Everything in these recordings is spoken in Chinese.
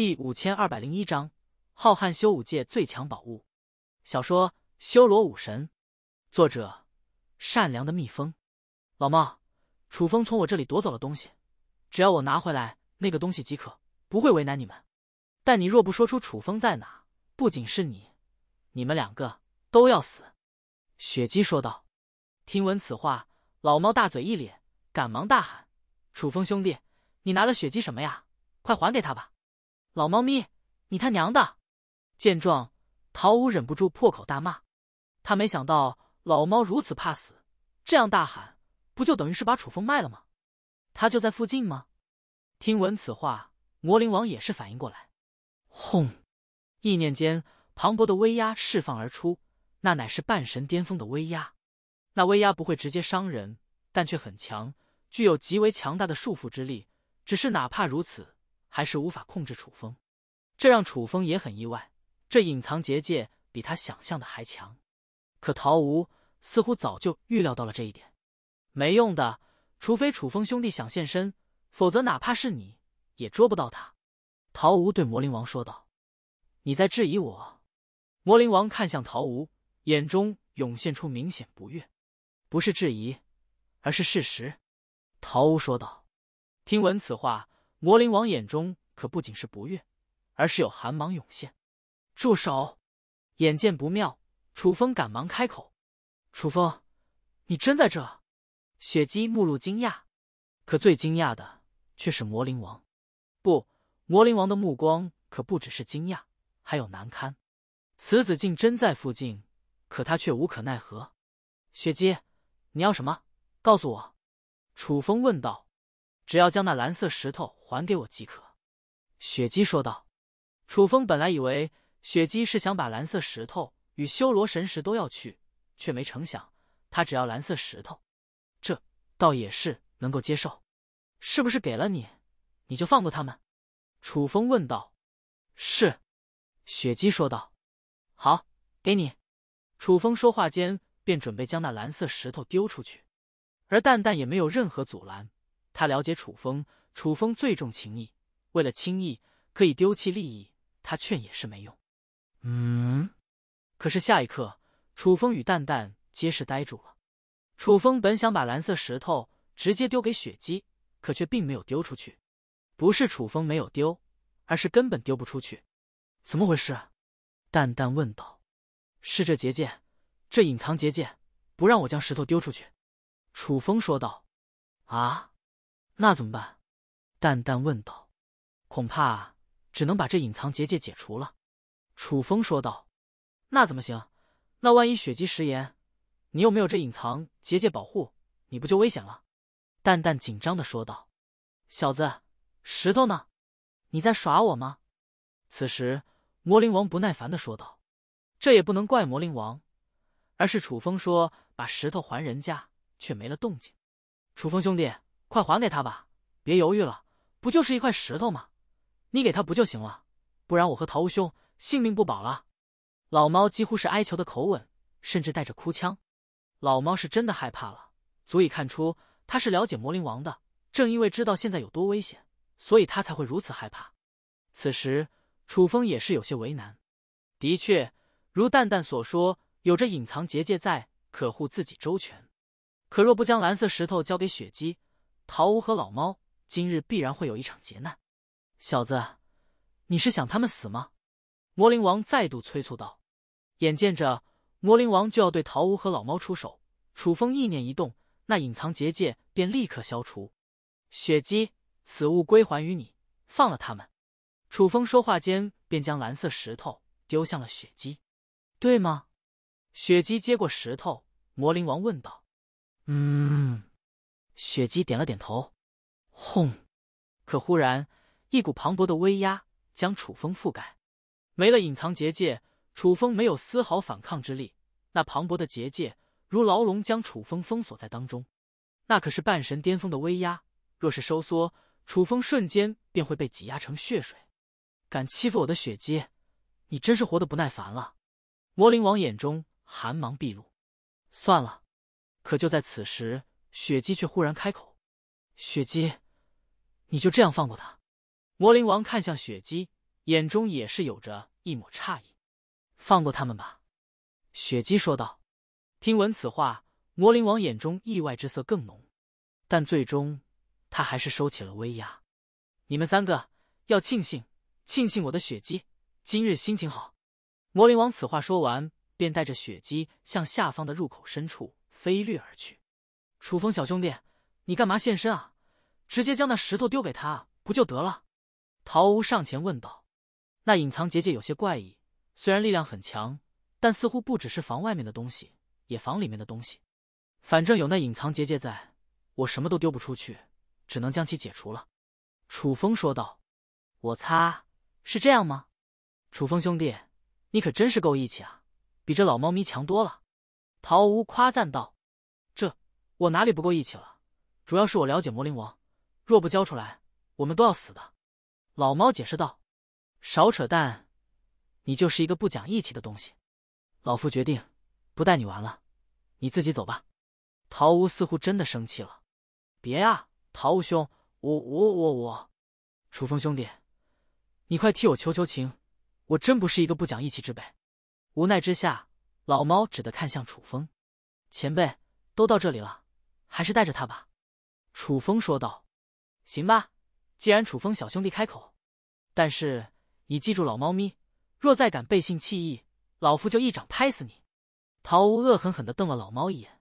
第五千二百零一章，浩瀚修武界最强宝物，小说《修罗武神》，作者：善良的蜜蜂。老猫，楚风从我这里夺走了东西，只要我拿回来那个东西即可，不会为难你们。但你若不说出楚风在哪，不仅是你，你们两个都要死。”雪姬说道。听闻此话，老猫大嘴一咧，赶忙大喊：“楚风兄弟，你拿了雪姬什么呀？快还给他吧！”老猫咪，你他娘的！见状，陶武忍不住破口大骂。他没想到老猫如此怕死，这样大喊，不就等于是把楚风卖了吗？他就在附近吗？听闻此话，魔灵王也是反应过来。轰！意念间，磅礴的威压释放而出，那乃是半神巅峰的威压。那威压不会直接伤人，但却很强，具有极为强大的束缚之力。只是哪怕如此。还是无法控制楚风，这让楚风也很意外。这隐藏结界比他想象的还强，可陶吴似乎早就预料到了这一点。没用的，除非楚风兄弟想现身，否则哪怕是你也捉不到他。陶吴对魔灵王说道：“你在质疑我？”魔灵王看向陶吴，眼中涌现出明显不悦。“不是质疑，而是事实。”陶吴说道。听闻此话。魔灵王眼中可不仅是不悦，而是有寒芒涌现。住手！眼见不妙，楚风赶忙开口：“楚风，你真在这？”雪姬目露惊讶，可最惊讶的却是魔灵王。不，魔灵王的目光可不只是惊讶，还有难堪。此子竟真在附近，可他却无可奈何。雪姬，你要什么？告诉我。”楚风问道。只要将那蓝色石头还给我即可，雪姬说道。楚风本来以为雪姬是想把蓝色石头与修罗神石都要去，却没成想他只要蓝色石头，这倒也是能够接受。是不是给了你，你就放过他们？楚风问道。是，雪姬说道。好，给你。楚风说话间便准备将那蓝色石头丢出去，而蛋蛋也没有任何阻拦。他了解楚风，楚风最重情义，为了轻易可以丢弃利益。他劝也是没用。嗯，可是下一刻，楚风与蛋蛋皆是呆住了。楚风本想把蓝色石头直接丢给雪姬，可却并没有丢出去。不是楚风没有丢，而是根本丢不出去。怎么回事？蛋蛋问道。“是这结界，这隐藏结界不让我将石头丢出去。”楚风说道。“啊？”那怎么办？淡淡问道。恐怕只能把这隐藏结界解除了。楚风说道。那怎么行？那万一血姬食言，你又没有这隐藏结界保护，你不就危险了？蛋蛋紧张的说道。小子，石头呢？你在耍我吗？此时魔灵王不耐烦的说道。这也不能怪魔灵王，而是楚风说把石头还人家，却没了动静。楚风兄弟。快还给他吧，别犹豫了，不就是一块石头吗？你给他不就行了？不然我和桃无兄性命不保了。老猫几乎是哀求的口吻，甚至带着哭腔。老猫是真的害怕了，足以看出他是了解魔灵王的。正因为知道现在有多危险，所以他才会如此害怕。此时楚风也是有些为难。的确，如蛋蛋所说，有着隐藏结界在，可护自己周全。可若不将蓝色石头交给雪姬，桃屋和老猫今日必然会有一场劫难，小子，你是想他们死吗？魔灵王再度催促道。眼见着魔灵王就要对桃屋和老猫出手，楚风意念一动，那隐藏结界便立刻消除。雪姬，此物归还于你，放了他们。楚风说话间，便将蓝色石头丢向了雪姬。对吗？雪姬接过石头，魔灵王问道：“嗯。”雪姬点了点头，轰！可忽然一股磅礴的威压将楚风覆盖，没了隐藏结界，楚风没有丝毫反抗之力。那磅礴的结界如牢笼，将楚风封锁在当中。那可是半神巅峰的威压，若是收缩，楚风瞬间便会被挤压成血水。敢欺负我的雪姬，你真是活得不耐烦了！魔灵王眼中寒芒毕露。算了，可就在此时。雪姬却忽然开口：“雪姬，你就这样放过他？”魔灵王看向雪姬，眼中也是有着一抹诧异。“放过他们吧。”雪姬说道。听闻此话，魔灵王眼中意外之色更浓，但最终他还是收起了威压。“你们三个要庆幸，庆幸我的雪姬今日心情好。”魔灵王此话说完，便带着雪姬向下方的入口深处飞掠而去。楚风小兄弟，你干嘛现身啊？直接将那石头丢给他不就得了？陶无上前问道。那隐藏结界有些怪异，虽然力量很强，但似乎不只是防外面的东西，也防里面的东西。反正有那隐藏结界在，我什么都丢不出去，只能将其解除了。楚风说道。我擦，是这样吗？楚风兄弟，你可真是够义气啊，比这老猫咪强多了。陶无夸赞道。我哪里不够义气了？主要是我了解魔灵王，若不交出来，我们都要死的。老猫解释道：“少扯淡，你就是一个不讲义气的东西。老夫决定不带你玩了，你自己走吧。”桃屋似乎真的生气了。“别啊，桃屋兄，我我我我，楚风兄弟，你快替我求求情，我真不是一个不讲义气之辈。”无奈之下，老猫只得看向楚风前辈：“都到这里了。”还是带着他吧，楚风说道。行吧，既然楚风小兄弟开口，但是你记住，老猫咪，若再敢背信弃义，老夫就一掌拍死你。陶无恶狠狠的瞪了老猫一眼，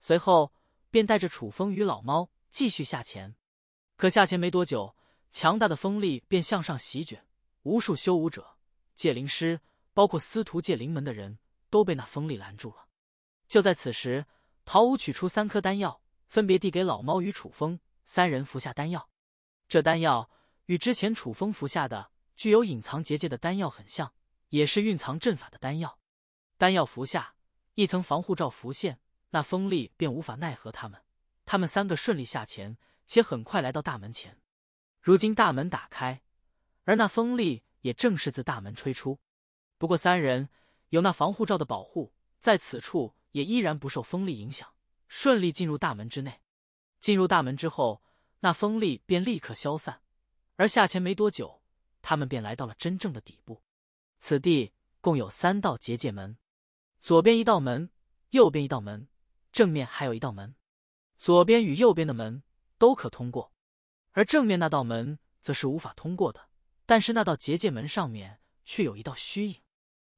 随后便带着楚风与老猫继续下潜。可下潜没多久，强大的风力便向上席卷，无数修武者、界灵师，包括司徒界灵门的人都被那风力拦住了。就在此时。陶武取出三颗丹药，分别递给老猫与楚风三人服下丹药。这丹药与之前楚风服下的具有隐藏结界的丹药很像，也是蕴藏阵法的丹药。丹药服下，一层防护罩浮现，那风力便无法奈何他们。他们三个顺利下潜，且很快来到大门前。如今大门打开，而那风力也正是自大门吹出。不过三人有那防护罩的保护，在此处。也依然不受风力影响，顺利进入大门之内。进入大门之后，那风力便立刻消散。而下潜没多久，他们便来到了真正的底部。此地共有三道结界门，左边一道门，右边一道门，正面还有一道门。左边与右边的门都可通过，而正面那道门则是无法通过的。但是那道结界门上面却有一道虚影，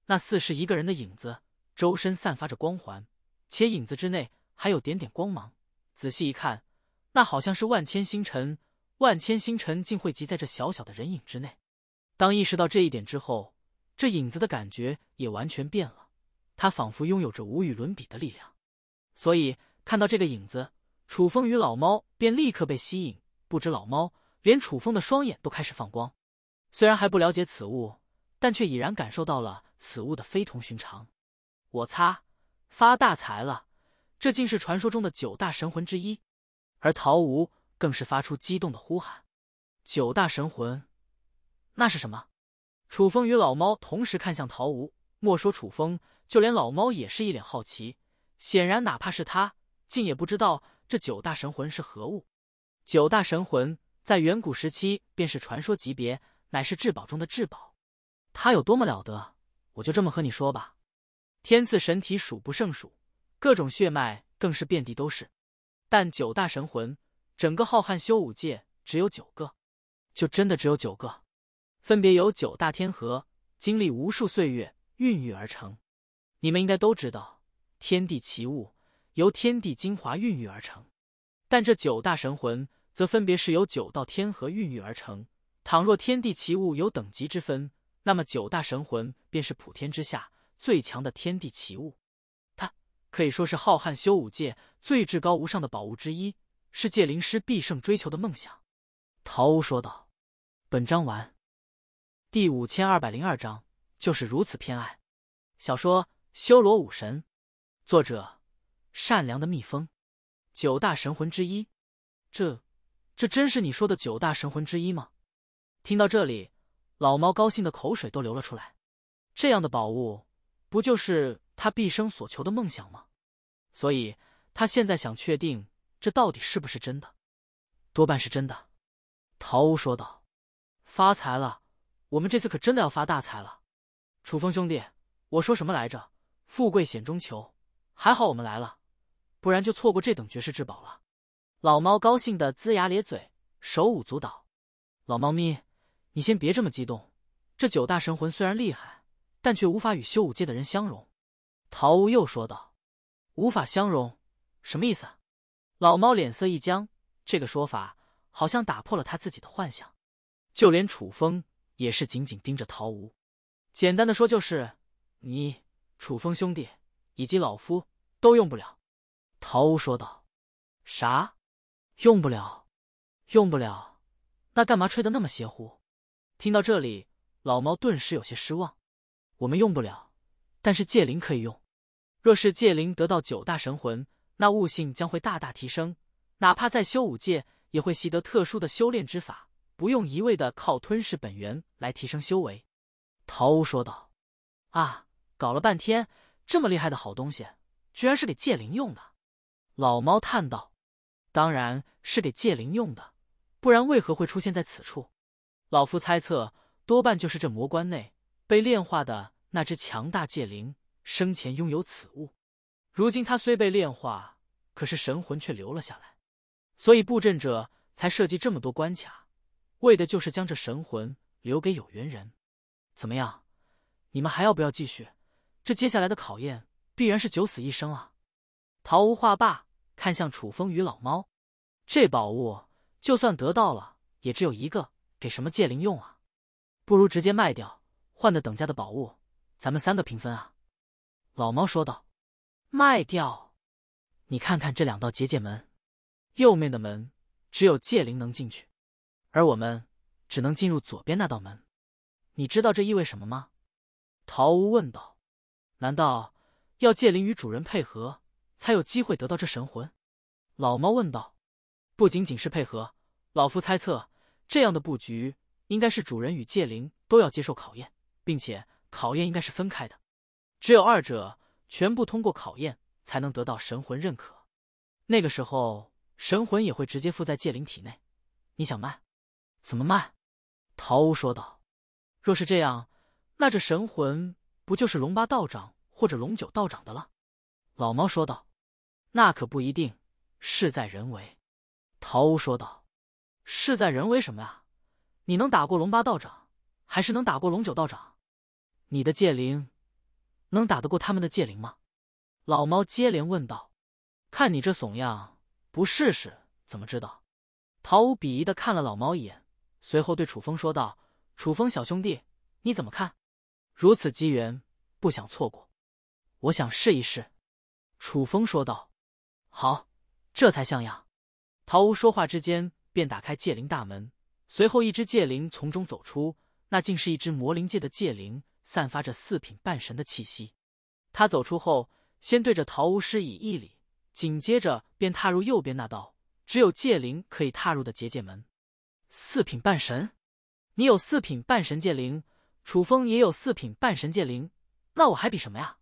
那似是一个人的影子。周身散发着光环，且影子之内还有点点光芒。仔细一看，那好像是万千星辰，万千星辰竟汇集在这小小的人影之内。当意识到这一点之后，这影子的感觉也完全变了。他仿佛拥有着无与伦比的力量。所以看到这个影子，楚风与老猫便立刻被吸引。不知老猫连楚风的双眼都开始放光。虽然还不了解此物，但却已然感受到了此物的非同寻常。我擦！发大财了！这竟是传说中的九大神魂之一，而陶吴更是发出激动的呼喊：“九大神魂，那是什么？”楚风与老猫同时看向陶吴。莫说楚风，就连老猫也是一脸好奇。显然，哪怕是他，竟也不知道这九大神魂是何物。九大神魂在远古时期便是传说级别，乃是至宝中的至宝。他有多么了得，我就这么和你说吧。天赐神体数不胜数，各种血脉更是遍地都是。但九大神魂，整个浩瀚修武界只有九个，就真的只有九个。分别由九大天河经历无数岁月孕育而成。你们应该都知道，天地奇物由天地精华孕育而成。但这九大神魂，则分别是由九道天河孕育而成。倘若天地奇物有等级之分，那么九大神魂便是普天之下。最强的天地奇物，它可以说是浩瀚修武界最至高无上的宝物之一，是界灵师必胜追求的梦想。陶屋说道：“本章完，第五千二百零二章就是如此偏爱。”小说《修罗武神》，作者：善良的蜜蜂。九大神魂之一，这，这真是你说的九大神魂之一吗？听到这里，老猫高兴的口水都流了出来，这样的宝物。不就是他毕生所求的梦想吗？所以他现在想确定这到底是不是真的，多半是真的。陶屋说道：“发财了，我们这次可真的要发大财了。”楚风兄弟，我说什么来着？富贵险中求，还好我们来了，不然就错过这等绝世至宝了。老猫高兴的龇牙咧嘴，手舞足蹈。老猫咪，你先别这么激动，这九大神魂虽然厉害。但却无法与修武界的人相融，陶无又说道：“无法相融，什么意思？”老猫脸色一僵，这个说法好像打破了他自己的幻想。就连楚风也是紧紧盯着陶无。简单的说就是，你、楚风兄弟以及老夫都用不了。”陶无说道。“啥？用不了？用不了？那干嘛吹的那么邪乎？”听到这里，老猫顿时有些失望。我们用不了，但是界灵可以用。若是界灵得到九大神魂，那悟性将会大大提升，哪怕在修武界，也会习得特殊的修炼之法，不用一味的靠吞噬本源来提升修为。陶屋说道：“啊，搞了半天，这么厉害的好东西，居然是给界灵用的。”老猫叹道：“当然是给界灵用的，不然为何会出现在此处？老夫猜测，多半就是这魔棺内。”被炼化的那只强大界灵生前拥有此物，如今他虽被炼化，可是神魂却留了下来，所以布阵者才设计这么多关卡，为的就是将这神魂留给有缘人。怎么样，你们还要不要继续？这接下来的考验必然是九死一生啊！陶无话罢，看向楚风与老猫，这宝物就算得到了，也只有一个，给什么界灵用啊？不如直接卖掉。换的等价的宝物，咱们三个平分啊！老猫说道。卖掉？你看看这两道结界门，右面的门只有界灵能进去，而我们只能进入左边那道门。你知道这意味什么吗？陶屋问道。难道要界灵与主人配合，才有机会得到这神魂？老猫问道。不仅仅是配合，老夫猜测，这样的布局应该是主人与界灵都要接受考验。并且考验应该是分开的，只有二者全部通过考验，才能得到神魂认可。那个时候，神魂也会直接附在界灵体内。你想卖？怎么卖？陶屋说道。若是这样，那这神魂不就是龙八道长或者龙九道长的了？老猫说道。那可不一定，事在人为。陶屋说道。事在人为什么啊？你能打过龙八道长，还是能打过龙九道长？你的界灵能打得过他们的界灵吗？老猫接连问道。看你这怂样，不试试怎么知道？陶无鄙夷的看了老猫一眼，随后对楚风说道：“楚风小兄弟，你怎么看？如此机缘，不想错过，我想试一试。”楚风说道：“好，这才像样。”陶无说话之间，便打开界灵大门，随后一只界灵从中走出，那竟是一只魔灵界的界灵。散发着四品半神的气息，他走出后，先对着陶巫师以一礼，紧接着便踏入右边那道只有界灵可以踏入的结界门。四品半神，你有四品半神界灵，楚风也有四品半神界灵，那我还比什么呀？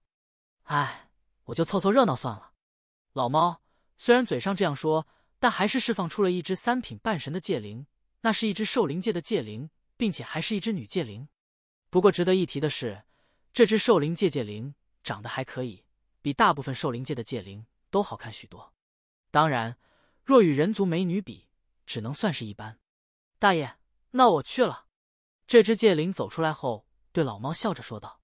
唉，我就凑凑热闹算了。老猫虽然嘴上这样说，但还是释放出了一只三品半神的界灵，那是一只兽灵界的界灵，并且还是一只女界灵。不过值得一提的是，这只兽灵界界灵长得还可以，比大部分兽灵界的界灵都好看许多。当然，若与人族美女比，只能算是一般。大爷，那我去了。这只界灵走出来后，对老猫笑着说道：“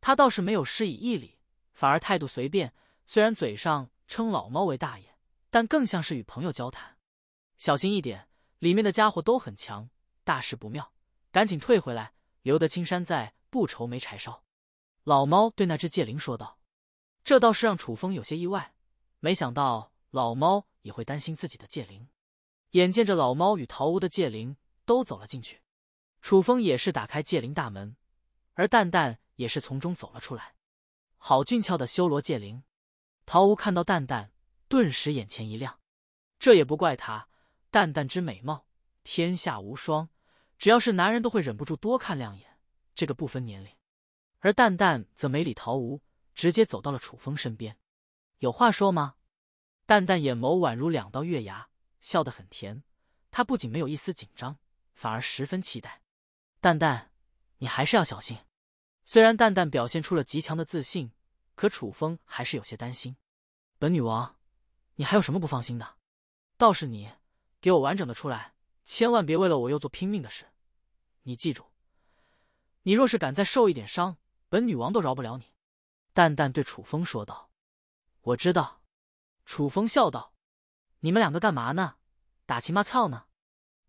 他倒是没有施以义礼，反而态度随便。虽然嘴上称老猫为大爷，但更像是与朋友交谈。”小心一点，里面的家伙都很强，大事不妙，赶紧退回来。留得青山在，不愁没柴烧。老猫对那只戒灵说道：“这倒是让楚风有些意外，没想到老猫也会担心自己的戒灵。”眼见着老猫与陶屋的戒灵都走了进去，楚风也是打开戒灵大门，而蛋蛋也是从中走了出来。好俊俏的修罗戒灵！陶屋看到蛋蛋，顿时眼前一亮。这也不怪他，蛋蛋之美貌天下无双。只要是男人，都会忍不住多看两眼，这个不分年龄。而蛋蛋则没理陶吴，直接走到了楚风身边，有话说吗？蛋蛋眼眸宛如两道月牙，笑得很甜。他不仅没有一丝紧张，反而十分期待。蛋蛋，你还是要小心。虽然蛋蛋表现出了极强的自信，可楚风还是有些担心。本女王，你还有什么不放心的？倒是你，给我完整的出来，千万别为了我又做拼命的事。你记住，你若是敢再受一点伤，本女王都饶不了你。”淡淡对楚风说道。“我知道。”楚风笑道。“你们两个干嘛呢？打情骂俏呢？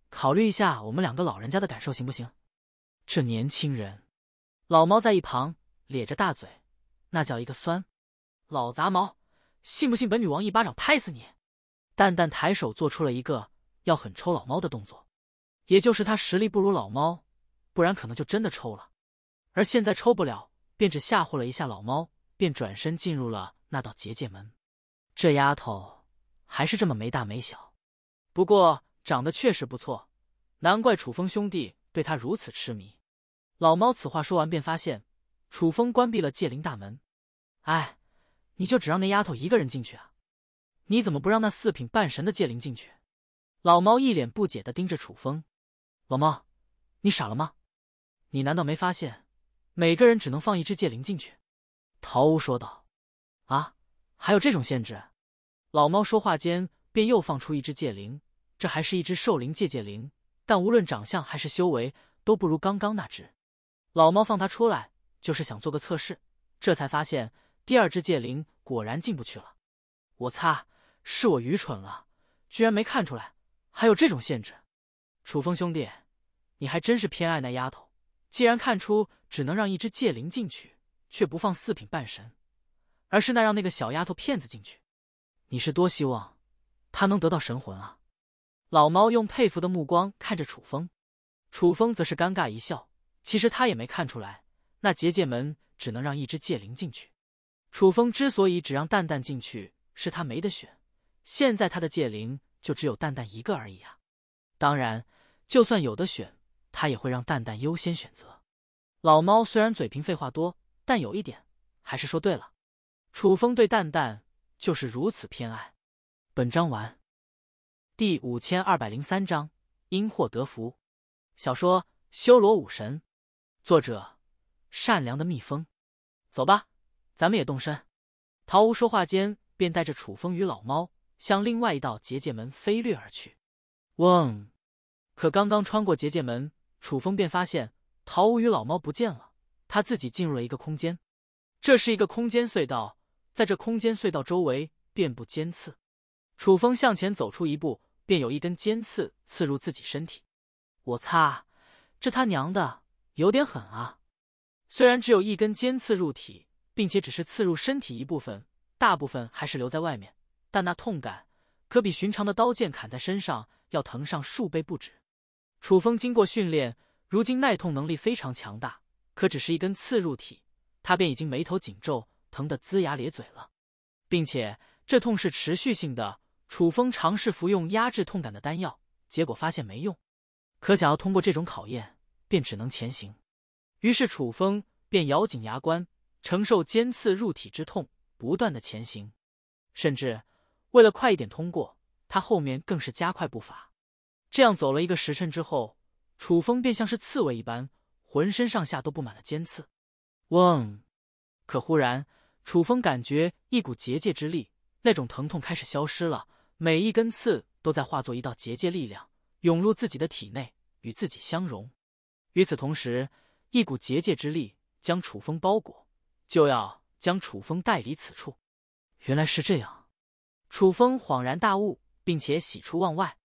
考虑一下我们两个老人家的感受行不行？”这年轻人，老猫在一旁咧着大嘴，那叫一个酸。老杂毛，信不信本女王一巴掌拍死你？”蛋蛋抬手做出了一个要狠抽老猫的动作。也就是他实力不如老猫，不然可能就真的抽了。而现在抽不了，便只吓唬了一下老猫，便转身进入了那道结界门。这丫头还是这么没大没小，不过长得确实不错，难怪楚风兄弟对她如此痴迷。老猫此话说完，便发现楚风关闭了界灵大门。哎，你就只让那丫头一个人进去啊？你怎么不让那四品半神的界灵进去？老猫一脸不解的盯着楚风。老猫，你傻了吗？你难道没发现，每个人只能放一只戒灵进去？陶屋说道。啊，还有这种限制？老猫说话间便又放出一只戒灵，这还是一只兽灵戒戒灵，但无论长相还是修为都不如刚刚那只。老猫放它出来就是想做个测试，这才发现第二只戒灵果然进不去了。我擦，是我愚蠢了，居然没看出来还有这种限制。楚风兄弟。你还真是偏爱那丫头，既然看出只能让一只界灵进去，却不放四品半神，而是那让那个小丫头骗子进去，你是多希望她能得到神魂啊？老猫用佩服的目光看着楚风，楚风则是尴尬一笑。其实他也没看出来，那结界门只能让一只界灵进去。楚风之所以只让蛋蛋进去，是他没得选。现在他的界灵就只有蛋蛋一个而已啊。当然，就算有的选。他也会让蛋蛋优先选择。老猫虽然嘴贫废话多，但有一点还是说对了。楚风对蛋蛋就是如此偏爱。本章完。第五千二百零三章因祸得福。小说《修罗武神》，作者：善良的蜜蜂。走吧，咱们也动身。桃屋说话间，便带着楚风与老猫向另外一道结界门飞掠而去。嗡！可刚刚穿过结界门。楚风便发现陶武与老猫不见了，他自己进入了一个空间。这是一个空间隧道，在这空间隧道周围遍布尖刺。楚风向前走出一步，便有一根尖刺刺入自己身体。我擦，这他娘的有点狠啊！虽然只有一根尖刺入体，并且只是刺入身体一部分，大部分还是留在外面，但那痛感可比寻常的刀剑砍在身上要疼上数倍不止。楚风经过训练，如今耐痛能力非常强大。可只是一根刺入体，他便已经眉头紧皱，疼得龇牙咧嘴了。并且这痛是持续性的。楚风尝试服用压制痛感的丹药，结果发现没用。可想要通过这种考验，便只能前行。于是楚风便咬紧牙关，承受尖刺入体之痛，不断的前行。甚至为了快一点通过，他后面更是加快步伐。这样走了一个时辰之后，楚风便像是刺猬一般，浑身上下都布满了尖刺。嗡！可忽然，楚风感觉一股结界之力，那种疼痛开始消失了，每一根刺都在化作一道结界力量涌入自己的体内，与自己相融。与此同时，一股结界之力将楚风包裹，就要将楚风带离此处。原来是这样，楚风恍然大悟，并且喜出望外。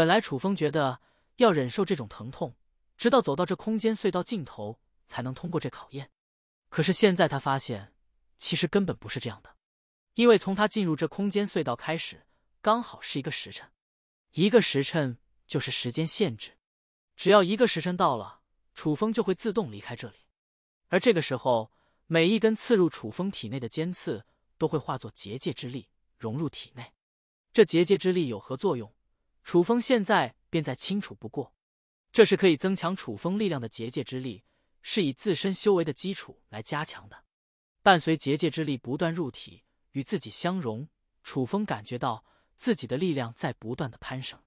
本来楚风觉得要忍受这种疼痛，直到走到这空间隧道尽头才能通过这考验，可是现在他发现，其实根本不是这样的。因为从他进入这空间隧道开始，刚好是一个时辰，一个时辰就是时间限制。只要一个时辰到了，楚风就会自动离开这里。而这个时候，每一根刺入楚风体内的尖刺都会化作结界之力融入体内。这结界之力有何作用？楚风现在便再清楚不过，这是可以增强楚风力量的结界之力，是以自身修为的基础来加强的。伴随结界之力不断入体，与自己相融，楚风感觉到自己的力量在不断的攀升。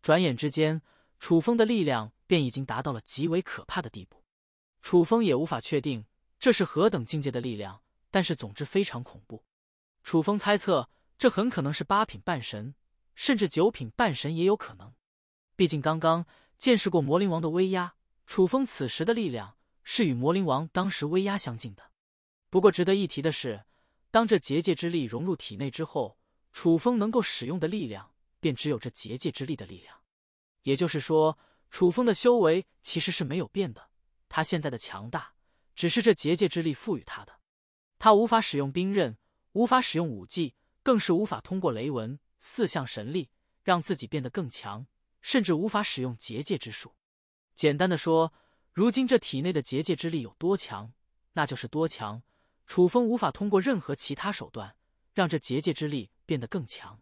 转眼之间，楚风的力量便已经达到了极为可怕的地步。楚风也无法确定这是何等境界的力量，但是总之非常恐怖。楚风猜测，这很可能是八品半神。甚至九品半神也有可能，毕竟刚刚见识过魔灵王的威压，楚风此时的力量是与魔灵王当时威压相近的。不过值得一提的是，当这结界之力融入体内之后，楚风能够使用的力量便只有这结界之力的力量。也就是说，楚风的修为其实是没有变的，他现在的强大只是这结界之力赋予他的。他无法使用兵刃，无法使用武技，更是无法通过雷纹。四象神力让自己变得更强，甚至无法使用结界之术。简单的说，如今这体内的结界之力有多强，那就是多强。楚风无法通过任何其他手段让这结界之力变得更强。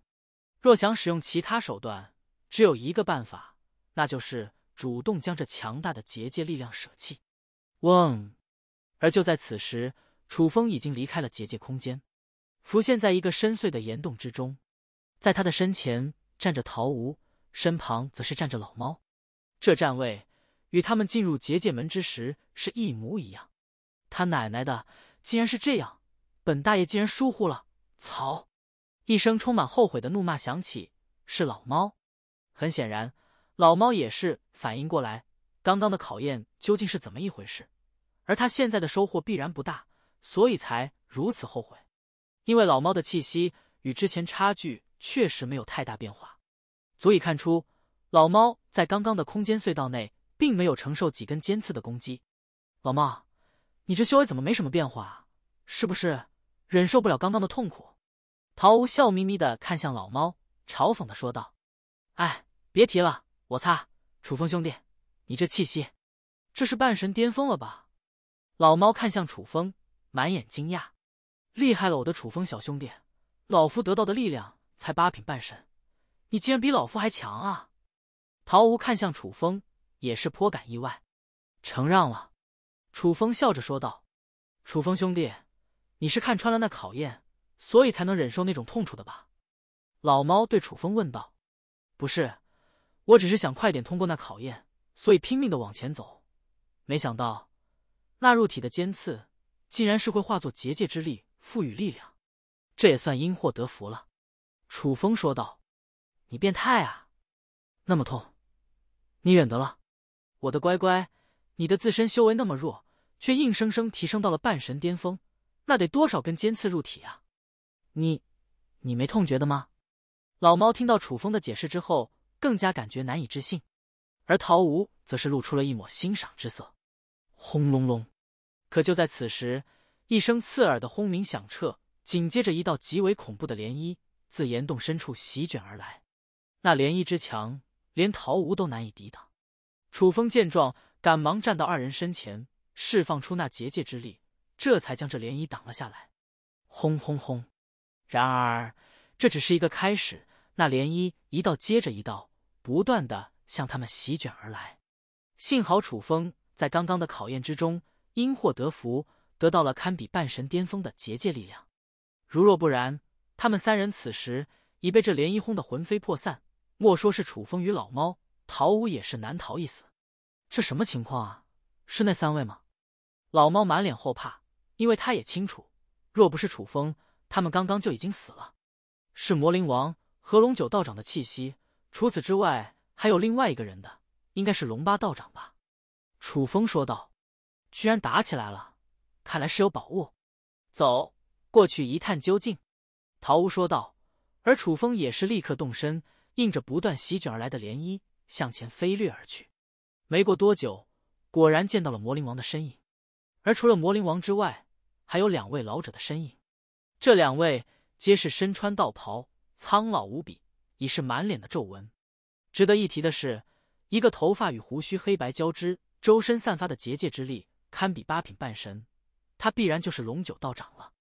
若想使用其他手段，只有一个办法，那就是主动将这强大的结界力量舍弃。嗡。而就在此时，楚风已经离开了结界空间，浮现在一个深邃的岩洞之中。在他的身前站着陶吴，身旁则是站着老猫，这站位与他们进入结界门之时是一模一样。他奶奶的，竟然是这样！本大爷竟然疏忽了！操！一声充满后悔的怒骂响起，是老猫。很显然，老猫也是反应过来刚刚的考验究竟是怎么一回事，而他现在的收获必然不大，所以才如此后悔。因为老猫的气息与之前差距。确实没有太大变化，足以看出老猫在刚刚的空间隧道内并没有承受几根尖刺的攻击。老猫，你这修为怎么没什么变化？是不是忍受不了刚刚的痛苦？陶无笑眯眯的看向老猫，嘲讽的说道：“哎，别提了，我擦，楚风兄弟，你这气息，这是半神巅峰了吧？”老猫看向楚风，满眼惊讶：“厉害了，我的楚风小兄弟，老夫得到的力量。”才八品半神，你竟然比老夫还强啊！陶吴看向楚风，也是颇感意外。承让了，楚风笑着说道。楚风兄弟，你是看穿了那考验，所以才能忍受那种痛楚的吧？老猫对楚风问道。不是，我只是想快点通过那考验，所以拼命的往前走。没想到，那入体的尖刺，竟然是会化作结界之力，赋予力量。这也算因祸得福了。楚风说道：“你变态啊，那么痛，你忍得了？我的乖乖，你的自身修为那么弱，却硬生生提升到了半神巅峰，那得多少根尖刺入体啊？你，你没痛觉的吗？”老猫听到楚风的解释之后，更加感觉难以置信，而陶吴则是露出了一抹欣赏之色。轰隆隆！可就在此时，一声刺耳的轰鸣响彻，紧接着一道极为恐怖的涟漪。自岩洞深处席卷而来，那涟漪之强，连陶吴都难以抵挡。楚风见状，赶忙站到二人身前，释放出那结界之力，这才将这涟漪挡了下来。轰轰轰！然而，这只是一个开始，那涟漪一道接着一道，不断的向他们席卷而来。幸好楚风在刚刚的考验之中，因祸得福，得到了堪比半神巅峰的结界力量，如若不然。他们三人此时已被这涟漪轰得魂飞魄散，莫说是楚风与老猫，陶武也是难逃一死。这什么情况啊？是那三位吗？老猫满脸后怕，因为他也清楚，若不是楚风，他们刚刚就已经死了。是魔灵王和龙九道长的气息，除此之外还有另外一个人的，应该是龙八道长吧？楚风说道：“居然打起来了，看来是有宝物，走，过去一探究竟。”陶无说道，而楚风也是立刻动身，应着不断席卷而来的涟漪向前飞掠而去。没过多久，果然见到了魔灵王的身影，而除了魔灵王之外，还有两位老者的身影。这两位皆是身穿道袍，苍老无比，已是满脸的皱纹。值得一提的是，一个头发与胡须黑白交织，周身散发的结界之力堪比八品半神，他必然就是龙九道长了。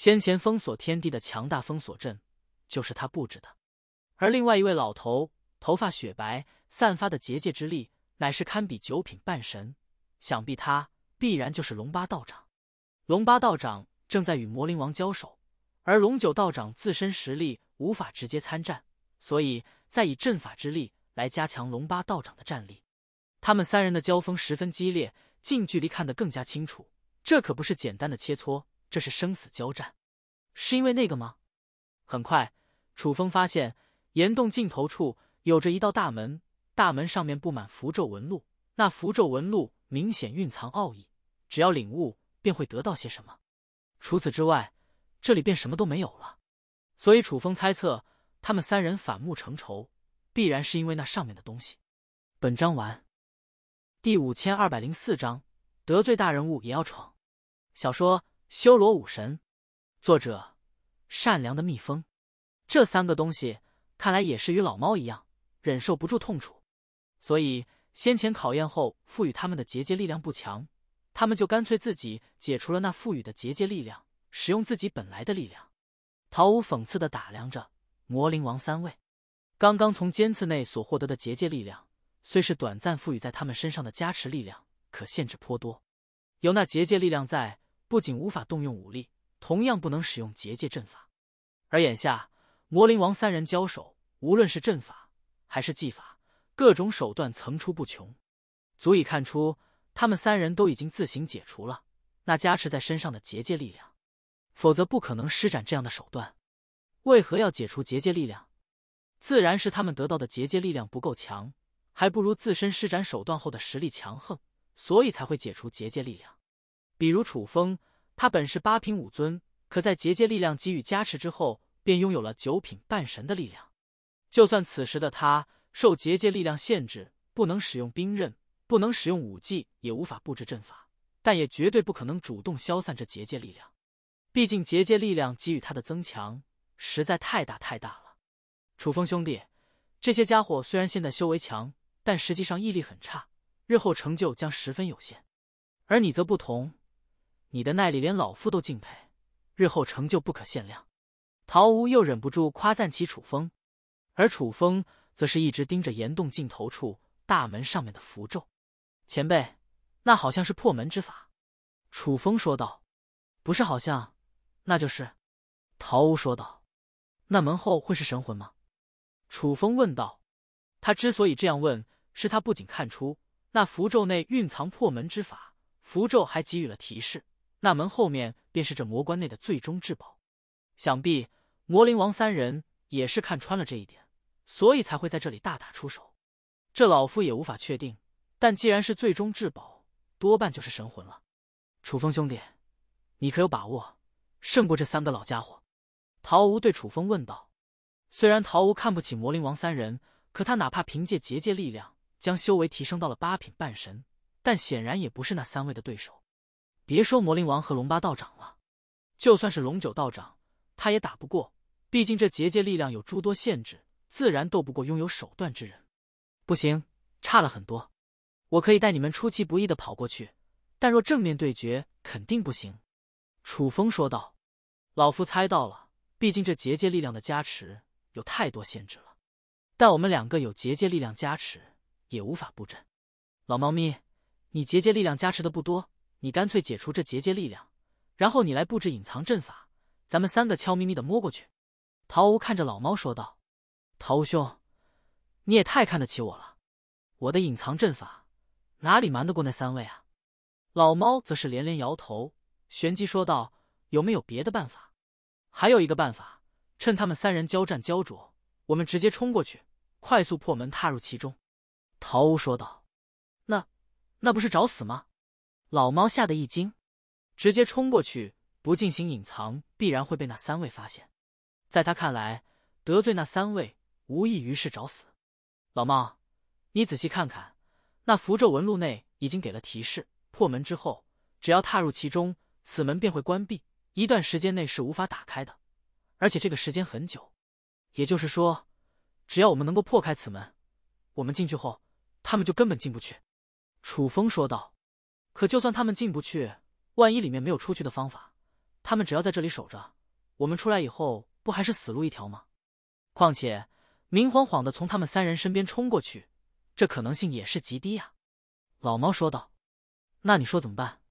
先前封锁天地的强大封锁阵，就是他布置的。而另外一位老头，头发雪白，散发的结界之力乃是堪比九品半神，想必他必然就是龙八道长。龙八道长正在与魔灵王交手，而龙九道长自身实力无法直接参战，所以再以阵法之力来加强龙八道长的战力。他们三人的交锋十分激烈，近距离看得更加清楚。这可不是简单的切磋。这是生死交战，是因为那个吗？很快，楚风发现岩洞尽头处有着一道大门，大门上面布满符咒纹路，那符咒纹路明显蕴藏奥义，只要领悟便会得到些什么。除此之外，这里便什么都没有了。所以楚风猜测，他们三人反目成仇，必然是因为那上面的东西。本章完。第五千二百零四章得罪大人物也要闯。小说。修罗武神，作者善良的蜜蜂，这三个东西看来也是与老猫一样，忍受不住痛楚，所以先前考验后赋予他们的结界力量不强，他们就干脆自己解除了那赋予的结界力量，使用自己本来的力量。陶武讽刺的打量着魔灵王三位，刚刚从尖刺内所获得的结界力量，虽是短暂赋予在他们身上的加持力量，可限制颇多。有那结界力量在。不仅无法动用武力，同样不能使用结界阵法。而眼下魔灵王三人交手，无论是阵法还是技法，各种手段层出不穷，足以看出他们三人都已经自行解除了那加持在身上的结界力量，否则不可能施展这样的手段。为何要解除结界力量？自然是他们得到的结界力量不够强，还不如自身施展手段后的实力强横，所以才会解除结界力量。比如楚风，他本是八品武尊，可在结界力量给予加持之后，便拥有了九品半神的力量。就算此时的他受结界力量限制，不能使用兵刃，不能使用武技，也无法布置阵法，但也绝对不可能主动消散这结界力量。毕竟结界力量给予他的增强实在太大太大了。楚风兄弟，这些家伙虽然现在修为强，但实际上毅力很差，日后成就将十分有限。而你则不同。你的耐力连老夫都敬佩，日后成就不可限量。陶无又忍不住夸赞起楚风，而楚风则是一直盯着岩洞尽头处大门上面的符咒。前辈，那好像是破门之法。”楚风说道，“不是好像，那就是。”陶无说道，“那门后会是神魂吗？”楚风问道。他之所以这样问，是他不仅看出那符咒内蕴藏破门之法，符咒还给予了提示。那门后面便是这魔棺内的最终至宝，想必魔灵王三人也是看穿了这一点，所以才会在这里大打出手。这老夫也无法确定，但既然是最终至宝，多半就是神魂了。楚风兄弟，你可有把握胜过这三个老家伙？陶无对楚风问道。虽然陶无看不起魔灵王三人，可他哪怕凭借结界力量将修为提升到了八品半神，但显然也不是那三位的对手。别说魔灵王和龙八道长了，就算是龙九道长，他也打不过。毕竟这结界力量有诸多限制，自然斗不过拥有手段之人。不行，差了很多。我可以带你们出其不意的跑过去，但若正面对决，肯定不行。”楚风说道，“老夫猜到了，毕竟这结界力量的加持有太多限制了。但我们两个有结界力量加持，也无法布阵。老猫咪，你结界力量加持的不多。”你干脆解除这结界力量，然后你来布置隐藏阵法，咱们三个悄咪咪的摸过去。”陶吴看着老猫说道，“陶吴兄，你也太看得起我了，我的隐藏阵法哪里瞒得过那三位啊？”老猫则是连连摇头，旋即说道：“有没有别的办法？还有一个办法，趁他们三人交战焦灼，我们直接冲过去，快速破门踏入其中。”陶吴说道：“那那不是找死吗？”老猫吓得一惊，直接冲过去，不进行隐藏，必然会被那三位发现。在他看来，得罪那三位无异于是找死。老猫，你仔细看看，那符咒纹路内已经给了提示：破门之后，只要踏入其中，此门便会关闭，一段时间内是无法打开的，而且这个时间很久。也就是说，只要我们能够破开此门，我们进去后，他们就根本进不去。”楚风说道。可就算他们进不去，万一里面没有出去的方法，他们只要在这里守着，我们出来以后不还是死路一条吗？况且明晃晃的从他们三人身边冲过去，这可能性也是极低呀。”老猫说道。“那你说怎么办？”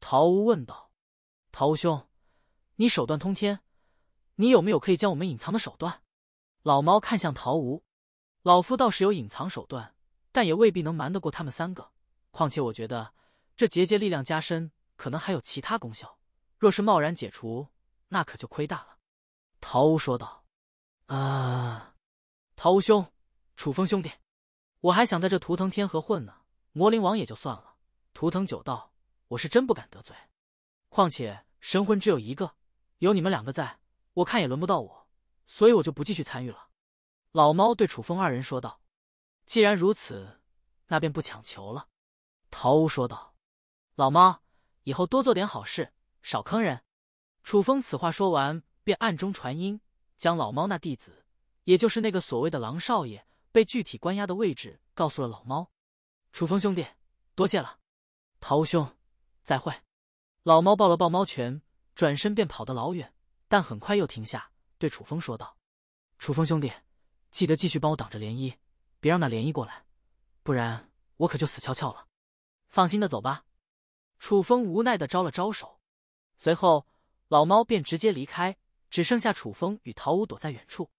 陶吴问道。“陶吴兄，你手段通天，你有没有可以将我们隐藏的手段？”老猫看向陶吴，“老夫倒是有隐藏手段，但也未必能瞒得过他们三个。况且我觉得。”这结界力量加深，可能还有其他功效。若是贸然解除，那可就亏大了。”陶屋说道。“啊，陶屋兄，楚风兄弟，我还想在这图腾天河混呢。魔灵王也就算了，图腾九道，我是真不敢得罪。况且神魂只有一个，有你们两个在，我看也轮不到我，所以我就不继续参与了。”老猫对楚风二人说道。“既然如此，那便不强求了。”陶屋说道。老猫，以后多做点好事，少坑人。楚风此话说完，便暗中传音，将老猫那弟子，也就是那个所谓的狼少爷，被具体关押的位置告诉了老猫。楚风兄弟，多谢了。桃屋兄，再会。老猫抱了抱猫拳，转身便跑得老远，但很快又停下，对楚风说道：“楚风兄弟，记得继续帮我挡着涟漪，别让那涟漪过来，不然我可就死翘翘了。”放心的走吧。楚风无奈的招了招手，随后老猫便直接离开，只剩下楚风与陶武躲在远处。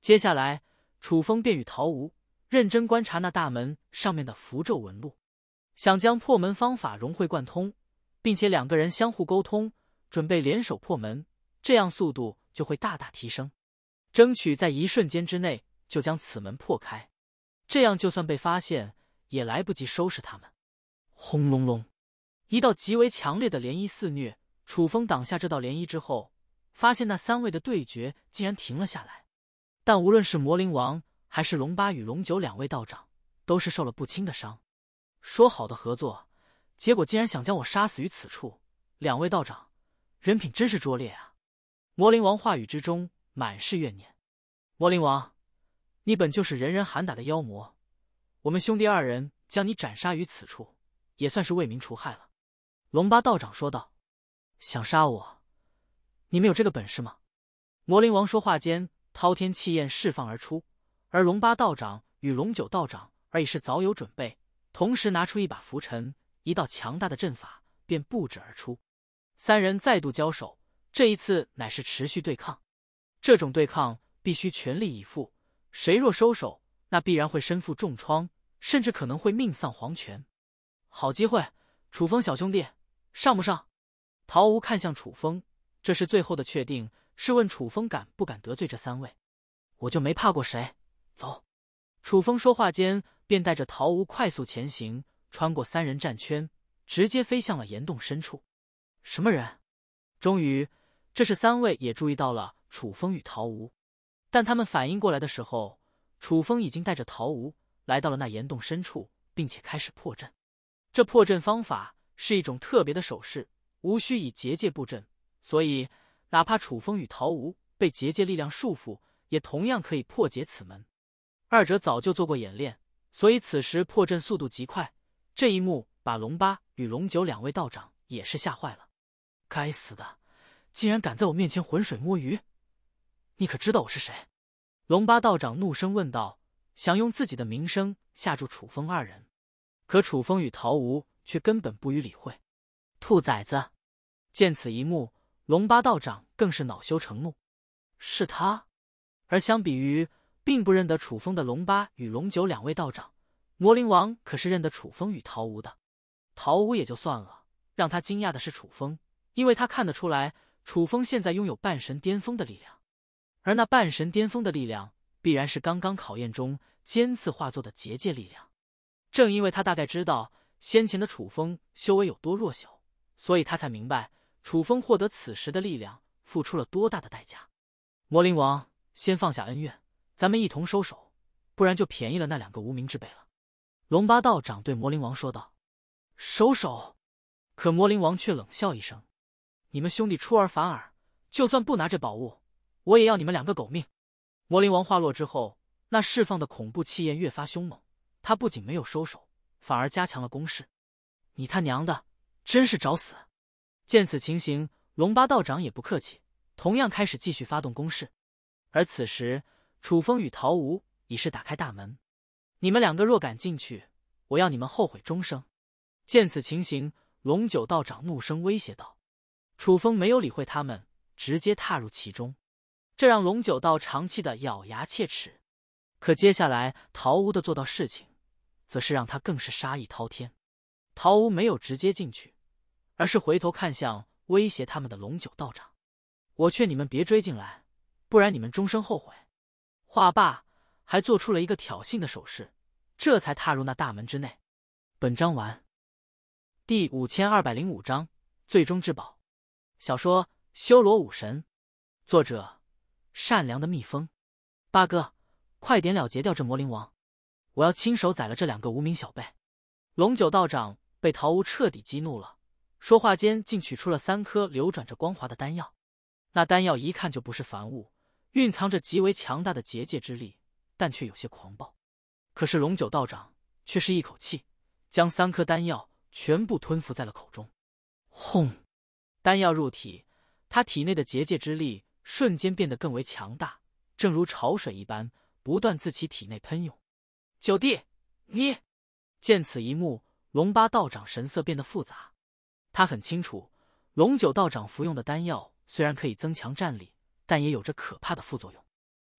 接下来，楚风便与陶武认真观察那大门上面的符咒纹路，想将破门方法融会贯通，并且两个人相互沟通，准备联手破门，这样速度就会大大提升，争取在一瞬间之内就将此门破开。这样，就算被发现，也来不及收拾他们。轰隆隆！一道极为强烈的涟漪肆虐，楚风挡下这道涟漪之后，发现那三位的对决竟然停了下来。但无论是魔灵王，还是龙八与龙九两位道长，都是受了不轻的伤。说好的合作，结果竟然想将我杀死于此处。两位道长，人品真是拙劣啊！魔灵王话语之中满是怨念。魔灵王，你本就是人人喊打的妖魔，我们兄弟二人将你斩杀于此处，也算是为民除害了。龙八道长说道：“想杀我，你们有这个本事吗？”魔灵王说话间，滔天气焰释放而出，而龙八道长与龙九道长而已是早有准备，同时拿出一把拂尘，一道强大的阵法便布置而出。三人再度交手，这一次乃是持续对抗。这种对抗必须全力以赴，谁若收手，那必然会身负重创，甚至可能会命丧黄泉。好机会，楚风小兄弟。上不上？陶吴看向楚风，这是最后的确定，是问楚风敢不敢得罪这三位。我就没怕过谁。走！楚风说话间，便带着陶吴快速前行，穿过三人战圈，直接飞向了岩洞深处。什么人？终于，这是三位也注意到了楚风与陶吴，但他们反应过来的时候，楚风已经带着陶吴来到了那岩洞深处，并且开始破阵。这破阵方法。是一种特别的手势，无需以结界布阵，所以哪怕楚风与陶吴被结界力量束缚，也同样可以破解此门。二者早就做过演练，所以此时破阵速度极快。这一幕把龙八与龙九两位道长也是吓坏了。该死的，竟然敢在我面前浑水摸鱼！你可知道我是谁？龙八道长怒声问道，想用自己的名声吓住楚风二人。可楚风与陶吴却根本不予理会。兔崽子！见此一幕，龙八道长更是恼羞成怒。是他。而相比于并不认得楚风的龙八与龙九两位道长，魔灵王可是认得楚风与陶吴的。陶吴也就算了，让他惊讶的是楚风，因为他看得出来，楚风现在拥有半神巅峰的力量。而那半神巅峰的力量，必然是刚刚考验中尖刺化作的结界力量。正因为他大概知道。先前的楚风修为有多弱小，所以他才明白楚风获得此时的力量付出了多大的代价。魔灵王，先放下恩怨，咱们一同收手，不然就便宜了那两个无名之辈了。龙八道长对魔灵王说道：“收手！”可魔灵王却冷笑一声：“你们兄弟出尔反尔，就算不拿这宝物，我也要你们两个狗命！”魔灵王话落之后，那释放的恐怖气焰越发凶猛，他不仅没有收手。反而加强了攻势，你他娘的真是找死！见此情形，龙八道长也不客气，同样开始继续发动攻势。而此时，楚风与陶吴已是打开大门，你们两个若敢进去，我要你们后悔终生！见此情形，龙九道长怒声威胁道。楚风没有理会他们，直接踏入其中，这让龙九道长气得咬牙切齿。可接下来，陶吴的做到事情。则是让他更是杀意滔天。陶无没有直接进去，而是回头看向威胁他们的龙九道长：“我劝你们别追进来，不然你们终生后悔。”话罢，还做出了一个挑衅的手势，这才踏入那大门之内。本章完。第五千二百零五章最终至宝。小说《修罗武神》，作者：善良的蜜蜂。八哥，快点了结掉这魔灵王。我要亲手宰了这两个无名小辈！龙九道长被桃屋彻底激怒了，说话间竟取出了三颗流转着光滑的丹药。那丹药一看就不是凡物，蕴藏着极为强大的结界之力，但却有些狂暴。可是龙九道长却是一口气将三颗丹药全部吞服在了口中。轰！丹药入体，他体内的结界之力瞬间变得更为强大，正如潮水一般，不断自其体内喷涌。九弟，你见此一幕，龙八道长神色变得复杂。他很清楚，龙九道长服用的丹药虽然可以增强战力，但也有着可怕的副作用。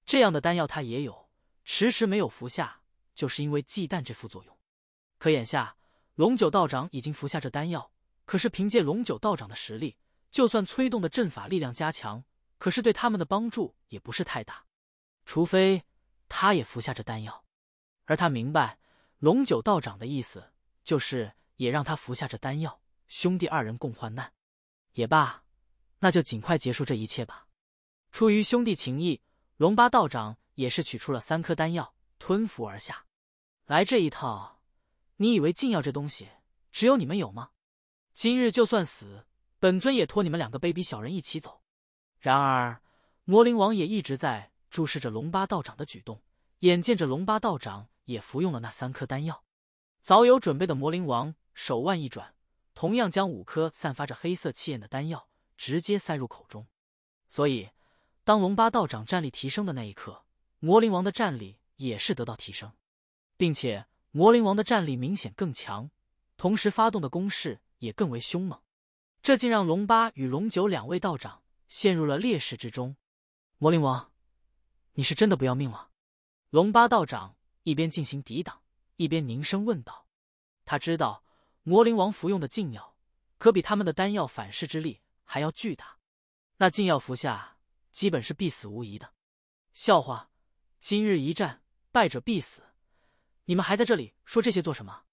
这样的丹药他也有，迟迟没有服下，就是因为忌惮这副作用。可眼下，龙九道长已经服下这丹药，可是凭借龙九道长的实力，就算催动的阵法力量加强，可是对他们的帮助也不是太大。除非他也服下这丹药。而他明白龙九道长的意思，就是也让他服下这丹药。兄弟二人共患难，也罢，那就尽快结束这一切吧。出于兄弟情谊，龙八道长也是取出了三颗丹药吞服而下。来这一套，你以为禁药这东西只有你们有吗？今日就算死，本尊也拖你们两个卑鄙小人一起走。然而魔灵王也一直在注视着龙八道长的举动，眼见着龙八道长。也服用了那三颗丹药，早有准备的魔灵王手腕一转，同样将五颗散发着黑色气焰的丹药直接塞入口中。所以，当龙八道长战力提升的那一刻，魔灵王的战力也是得到提升，并且魔灵王的战力明显更强，同时发动的攻势也更为凶猛。这竟让龙八与龙九两位道长陷入了劣势之中。魔灵王，你是真的不要命了？龙八道长。一边进行抵挡，一边凝声问道：“他知道魔灵王服用的禁药，可比他们的丹药反噬之力还要巨大。那禁药服下，基本是必死无疑的。笑话！今日一战，败者必死。你们还在这里说这些做什么？”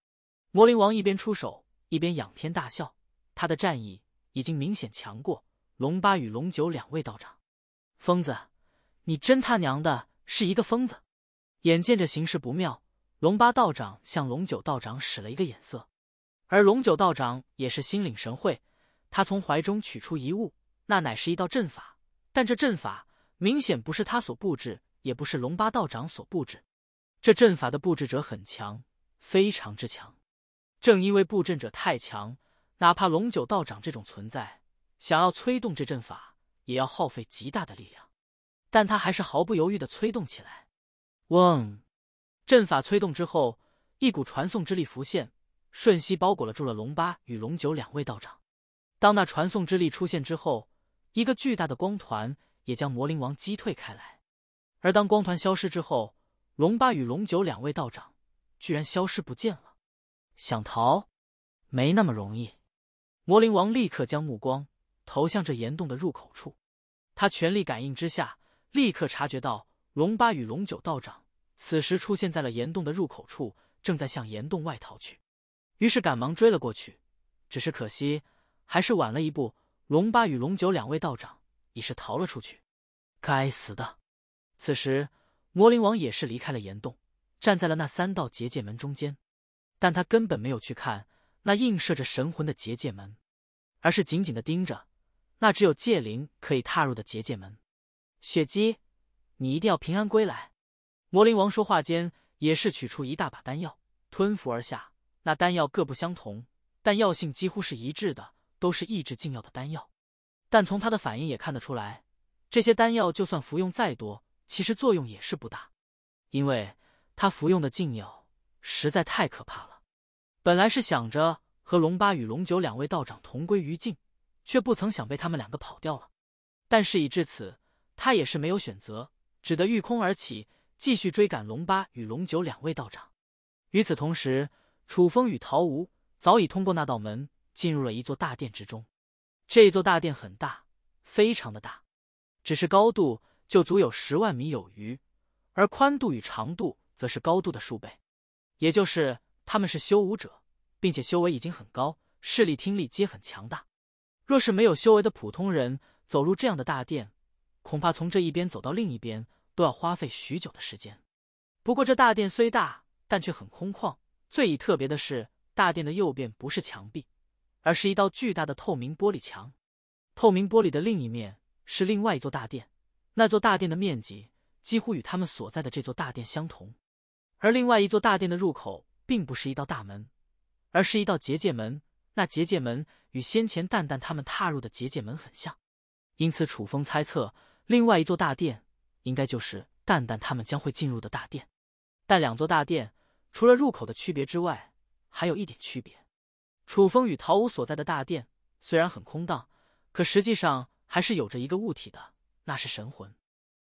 魔灵王一边出手，一边仰天大笑。他的战意已经明显强过龙八与龙九两位道长。疯子，你真他娘的是一个疯子！眼见着形势不妙，龙八道长向龙九道长使了一个眼色，而龙九道长也是心领神会。他从怀中取出一物，那乃是一道阵法，但这阵法明显不是他所布置，也不是龙八道长所布置。这阵法的布置者很强，非常之强。正因为布阵者太强，哪怕龙九道长这种存在，想要催动这阵法，也要耗费极大的力量。但他还是毫不犹豫的催动起来。嗡，阵法催动之后，一股传送之力浮现，瞬息包裹了住了龙八与龙九两位道长。当那传送之力出现之后，一个巨大的光团也将魔灵王击退开来。而当光团消失之后，龙八与龙九两位道长居然消失不见了。想逃？没那么容易！魔灵王立刻将目光投向这岩洞的入口处，他全力感应之下，立刻察觉到。龙八与龙九道长此时出现在了岩洞的入口处，正在向岩洞外逃去，于是赶忙追了过去。只是可惜，还是晚了一步，龙八与龙九两位道长已是逃了出去。该死的！此时魔灵王也是离开了岩洞，站在了那三道结界门中间，但他根本没有去看那映射着神魂的结界门，而是紧紧的盯着那只有界灵可以踏入的结界门。雪姬。你一定要平安归来，魔灵王说话间也是取出一大把丹药吞服而下。那丹药各不相同，但药性几乎是一致的，都是抑制禁药的丹药。但从他的反应也看得出来，这些丹药就算服用再多，其实作用也是不大，因为他服用的禁药实在太可怕了。本来是想着和龙八与龙九两位道长同归于尽，却不曾想被他们两个跑掉了。但事已至此，他也是没有选择。只得御空而起，继续追赶龙八与龙九两位道长。与此同时，楚风与陶吴早已通过那道门，进入了一座大殿之中。这座大殿很大，非常的大，只是高度就足有十万米有余，而宽度与长度则是高度的数倍。也就是他们是修武者，并且修为已经很高，视力、听力皆很强大。若是没有修为的普通人走入这样的大殿，恐怕从这一边走到另一边都要花费许久的时间。不过这大殿虽大，但却很空旷。最以特别的是，大殿的右边不是墙壁，而是一道巨大的透明玻璃墙。透明玻璃的另一面是另外一座大殿，那座大殿的面积几乎与他们所在的这座大殿相同。而另外一座大殿的入口并不是一道大门，而是一道结界门。那结界门与先前蛋蛋他们踏入的结界门很像，因此楚风猜测。另外一座大殿，应该就是蛋蛋他们将会进入的大殿。但两座大殿除了入口的区别之外，还有一点区别：楚风与陶武所在的大殿虽然很空荡，可实际上还是有着一个物体的，那是神魂，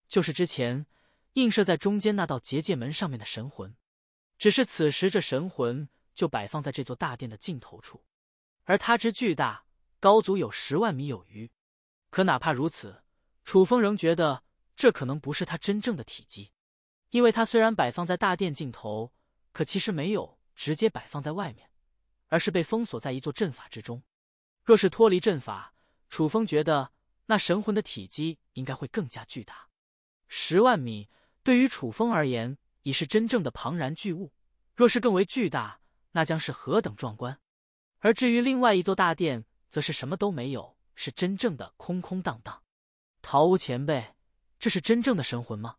就是之前映射在中间那道结界门上面的神魂。只是此时这神魂就摆放在这座大殿的尽头处，而它之巨大，高足有十万米有余。可哪怕如此，楚风仍觉得这可能不是他真正的体积，因为他虽然摆放在大殿尽头，可其实没有直接摆放在外面，而是被封锁在一座阵法之中。若是脱离阵法，楚风觉得那神魂的体积应该会更加巨大。十万米对于楚风而言已是真正的庞然巨物，若是更为巨大，那将是何等壮观！而至于另外一座大殿，则是什么都没有，是真正的空空荡荡。陶屋前辈，这是真正的神魂吗？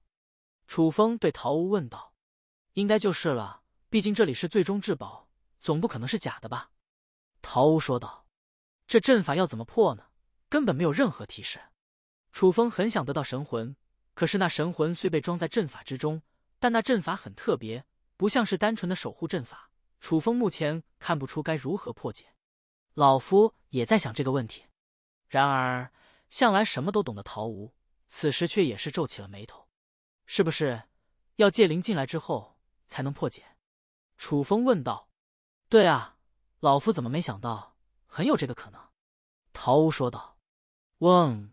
楚风对陶屋问道。应该就是了，毕竟这里是最终至宝，总不可能是假的吧？陶屋说道。这阵法要怎么破呢？根本没有任何提示。楚风很想得到神魂，可是那神魂虽被装在阵法之中，但那阵法很特别，不像是单纯的守护阵法。楚风目前看不出该如何破解。老夫也在想这个问题。然而。向来什么都懂的陶吴，此时却也是皱起了眉头：“是不是要界灵进来之后才能破解？”楚风问道。“对啊，老夫怎么没想到？很有这个可能。”陶吴说道。嗡！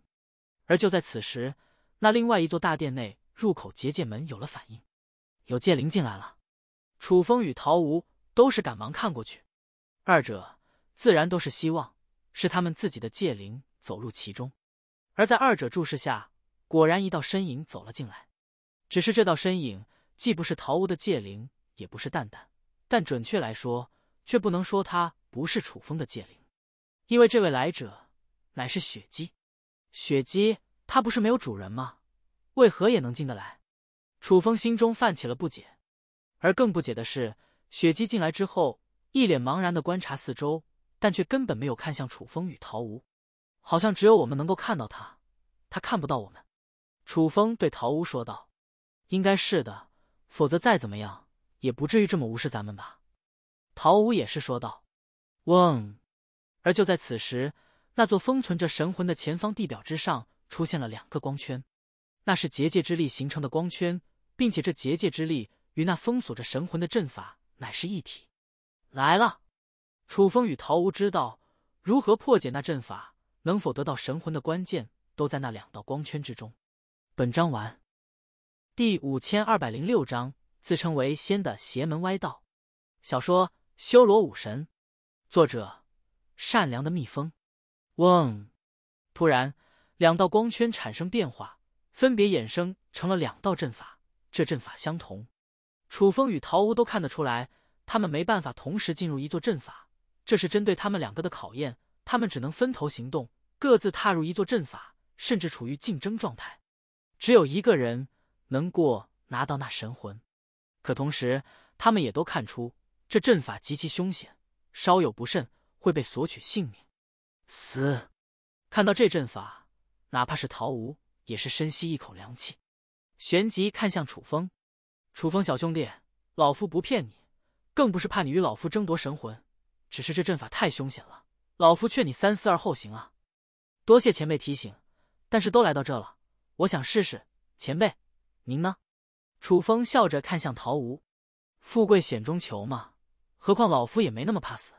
而就在此时，那另外一座大殿内入口结界门有了反应，有界灵进来了。楚风与陶吴都是赶忙看过去，二者自然都是希望是他们自己的界灵走入其中。而在二者注视下，果然一道身影走了进来。只是这道身影既不是桃屋的界灵，也不是蛋蛋，但准确来说，却不能说他不是楚风的界灵，因为这位来者乃是雪姬。雪姬，她不是没有主人吗？为何也能进得来？楚风心中泛起了不解，而更不解的是，雪姬进来之后，一脸茫然的观察四周，但却根本没有看向楚风与陶屋。好像只有我们能够看到他，他看不到我们。楚风对陶屋说道：“应该是的，否则再怎么样也不至于这么无视咱们吧。”陶屋也是说道：“嗡。”而就在此时，那座封存着神魂的前方地表之上出现了两个光圈，那是结界之力形成的光圈，并且这结界之力与那封锁着神魂的阵法乃是一体。来了，楚风与陶武知道如何破解那阵法。能否得到神魂的关键，都在那两道光圈之中。本章完。第五千二百零六章：自称为仙的邪门歪道。小说《修罗武神》，作者：善良的蜜蜂。嗡！突然，两道光圈产生变化，分别衍生成了两道阵法。这阵法相同，楚风与桃屋都看得出来，他们没办法同时进入一座阵法。这是针对他们两个的考验。他们只能分头行动，各自踏入一座阵法，甚至处于竞争状态，只有一个人能过拿到那神魂。可同时，他们也都看出这阵法极其凶险，稍有不慎会被索取性命。死！看到这阵法，哪怕是陶吴也是深吸一口凉气，旋即看向楚风：“楚风小兄弟，老夫不骗你，更不是怕你与老夫争夺神魂，只是这阵法太凶险了。”老夫劝你三思而后行啊！多谢前辈提醒，但是都来到这了，我想试试。前辈，您呢？楚风笑着看向陶吴，富贵险中求嘛，何况老夫也没那么怕死。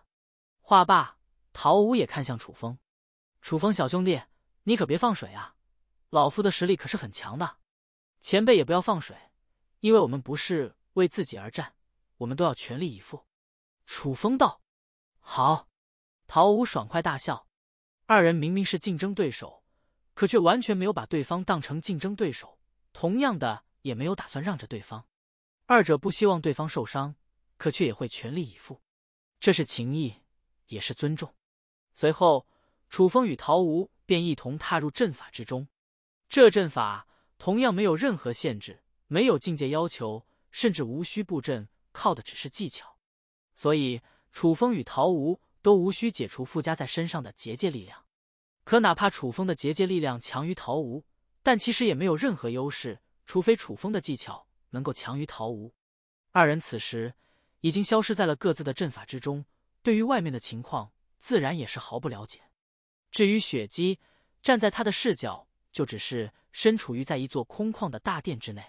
话罢，陶吴也看向楚风。楚风小兄弟，你可别放水啊！老夫的实力可是很强的。前辈也不要放水，因为我们不是为自己而战，我们都要全力以赴。楚风道：“好。”陶武爽快大笑，二人明明是竞争对手，可却完全没有把对方当成竞争对手，同样的也没有打算让着对方。二者不希望对方受伤，可却也会全力以赴，这是情谊，也是尊重。随后，楚风与陶吴便一同踏入阵法之中。这阵法同样没有任何限制，没有境界要求，甚至无需布阵，靠的只是技巧。所以，楚风与陶吴都无需解除附加在身上的结界力量，可哪怕楚风的结界力量强于陶无，但其实也没有任何优势，除非楚风的技巧能够强于陶无。二人此时已经消失在了各自的阵法之中，对于外面的情况自然也是毫不了解。至于雪姬，站在他的视角，就只是身处于在一座空旷的大殿之内。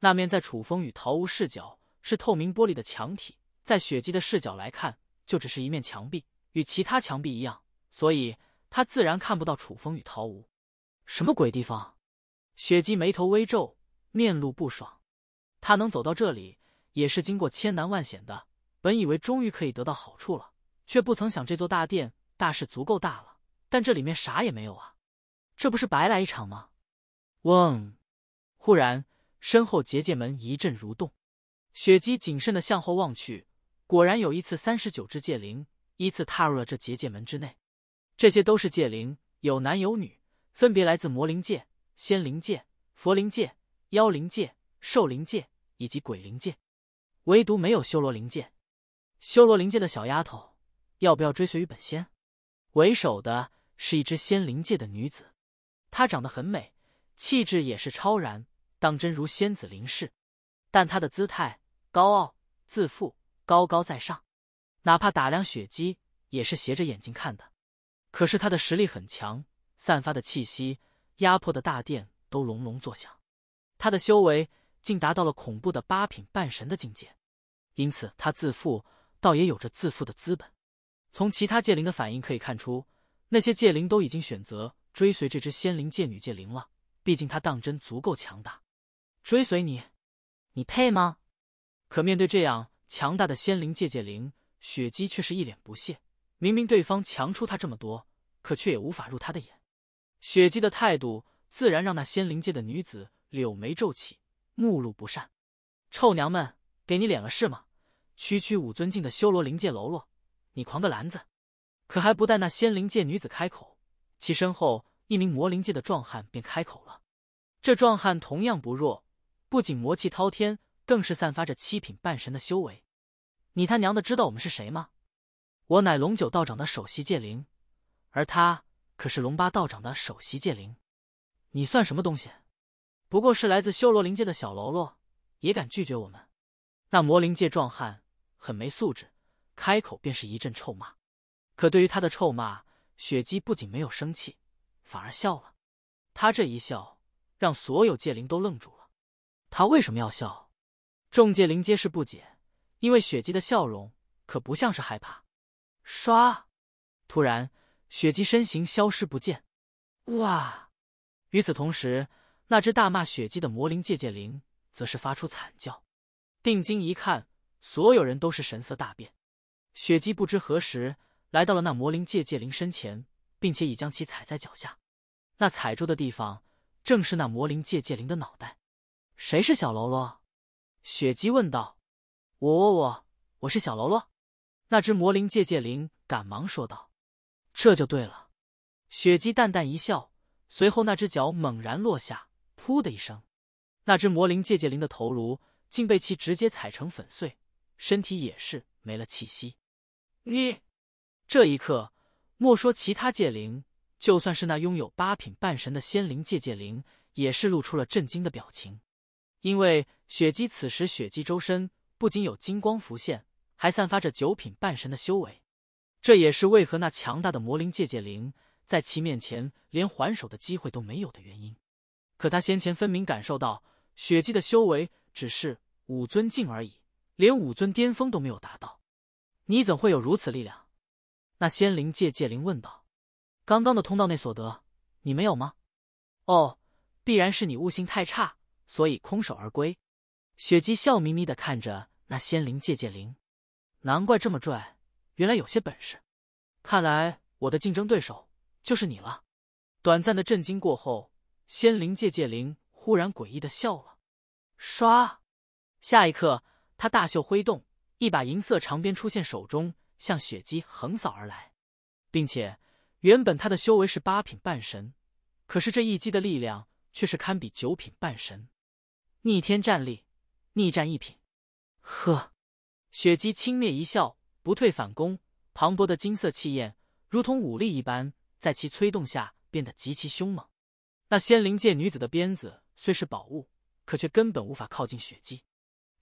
那面在楚风与陶无视角是透明玻璃的墙体，在雪姬的视角来看。就只是一面墙壁，与其他墙壁一样，所以他自然看不到楚风与陶无。什么鬼地方？雪姬眉头微皱，面露不爽。他能走到这里，也是经过千难万险的。本以为终于可以得到好处了，却不曾想这座大殿，大事足够大了，但这里面啥也没有啊！这不是白来一场吗？嗡！忽然，身后结界门一阵蠕动。雪姬谨慎的向后望去。果然有一次，三十九只界灵依次踏入了这结界门之内。这些都是界灵，有男有女，分别来自魔灵界、仙灵界、佛灵界、妖灵界、兽灵界以及鬼灵界，唯独没有修罗灵界。修罗灵界的小丫头，要不要追随于本仙？为首的是一只仙灵界的女子，她长得很美，气质也是超然，当真如仙子灵世。但她的姿态高傲自负。高高在上，哪怕打量雪姬也是斜着眼睛看的。可是他的实力很强，散发的气息压迫的大殿都隆隆作响。他的修为竟达到了恐怖的八品半神的境界，因此他自负，倒也有着自负的资本。从其他界灵的反应可以看出，那些界灵都已经选择追随这只仙灵界女界灵了。毕竟她当真足够强大。追随你，你配吗？可面对这样。强大的仙灵界界灵雪姬却是一脸不屑，明明对方强出他这么多，可却也无法入他的眼。雪姬的态度自然让那仙灵界的女子柳眉皱起，目露不善。臭娘们，给你脸了是吗？区区五尊境的修罗灵界喽啰，你狂个篮子！可还不待那仙灵界女子开口，其身后一名魔灵界的壮汉便开口了。这壮汉同样不弱，不仅魔气滔天。更是散发着七品半神的修为，你他娘的知道我们是谁吗？我乃龙九道长的首席界灵，而他可是龙八道长的首席界灵，你算什么东西？不过是来自修罗灵界的小喽啰，也敢拒绝我们？那魔灵界壮汉很没素质，开口便是一阵臭骂。可对于他的臭骂，雪姬不仅没有生气，反而笑了。他这一笑，让所有界灵都愣住了。他为什么要笑？众界灵皆是不解，因为雪姬的笑容可不像是害怕。唰！突然，雪姬身形消失不见。哇！与此同时，那只大骂雪姬的魔灵界界灵则是发出惨叫。定睛一看，所有人都是神色大变。雪姬不知何时来到了那魔灵界界灵身前，并且已将其踩在脚下。那踩住的地方正是那魔灵界界灵的脑袋。谁是小喽啰？雪姬问道：“我我我，我是小喽啰。”那只魔灵界界灵赶忙说道：“这就对了。”雪姬淡淡一笑，随后那只脚猛然落下，噗的一声，那只魔灵界界灵的头颅竟被其直接踩成粉碎，身体也是没了气息。你这一刻，莫说其他界灵，就算是那拥有八品半神的仙灵界界灵，也是露出了震惊的表情。因为雪姬此时，雪姬周身不仅有金光浮现，还散发着九品半神的修为，这也是为何那强大的魔灵界界灵在其面前连还手的机会都没有的原因。可他先前分明感受到雪姬的修为只是武尊境而已，连武尊巅峰都没有达到。你怎会有如此力量？那仙灵界界灵问道。刚刚的通道内所得，你没有吗？哦，必然是你悟性太差。所以空手而归，雪姬笑眯眯的看着那仙灵界界灵，难怪这么拽，原来有些本事。看来我的竞争对手就是你了。短暂的震惊过后，仙灵界界灵忽然诡异的笑了，唰！下一刻，他大袖挥动，一把银色长鞭出现手中，向雪姬横扫而来，并且原本他的修为是八品半神，可是这一击的力量却是堪比九品半神。逆天战力，逆战一品。呵，雪姬轻蔑一笑，不退反攻。磅礴的金色气焰，如同武力一般，在其催动下变得极其凶猛。那仙灵界女子的鞭子虽是宝物，可却根本无法靠近雪姬。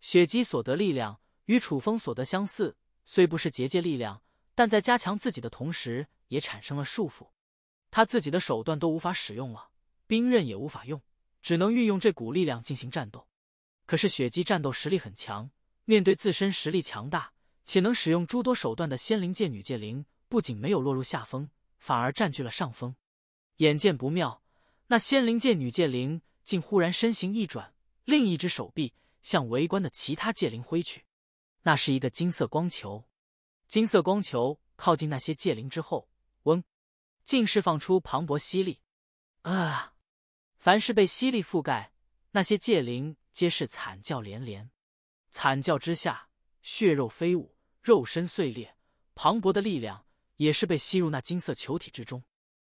雪姬所得力量与楚风所得相似，虽不是结界力量，但在加强自己的同时，也产生了束缚。他自己的手段都无法使用了，兵刃也无法用。只能运用这股力量进行战斗，可是雪姬战斗实力很强，面对自身实力强大且能使用诸多手段的仙灵界女界灵，不仅没有落入下风，反而占据了上风。眼见不妙，那仙灵界女界灵竟忽然身形一转，另一只手臂向围观的其他界灵挥去，那是一个金色光球。金色光球靠近那些界灵之后，嗡，竟释放出磅礴吸力，啊！凡是被吸力覆盖，那些界灵皆是惨叫连连，惨叫之下，血肉飞舞，肉身碎裂，磅礴的力量也是被吸入那金色球体之中。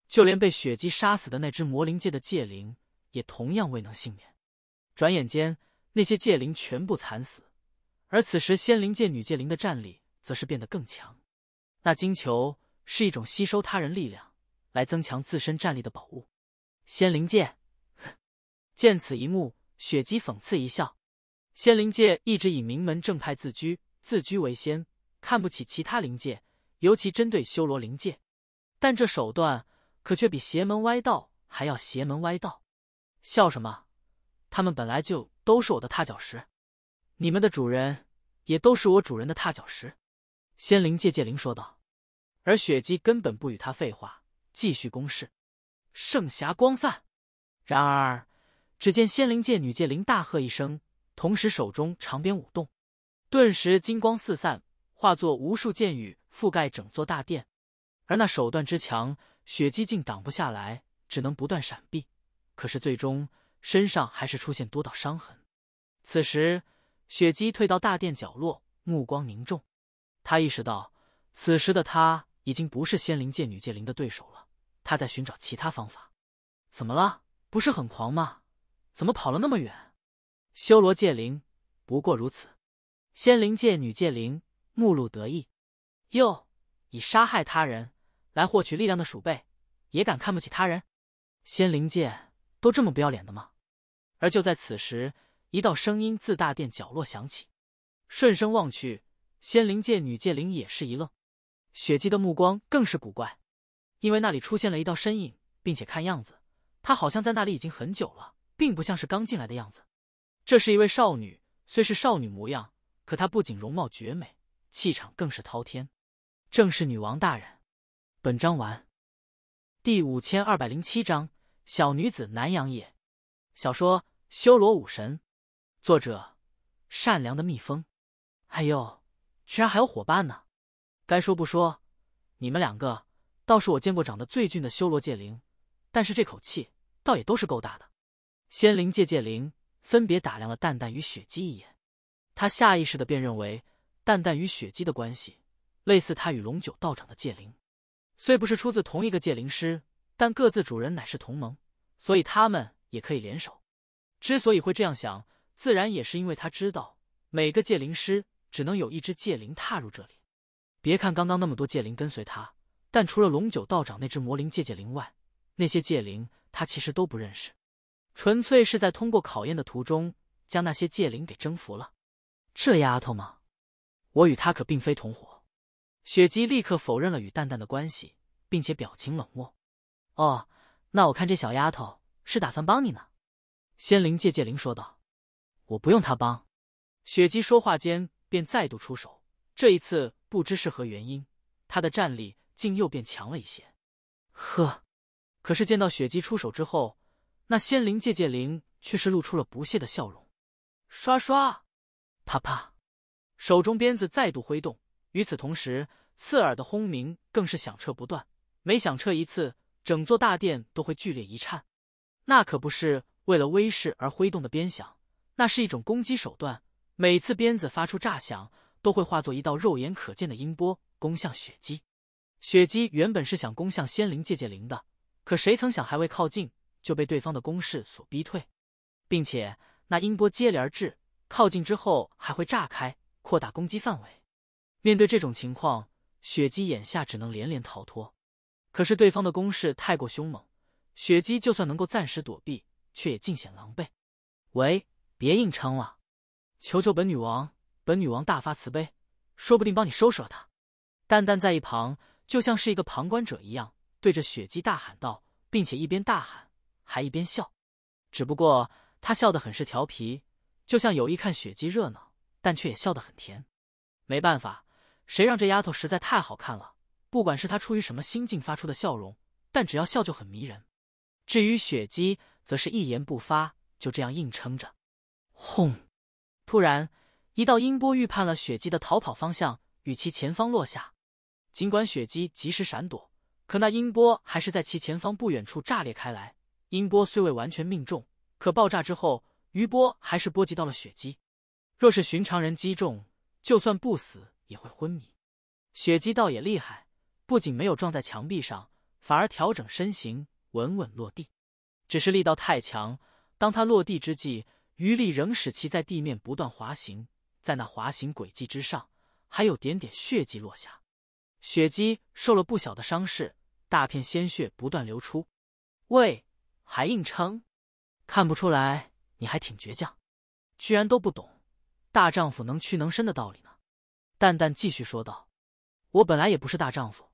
就连被雪姬杀死的那只魔灵界的界灵，也同样未能幸免。转眼间，那些界灵全部惨死，而此时仙灵界女界灵的战力则是变得更强。那金球是一种吸收他人力量来增强自身战力的宝物，仙灵界。见此一幕，雪姬讽刺一笑：“仙灵界一直以名门正派自居，自居为先，看不起其他灵界，尤其针对修罗灵界。但这手段可却比邪门歪道还要邪门歪道。”“笑什么？他们本来就都是我的踏脚石，你们的主人也都是我主人的踏脚石。”仙灵界界灵说道。而雪姬根本不与他废话，继续攻势：“圣霞光散。”然而。只见仙灵界女界灵大喝一声，同时手中长鞭舞动，顿时金光四散，化作无数剑雨覆盖整座大殿。而那手段之强，雪姬竟挡不下来，只能不断闪避。可是最终身上还是出现多道伤痕。此时，雪姬退到大殿角落，目光凝重。他意识到，此时的他已经不是仙灵界女界灵的对手了。他在寻找其他方法。怎么了？不是很狂吗？怎么跑了那么远？修罗界灵不过如此。仙灵界女界灵目露得意。哟，以杀害他人来获取力量的鼠辈，也敢看不起他人？仙灵界都这么不要脸的吗？而就在此时，一道声音自大殿角落响起。顺声望去，仙灵界女界灵也是一愣，雪姬的目光更是古怪，因为那里出现了一道身影，并且看样子，她好像在那里已经很久了。并不像是刚进来的样子，这是一位少女，虽是少女模样，可她不仅容貌绝美，气场更是滔天，正是女王大人。本章完，第五千二百零七章小女子难养也。小说《修罗武神》，作者：善良的蜜蜂。哎呦，居然还有伙伴呢！该说不说，你们两个倒是我见过长得最俊的修罗界灵，但是这口气倒也都是够大的。仙灵界界灵分别打量了蛋蛋与雪姬一眼，他下意识的便认为蛋蛋与雪姬的关系类似他与龙九道长的界灵，虽不是出自同一个界灵师，但各自主人乃是同盟，所以他们也可以联手。之所以会这样想，自然也是因为他知道每个界灵师只能有一只界灵踏入这里。别看刚刚那么多界灵跟随他，但除了龙九道长那只魔灵界界灵外，那些界灵他其实都不认识。纯粹是在通过考验的途中将那些界灵给征服了，这丫头吗？我与她可并非同伙。雪姬立刻否认了与蛋蛋的关系，并且表情冷漠。哦，那我看这小丫头是打算帮你呢。仙灵界界灵说道：“我不用她帮。”雪姬说话间便再度出手，这一次不知是何原因，她的战力竟又变强了一些。呵，可是见到雪姬出手之后。那仙灵界界灵却是露出了不屑的笑容，刷刷，啪啪，手中鞭子再度挥动。与此同时，刺耳的轰鸣更是响彻不断，每响彻一次，整座大殿都会剧烈一颤。那可不是为了威势而挥动的鞭响，那是一种攻击手段。每次鞭子发出炸响，都会化作一道肉眼可见的音波攻向雪姬。雪姬原本是想攻向仙灵界界灵的，可谁曾想还未靠近。就被对方的攻势所逼退，并且那音波接连而至，靠近之后还会炸开，扩大攻击范围。面对这种情况，雪姬眼下只能连连逃脱。可是对方的攻势太过凶猛，雪姬就算能够暂时躲避，却也尽显狼狈。喂，别硬撑了，求求本女王，本女王大发慈悲，说不定帮你收拾了他。蛋蛋在一旁就像是一个旁观者一样，对着雪姬大喊道，并且一边大喊。还一边笑，只不过他笑得很是调皮，就像有意看雪姬热闹，但却也笑得很甜。没办法，谁让这丫头实在太好看了？不管是她出于什么心境发出的笑容，但只要笑就很迷人。至于雪姬，则是一言不发，就这样硬撑着。轰！突然，一道音波预判了雪姬的逃跑方向，与其前方落下。尽管雪姬及时闪躲，可那音波还是在其前方不远处炸裂开来。音波虽未完全命中，可爆炸之后余波还是波及到了血姬。若是寻常人击中，就算不死也会昏迷。血姬倒也厉害，不仅没有撞在墙壁上，反而调整身形稳稳落地。只是力道太强，当他落地之际，余力仍使其在地面不断滑行。在那滑行轨迹之上，还有点点血迹落下。血姬受了不小的伤势，大片鲜血不断流出。喂。还硬撑，看不出来，你还挺倔强，居然都不懂大丈夫能屈能伸的道理呢。淡淡继续说道：“我本来也不是大丈夫。”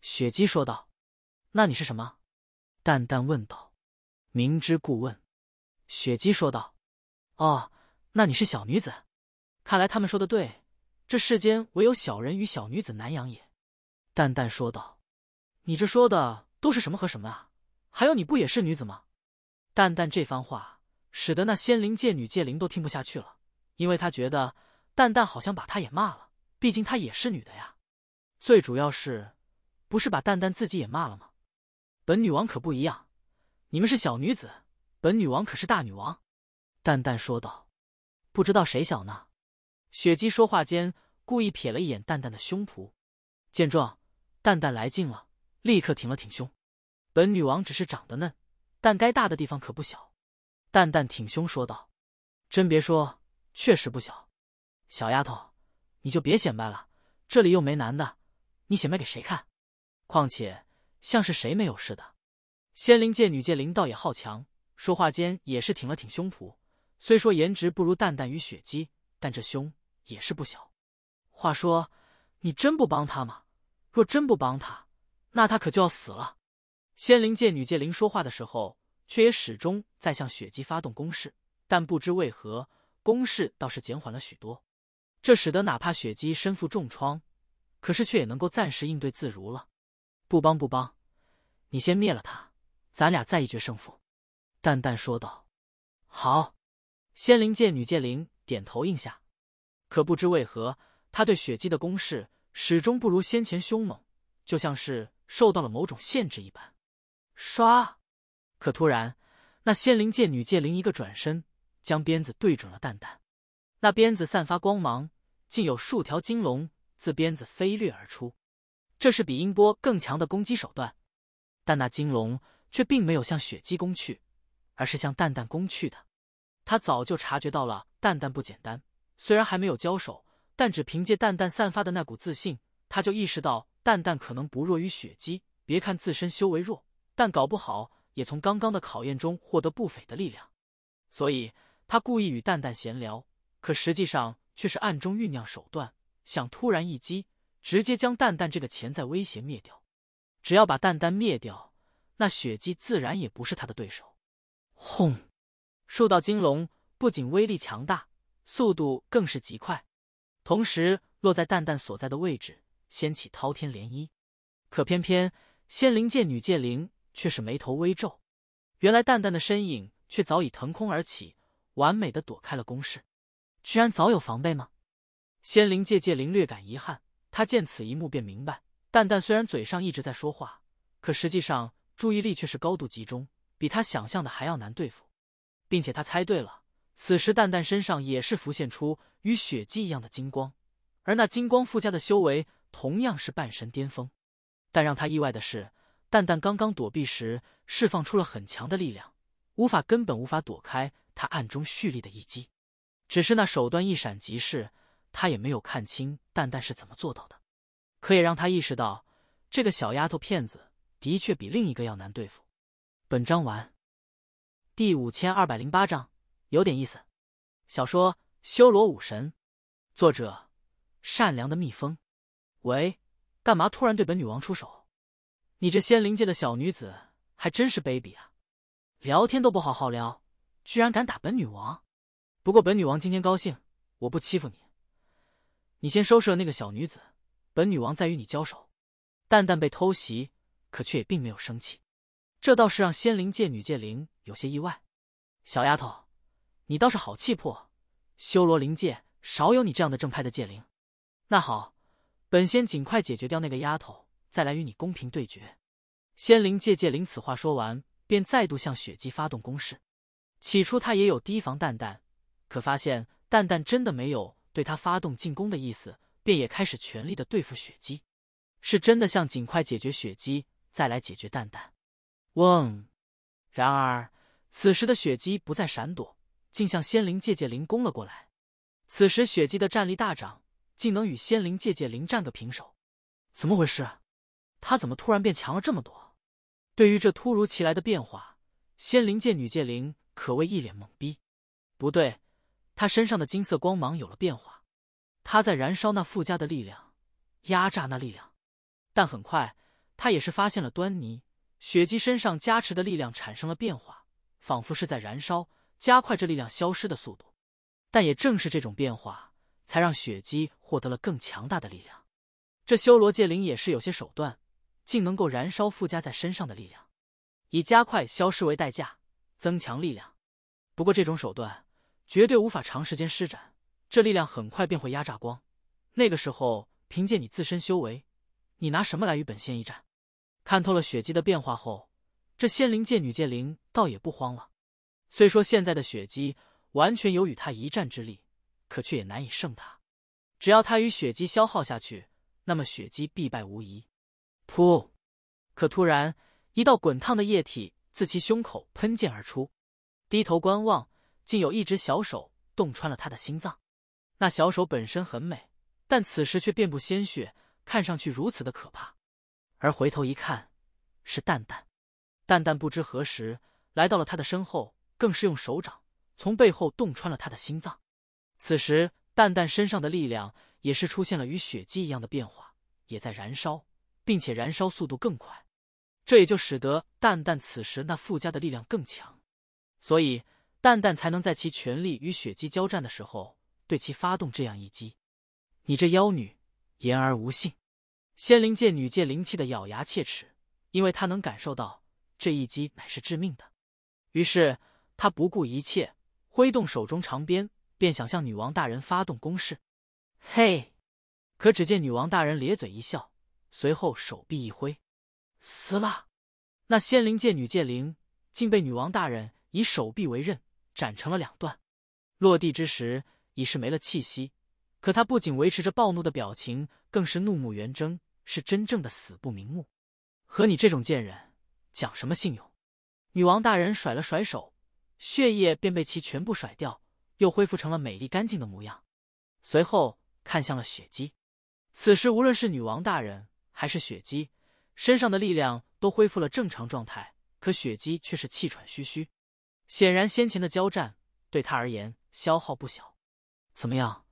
雪姬说道：“那你是什么？”淡淡问道，明知故问。雪姬说道：“哦，那你是小女子。看来他们说的对，这世间唯有小人与小女子难养也。”淡淡说道：“你这说的都是什么和什么啊？”还有你不也是女子吗？蛋蛋这番话使得那仙灵界女界灵都听不下去了，因为他觉得蛋蛋好像把他也骂了，毕竟他也是女的呀。最主要是，不是把蛋蛋自己也骂了吗？本女王可不一样，你们是小女子，本女王可是大女王。”蛋蛋说道。“不知道谁小呢？”雪姬说话间故意瞥了一眼蛋蛋的胸脯，见状，蛋蛋来劲了，立刻挺了挺胸。本女王只是长得嫩，但该大的地方可不小。蛋蛋挺胸说道：“真别说，确实不小。”小丫头，你就别显摆了，这里又没男的，你显摆给谁看？况且像是谁没有似的。仙灵界女界灵倒也好强，说话间也是挺了挺胸脯。虽说颜值不如蛋蛋与雪姬，但这胸也是不小。话说，你真不帮她吗？若真不帮她，那她可就要死了。仙灵界女界灵说话的时候，却也始终在向雪姬发动攻势，但不知为何，攻势倒是减缓了许多。这使得哪怕雪姬身负重创，可是却也能够暂时应对自如了。不帮不帮，你先灭了他，咱俩再一决胜负。”淡淡说道。“好。”仙灵界女界灵点头应下。可不知为何，她对雪姬的攻势始终不如先前凶猛，就像是受到了某种限制一般。唰！可突然，那仙灵界女剑灵一个转身，将鞭子对准了蛋蛋。那鞭子散发光芒，竟有数条金龙自鞭子飞掠而出。这是比音波更强的攻击手段。但那金龙却并没有向雪姬攻去，而是向蛋蛋攻去的。他早就察觉到了蛋蛋不简单，虽然还没有交手，但只凭借蛋蛋散发的那股自信，他就意识到蛋蛋可能不弱于雪姬。别看自身修为弱。但搞不好也从刚刚的考验中获得不菲的力量，所以他故意与蛋蛋闲聊，可实际上却是暗中酝酿手段，想突然一击，直接将蛋蛋这个潜在威胁灭掉。只要把蛋蛋灭掉，那雪姬自然也不是他的对手。轰！数道金龙不仅威力强大，速度更是极快，同时落在蛋蛋所在的位置，掀起滔天涟漪。可偏偏仙灵界女界灵。却是眉头微皱，原来淡淡的身影却早已腾空而起，完美的躲开了攻势，居然早有防备吗？仙灵界界灵略感遗憾，他见此一幕便明白，淡淡虽然嘴上一直在说话，可实际上注意力却是高度集中，比他想象的还要难对付，并且他猜对了，此时淡淡身上也是浮现出与血迹一样的金光，而那金光附加的修为同样是半神巅峰，但让他意外的是。蛋蛋刚刚躲避时，释放出了很强的力量，无法根本无法躲开他暗中蓄力的一击。只是那手段一闪即逝，他也没有看清蛋蛋是怎么做到的。可也让他意识到，这个小丫头片子的确比另一个要难对付。本章完。第五千二百零八章，有点意思。小说《修罗武神》，作者：善良的蜜蜂。喂，干嘛突然对本女王出手？你这仙灵界的小女子还真是卑鄙啊！聊天都不好好聊，居然敢打本女王！不过本女王今天高兴，我不欺负你。你先收拾了那个小女子，本女王再与你交手。蛋蛋被偷袭，可却也并没有生气，这倒是让仙灵界女界灵有些意外。小丫头，你倒是好气魄，修罗灵界少有你这样的正派的界灵。那好，本仙尽快解决掉那个丫头。再来与你公平对决，仙灵界界灵此话说完，便再度向雪姬发动攻势。起初他也有提防蛋蛋，可发现蛋蛋真的没有对他发动进攻的意思，便也开始全力的对付雪姬，是真的想尽快解决雪姬，再来解决蛋蛋。嗡！然而此时的雪姬不再闪躲，竟向仙灵界界灵攻了过来。此时雪姬的战力大涨，竟能与仙灵界界灵战个平手，怎么回事？他怎么突然变强了这么多？对于这突如其来的变化，仙灵界女界灵可谓一脸懵逼。不对，她身上的金色光芒有了变化，她在燃烧那附加的力量，压榨那力量。但很快，她也是发现了端倪：雪姬身上加持的力量产生了变化，仿佛是在燃烧，加快这力量消失的速度。但也正是这种变化，才让雪姬获得了更强大的力量。这修罗界灵也是有些手段。竟能够燃烧附加在身上的力量，以加快消失为代价增强力量。不过这种手段绝对无法长时间施展，这力量很快便会压榨光。那个时候，凭借你自身修为，你拿什么来与本仙一战？看透了血姬的变化后，这仙灵界女剑灵倒也不慌了。虽说现在的血姬完全有与他一战之力，可却也难以胜他。只要他与血姬消耗下去，那么血姬必败无疑。噗！可突然，一道滚烫的液体自其胸口喷溅而出。低头观望，竟有一只小手洞穿了他的心脏。那小手本身很美，但此时却遍布鲜血，看上去如此的可怕。而回头一看，是蛋蛋。蛋蛋不知何时来到了他的身后，更是用手掌从背后洞穿了他的心脏。此时，蛋蛋身上的力量也是出现了与血迹一样的变化，也在燃烧。并且燃烧速度更快，这也就使得蛋蛋此时那附加的力量更强，所以蛋蛋才能在其全力与雪姬交战的时候对其发动这样一击。你这妖女，言而无信！仙灵界女界灵气的咬牙切齿，因为她能感受到这一击乃是致命的。于是她不顾一切，挥动手中长鞭，便想向女王大人发动攻势。嘿！可只见女王大人咧嘴一笑。随后手臂一挥，撕拉，那仙灵界女界灵竟被女王大人以手臂为刃斩成了两段，落地之时已是没了气息。可她不仅维持着暴怒的表情，更是怒目圆睁，是真正的死不瞑目。和你这种贱人讲什么信用？女王大人甩了甩手，血液便被其全部甩掉，又恢复成了美丽干净的模样。随后看向了雪姬，此时无论是女王大人。还是雪姬身上的力量都恢复了正常状态，可雪姬却是气喘吁吁，显然先前的交战对她而言消耗不小。怎么样，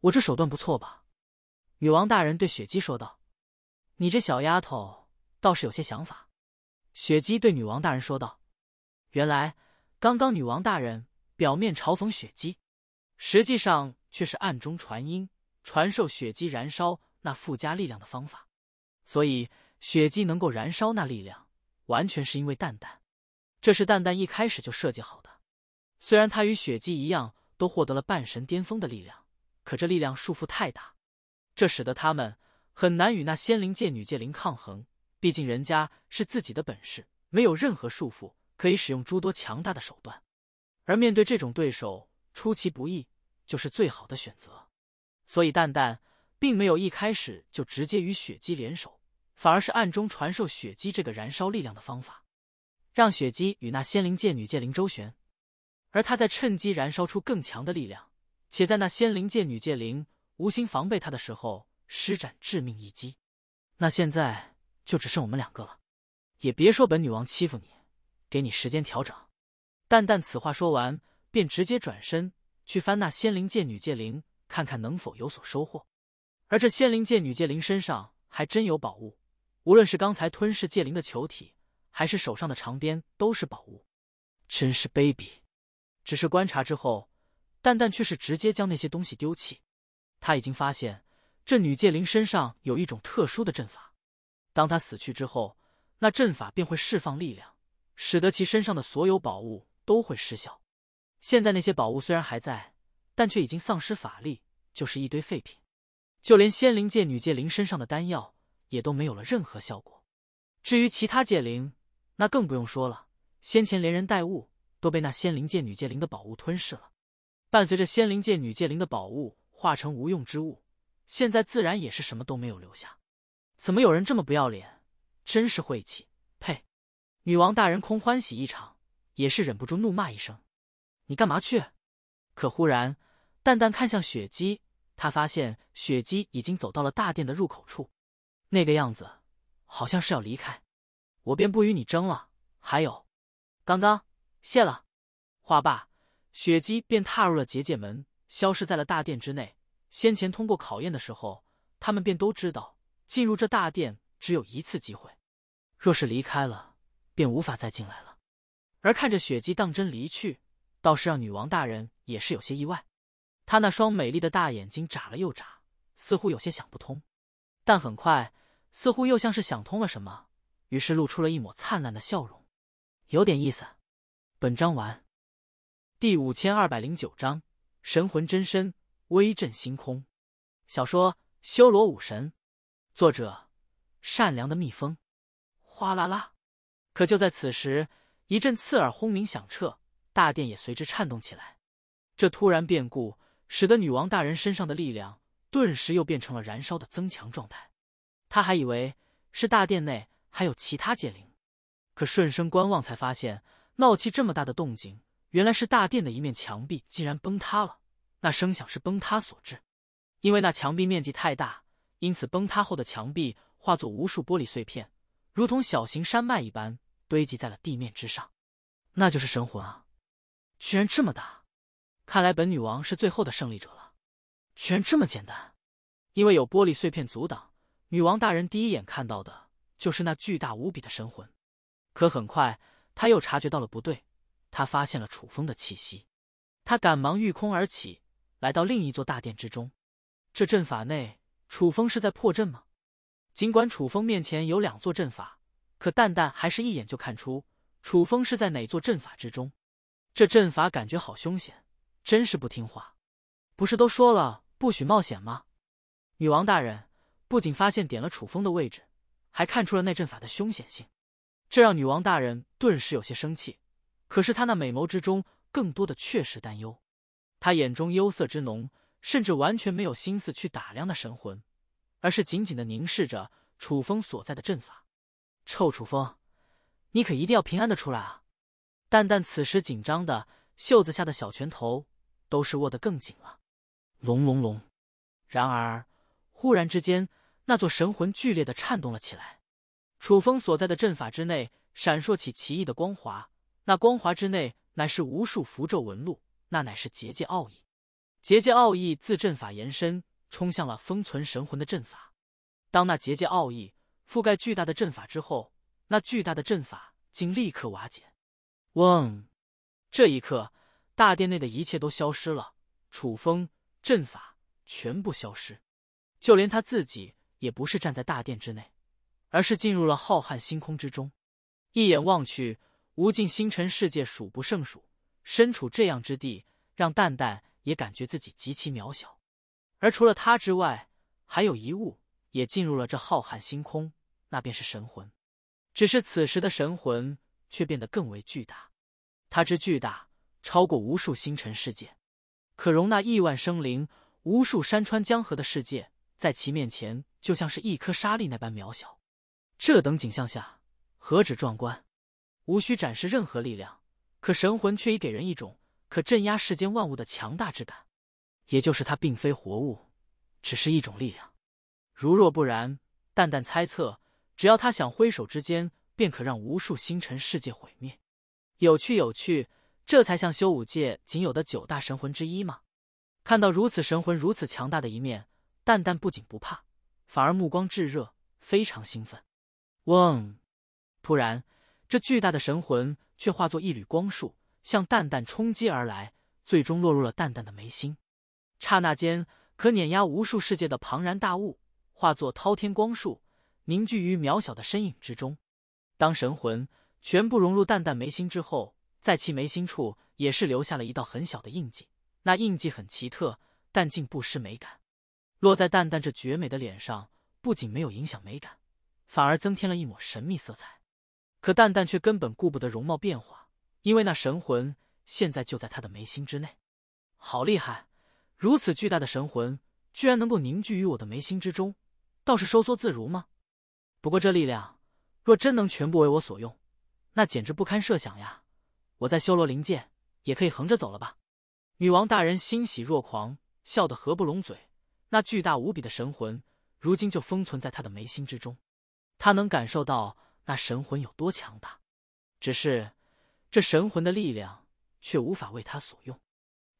我这手段不错吧？女王大人对雪姬说道：“你这小丫头倒是有些想法。”雪姬对女王大人说道：“原来刚刚女王大人表面嘲讽雪姬，实际上却是暗中传音传授雪姬燃烧那附加力量的方法。”所以血姬能够燃烧那力量，完全是因为蛋蛋，这是蛋蛋一开始就设计好的。虽然他与血姬一样都获得了半神巅峰的力量，可这力量束缚太大，这使得他们很难与那仙灵界女界灵抗衡。毕竟人家是自己的本事，没有任何束缚，可以使用诸多强大的手段。而面对这种对手，出其不意就是最好的选择。所以蛋蛋并没有一开始就直接与血姬联手。反而是暗中传授雪姬这个燃烧力量的方法，让雪姬与那仙灵界女界灵周旋，而他在趁机燃烧出更强的力量，且在那仙灵界女界灵无心防备他的时候施展致命一击。那现在就只剩我们两个了，也别说本女王欺负你，给你时间调整。淡淡此话说完，便直接转身去翻那仙灵界女界灵，看看能否有所收获。而这仙灵界女界灵身上还真有宝物。无论是刚才吞噬界灵的球体，还是手上的长鞭，都是宝物，真是卑鄙！只是观察之后，蛋蛋却是直接将那些东西丢弃。他已经发现，这女界灵身上有一种特殊的阵法，当她死去之后，那阵法便会释放力量，使得其身上的所有宝物都会失效。现在那些宝物虽然还在，但却已经丧失法力，就是一堆废品。就连仙灵界女界灵身上的丹药。也都没有了任何效果，至于其他界灵，那更不用说了。先前连人带物都被那仙灵界女界灵的宝物吞噬了，伴随着仙灵界女界灵的宝物化成无用之物，现在自然也是什么都没有留下。怎么有人这么不要脸？真是晦气！呸！女王大人空欢喜一场，也是忍不住怒骂一声：“你干嘛去？”可忽然，淡淡看向雪姬，他发现雪姬已经走到了大殿的入口处。那个样子，好像是要离开，我便不与你争了。还有，刚刚谢了。话罢，雪姬便踏入了结界门，消失在了大殿之内。先前通过考验的时候，他们便都知道，进入这大殿只有一次机会，若是离开了，便无法再进来了。而看着雪姬当真离去，倒是让女王大人也是有些意外。她那双美丽的大眼睛眨了又眨，似乎有些想不通，但很快。似乎又像是想通了什么，于是露出了一抹灿烂的笑容，有点意思。本章完，第五千二百零九章：神魂真身，威震星空。小说《修罗武神》，作者：善良的蜜蜂。哗啦啦！可就在此时，一阵刺耳轰鸣响彻，大殿也随之颤动起来。这突然变故，使得女王大人身上的力量顿时又变成了燃烧的增强状态。他还以为是大殿内还有其他界灵，可顺身观望才发现，闹起这么大的动静，原来是大殿的一面墙壁竟然崩塌了。那声响是崩塌所致，因为那墙壁面积太大，因此崩塌后的墙壁化作无数玻璃碎片，如同小型山脉一般堆积在了地面之上。那就是神魂啊，居然这么大！看来本女王是最后的胜利者了。居然这么简单，因为有玻璃碎片阻挡。女王大人第一眼看到的就是那巨大无比的神魂，可很快他又察觉到了不对，他发现了楚风的气息，他赶忙御空而起来到另一座大殿之中。这阵法内，楚风是在破阵吗？尽管楚风面前有两座阵法，可淡淡还是一眼就看出楚风是在哪座阵法之中。这阵法感觉好凶险，真是不听话！不是都说了不许冒险吗？女王大人。不仅发现点了楚风的位置，还看出了那阵法的凶险性，这让女王大人顿时有些生气。可是他那美眸之中更多的却是担忧，他眼中忧色之浓，甚至完全没有心思去打量那神魂，而是紧紧的凝视着楚风所在的阵法。臭楚风，你可一定要平安的出来啊！蛋蛋此时紧张的袖子下的小拳头都是握得更紧了。隆隆隆，然而忽然之间。那座神魂剧烈的颤动了起来，楚风所在的阵法之内闪烁起奇异的光华，那光华之内乃是无数符咒纹路，那乃是结界奥义。结界奥义自阵法延伸，冲向了封存神魂的阵法。当那结界奥义覆盖巨大的阵法之后，那巨大的阵法竟立刻瓦解。嗡！这一刻，大殿内的一切都消失了，楚风阵法全部消失，就连他自己。也不是站在大殿之内，而是进入了浩瀚星空之中。一眼望去，无尽星辰世界数不胜数。身处这样之地，让蛋蛋也感觉自己极其渺小。而除了他之外，还有一物也进入了这浩瀚星空，那便是神魂。只是此时的神魂却变得更为巨大，它之巨大，超过无数星辰世界，可容纳亿万生灵、无数山川江河的世界。在其面前，就像是一颗沙粒那般渺小。这等景象下，何止壮观？无需展示任何力量，可神魂却已给人一种可镇压世间万物的强大之感。也就是它并非活物，只是一种力量。如若不然，淡淡猜测，只要他想，挥手之间便可让无数星辰世界毁灭。有趣，有趣，这才像修武界仅有的九大神魂之一吗？看到如此神魂如此强大的一面。蛋蛋不仅不怕，反而目光炙热，非常兴奋。嗡！突然，这巨大的神魂却化作一缕光束，向蛋蛋冲击而来，最终落入了蛋蛋的眉心。刹那间，可碾压无数世界的庞然大物化作滔天光束，凝聚于渺小的身影之中。当神魂全部融入蛋蛋眉心之后，在其眉心处也是留下了一道很小的印记。那印记很奇特，但竟不失美感。落在蛋蛋这绝美的脸上，不仅没有影响美感，反而增添了一抹神秘色彩。可蛋蛋却根本顾不得容貌变化，因为那神魂现在就在他的眉心之内。好厉害！如此巨大的神魂，居然能够凝聚于我的眉心之中，倒是收缩自如吗？不过这力量若真能全部为我所用，那简直不堪设想呀！我在修罗灵界也可以横着走了吧？女王大人欣喜若狂，笑得合不拢嘴。那巨大无比的神魂，如今就封存在他的眉心之中，他能感受到那神魂有多强大，只是这神魂的力量却无法为他所用，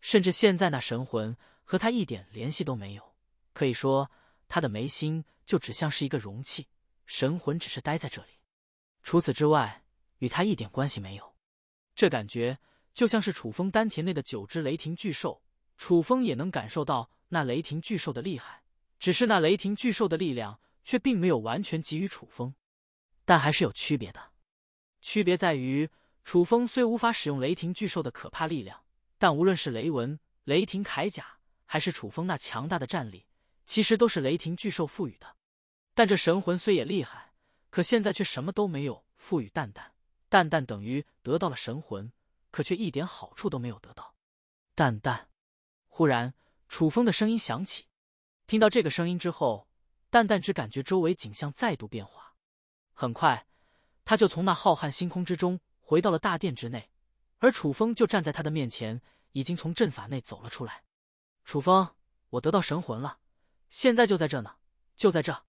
甚至现在那神魂和他一点联系都没有，可以说他的眉心就只像是一个容器，神魂只是待在这里，除此之外与他一点关系没有，这感觉就像是楚风丹田内的九只雷霆巨兽，楚风也能感受到。那雷霆巨兽的厉害，只是那雷霆巨兽的力量却并没有完全给予楚风，但还是有区别的。区别在于，楚风虽无法使用雷霆巨兽的可怕力量，但无论是雷纹、雷霆铠甲，还是楚风那强大的战力，其实都是雷霆巨兽赋予的。但这神魂虽也厉害，可现在却什么都没有赋予蛋蛋。蛋蛋等于得到了神魂，可却一点好处都没有得到。蛋蛋，忽然。楚风的声音响起，听到这个声音之后，蛋蛋只感觉周围景象再度变化。很快，他就从那浩瀚星空之中回到了大殿之内，而楚风就站在他的面前，已经从阵法内走了出来。楚风，我得到神魂了，现在就在这呢，就在这。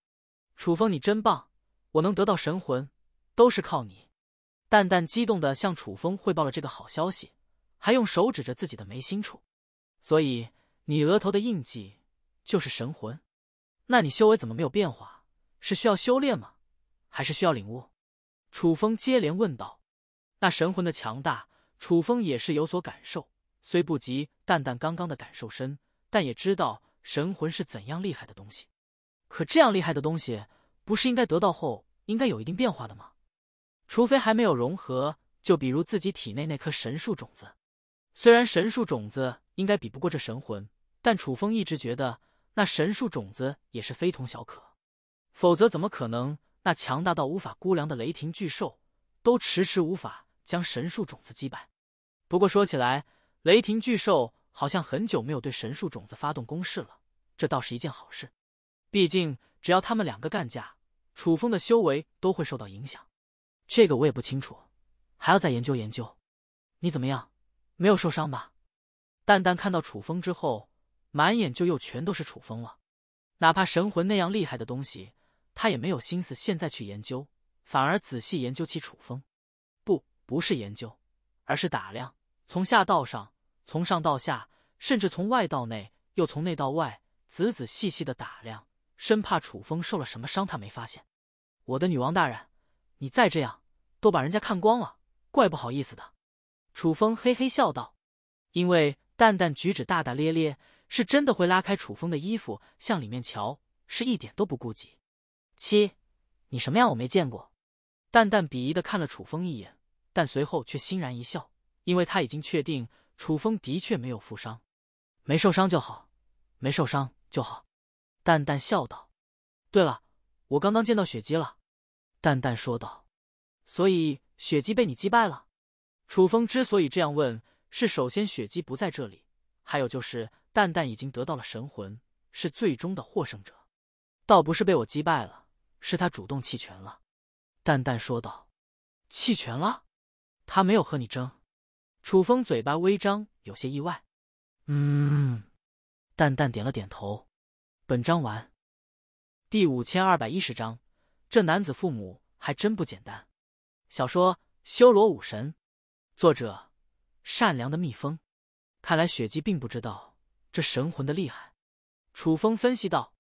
楚风，你真棒！我能得到神魂，都是靠你。蛋蛋激动的向楚风汇报了这个好消息，还用手指着自己的眉心处。所以。你额头的印记就是神魂，那你修为怎么没有变化？是需要修炼吗？还是需要领悟？楚风接连问道。那神魂的强大，楚风也是有所感受，虽不及淡淡刚刚的感受深，但也知道神魂是怎样厉害的东西。可这样厉害的东西，不是应该得到后应该有一定变化的吗？除非还没有融合，就比如自己体内那颗神树种子，虽然神树种子。应该比不过这神魂，但楚风一直觉得那神树种子也是非同小可，否则怎么可能那强大到无法估量的雷霆巨兽都迟迟无法将神树种子击败？不过说起来，雷霆巨兽好像很久没有对神树种子发动攻势了，这倒是一件好事。毕竟只要他们两个干架，楚风的修为都会受到影响。这个我也不清楚，还要再研究研究。你怎么样？没有受伤吧？淡淡看到楚风之后，满眼就又全都是楚风了。哪怕神魂那样厉害的东西，他也没有心思现在去研究，反而仔细研究起楚风。不，不是研究，而是打量。从下到上，从上到下，甚至从外到内，又从内到外，仔仔细细的打量，生怕楚风受了什么伤，他没发现。我的女王大人，你再这样，都把人家看光了，怪不好意思的。楚风嘿嘿笑道，因为。淡淡举止大大咧咧，是真的会拉开楚风的衣服向里面瞧，是一点都不顾及。七，你什么样我没见过。淡淡鄙夷的看了楚风一眼，但随后却欣然一笑，因为他已经确定楚风的确没有负伤。没受伤就好，没受伤就好。淡淡笑道。对了，我刚刚见到雪姬了。淡淡说道。所以雪姬被你击败了？楚风之所以这样问。是首先，雪姬不在这里，还有就是蛋蛋已经得到了神魂，是最终的获胜者。倒不是被我击败了，是他主动弃权了。蛋蛋说道：“弃权了，他没有和你争。”楚风嘴巴微张，有些意外。嗯，蛋蛋点了点头。本章完。第五千二百一十章，这男子父母还真不简单。小说《修罗武神》，作者。善良的蜜蜂，看来雪姬并不知道这神魂的厉害。楚风分析道：“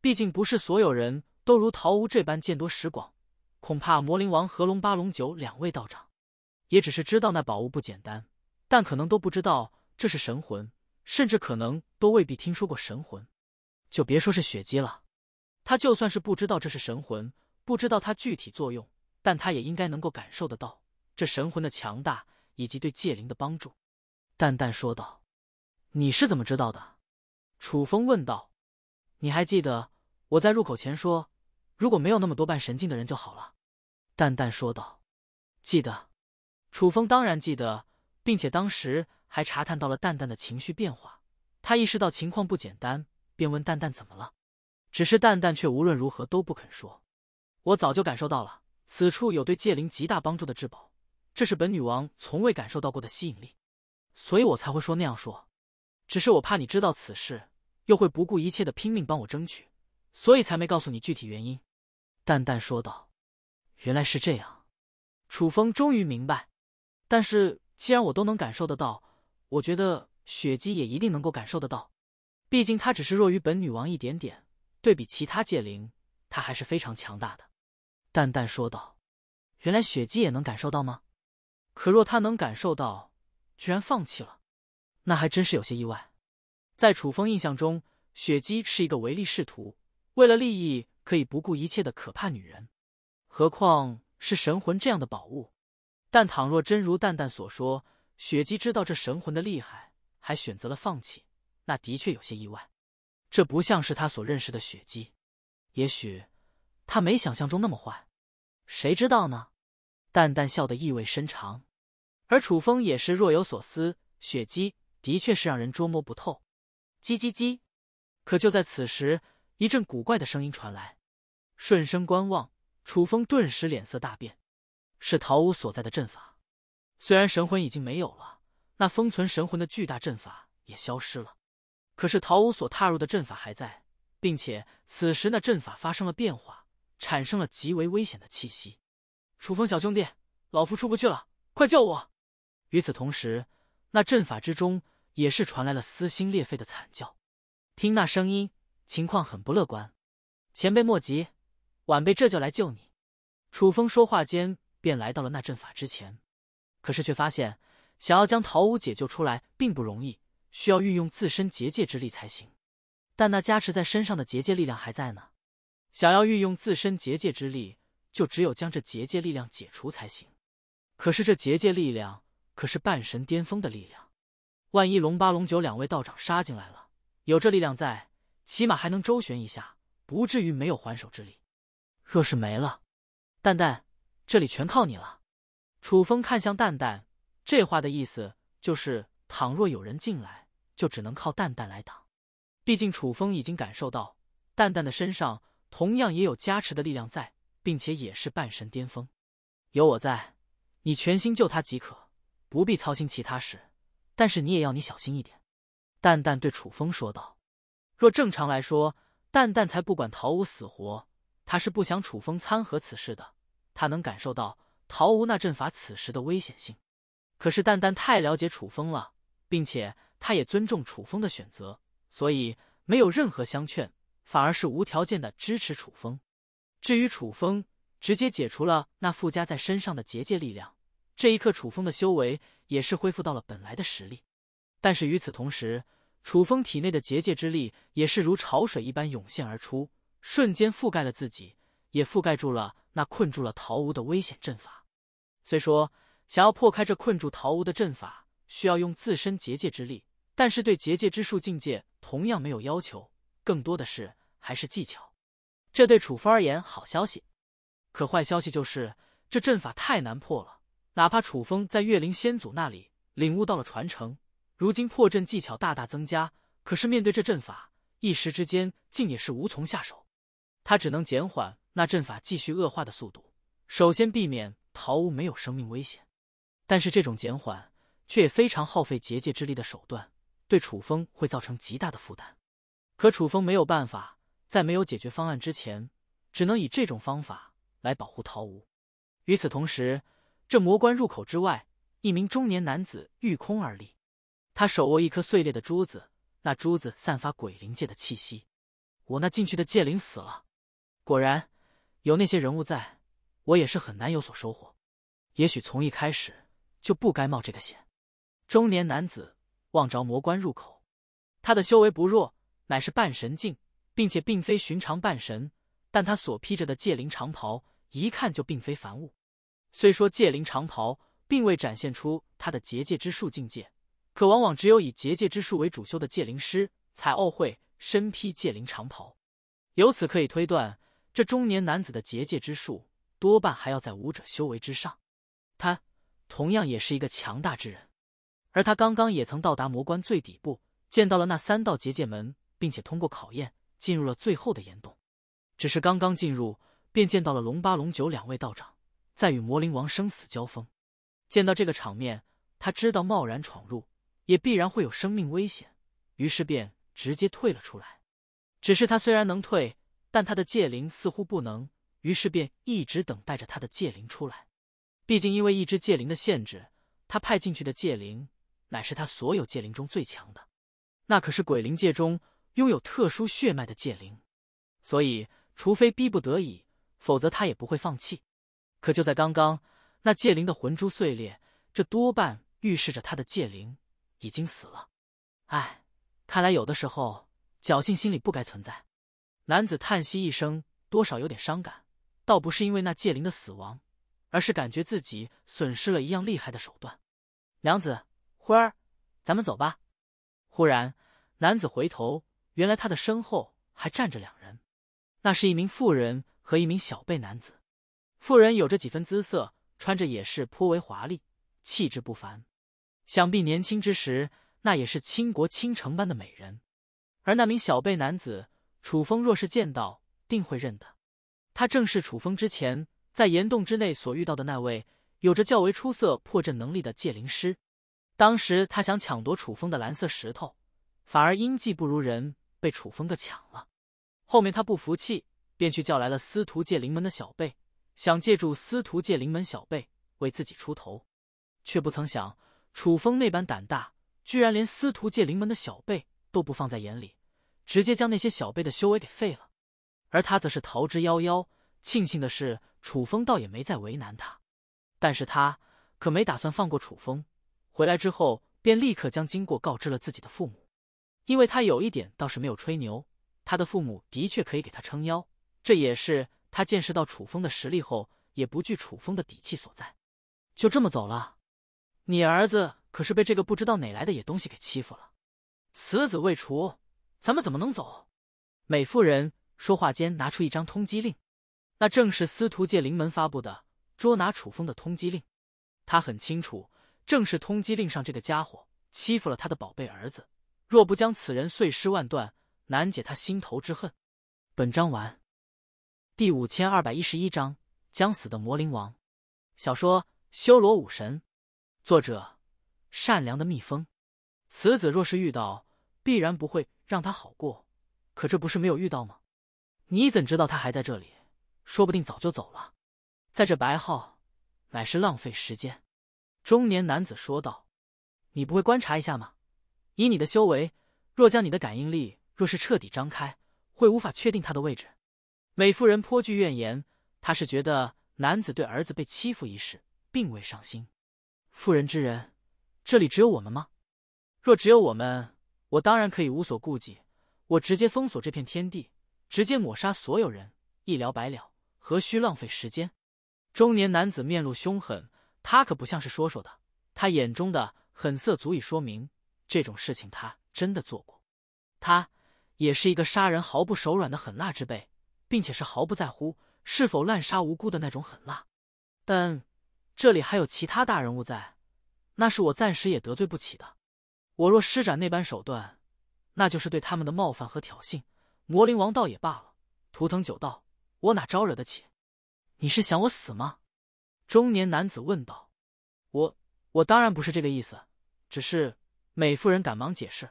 毕竟不是所有人都如陶屋这般见多识广，恐怕魔灵王和龙八、龙九两位道长，也只是知道那宝物不简单，但可能都不知道这是神魂，甚至可能都未必听说过神魂。就别说是雪姬了，他就算是不知道这是神魂，不知道它具体作用，但他也应该能够感受得到这神魂的强大。”以及对戒灵的帮助，淡淡说道：“你是怎么知道的？”楚风问道。“你还记得我在入口前说，如果没有那么多半神境的人就好了。”淡淡说道。“记得。”楚风当然记得，并且当时还查探到了淡淡的情绪变化。他意识到情况不简单，便问淡淡怎么了。只是淡淡却无论如何都不肯说。我早就感受到了，此处有对戒灵极大帮助的至宝。这是本女王从未感受到过的吸引力，所以我才会说那样说。只是我怕你知道此事，又会不顾一切的拼命帮我争取，所以才没告诉你具体原因。”淡淡说道。“原来是这样。”楚风终于明白。但是既然我都能感受得到，我觉得雪姬也一定能够感受得到。毕竟她只是弱于本女王一点点，对比其他界灵，她还是非常强大的。”淡淡说道。“原来雪姬也能感受到吗？”可若他能感受到，居然放弃了，那还真是有些意外。在楚风印象中，雪姬是一个唯利是图、为了利益可以不顾一切的可怕女人，何况是神魂这样的宝物。但倘若真如蛋蛋所说，雪姬知道这神魂的厉害，还选择了放弃，那的确有些意外。这不像是他所认识的雪姬。也许，她没想象中那么坏，谁知道呢？淡淡笑得意味深长，而楚风也是若有所思。血姬的确是让人捉摸不透。叽叽叽！可就在此时，一阵古怪的声音传来。顺声观望，楚风顿时脸色大变。是陶武所在的阵法。虽然神魂已经没有了，那封存神魂的巨大阵法也消失了，可是陶武所踏入的阵法还在，并且此时那阵法发生了变化，产生了极为危险的气息。楚风小兄弟，老夫出不去了，快救我！与此同时，那阵法之中也是传来了撕心裂肺的惨叫，听那声音，情况很不乐观。前辈莫急，晚辈这就来救你。楚风说话间，便来到了那阵法之前，可是却发现，想要将桃五解救出来并不容易，需要运用自身结界之力才行。但那加持在身上的结界力量还在呢，想要运用自身结界之力。就只有将这结界力量解除才行。可是这结界力量可是半神巅峰的力量，万一龙八、龙九两位道长杀进来了，有这力量在，起码还能周旋一下，不至于没有还手之力。若是没了，蛋蛋，这里全靠你了。楚风看向蛋蛋，这话的意思就是，倘若有人进来，就只能靠蛋蛋来挡。毕竟楚风已经感受到蛋蛋的身上同样也有加持的力量在。并且也是半神巅峰，有我在，你全心救他即可，不必操心其他事。但是你也要你小心一点。”淡淡对楚风说道。若正常来说，淡淡才不管陶无死活，他是不想楚风掺和此事的。他能感受到陶无那阵法此时的危险性，可是淡淡太了解楚风了，并且他也尊重楚风的选择，所以没有任何相劝，反而是无条件的支持楚风。至于楚风，直接解除了那附加在身上的结界力量。这一刻，楚风的修为也是恢复到了本来的实力。但是与此同时，楚风体内的结界之力也是如潮水一般涌现而出，瞬间覆盖了自己，也覆盖住了那困住了陶屋的危险阵法。虽说想要破开这困住陶屋的阵法，需要用自身结界之力，但是对结界之术境界同样没有要求，更多的是还是技巧。这对楚风而言，好消息，可坏消息就是这阵法太难破了。哪怕楚风在月灵先祖那里领悟到了传承，如今破阵技巧大大增加，可是面对这阵法，一时之间竟也是无从下手。他只能减缓那阵法继续恶化的速度，首先避免桃屋没有生命危险。但是这种减缓却也非常耗费结界之力的手段，对楚风会造成极大的负担。可楚风没有办法。在没有解决方案之前，只能以这种方法来保护陶无。与此同时，这魔关入口之外，一名中年男子御空而立，他手握一颗碎裂的珠子，那珠子散发鬼灵界的气息。我那进去的界灵死了，果然有那些人物在，我也是很难有所收获。也许从一开始就不该冒这个险。中年男子望着魔关入口，他的修为不弱，乃是半神境。并且并非寻常半神，但他所披着的界灵长袍一看就并非凡物。虽说界灵长袍并未展现出他的结界之术境界，可往往只有以结界之术为主修的界灵师才奥会身披界灵长袍。由此可以推断，这中年男子的结界之术多半还要在武者修为之上。他同样也是一个强大之人，而他刚刚也曾到达魔关最底部，见到了那三道结界门，并且通过考验。进入了最后的岩洞，只是刚刚进入，便见到了龙八、龙九两位道长在与魔灵王生死交锋。见到这个场面，他知道贸然闯入也必然会有生命危险，于是便直接退了出来。只是他虽然能退，但他的戒灵似乎不能，于是便一直等待着他的戒灵出来。毕竟因为一只戒灵的限制，他派进去的戒灵乃是他所有戒灵中最强的，那可是鬼灵界中。拥有特殊血脉的界灵，所以除非逼不得已，否则他也不会放弃。可就在刚刚，那界灵的魂珠碎裂，这多半预示着他的界灵已经死了。唉，看来有的时候侥幸心理不该存在。男子叹息一声，多少有点伤感，倒不是因为那界灵的死亡，而是感觉自己损失了一样厉害的手段。娘子，辉儿，咱们走吧。忽然，男子回头。原来他的身后还站着两人，那是一名妇人和一名小辈男子。妇人有着几分姿色，穿着也是颇为华丽，气质不凡，想必年轻之时那也是倾国倾城般的美人。而那名小辈男子，楚风若是见到，定会认得，他正是楚风之前在岩洞之内所遇到的那位有着较为出色破阵能力的界灵师。当时他想抢夺楚风的蓝色石头，反而因技不如人。被楚风给抢了，后面他不服气，便去叫来了司徒界灵门的小辈，想借助司徒界灵门小辈为自己出头，却不曾想楚风那般胆大，居然连司徒界灵门的小辈都不放在眼里，直接将那些小辈的修为给废了，而他则是逃之夭夭。庆幸的是，楚风倒也没再为难他，但是他可没打算放过楚风。回来之后，便立刻将经过告知了自己的父母。因为他有一点倒是没有吹牛，他的父母的确可以给他撑腰，这也是他见识到楚风的实力后，也不惧楚风的底气所在。就这么走了？你儿子可是被这个不知道哪来的野东西给欺负了，此子未除，咱们怎么能走？美妇人说话间拿出一张通缉令，那正是司徒界灵门发布的捉拿楚风的通缉令。他很清楚，正是通缉令上这个家伙欺负了他的宝贝儿子。若不将此人碎尸万段，难解他心头之恨。本章完。第五千二百一十一章将死的魔灵王。小说《修罗武神》，作者：善良的蜜蜂。此子若是遇到，必然不会让他好过。可这不是没有遇到吗？你怎知道他还在这里？说不定早就走了。在这白号，乃是浪费时间。中年男子说道：“你不会观察一下吗？”以你的修为，若将你的感应力若是彻底张开，会无法确定他的位置。美妇人颇具怨言，她是觉得男子对儿子被欺负一事并未上心。妇人之人，这里只有我们吗？若只有我们，我当然可以无所顾忌，我直接封锁这片天地，直接抹杀所有人，一了百了，何须浪费时间？中年男子面露凶狠，他可不像是说说的，他眼中的狠色足以说明。这种事情他真的做过，他也是一个杀人毫不手软的狠辣之辈，并且是毫不在乎是否滥杀无辜的那种狠辣。但这里还有其他大人物在，那是我暂时也得罪不起的。我若施展那般手段，那就是对他们的冒犯和挑衅。魔灵王道也罢了，图腾九道，我哪招惹得起？你是想我死吗？中年男子问道。我我当然不是这个意思，只是。美妇人赶忙解释：“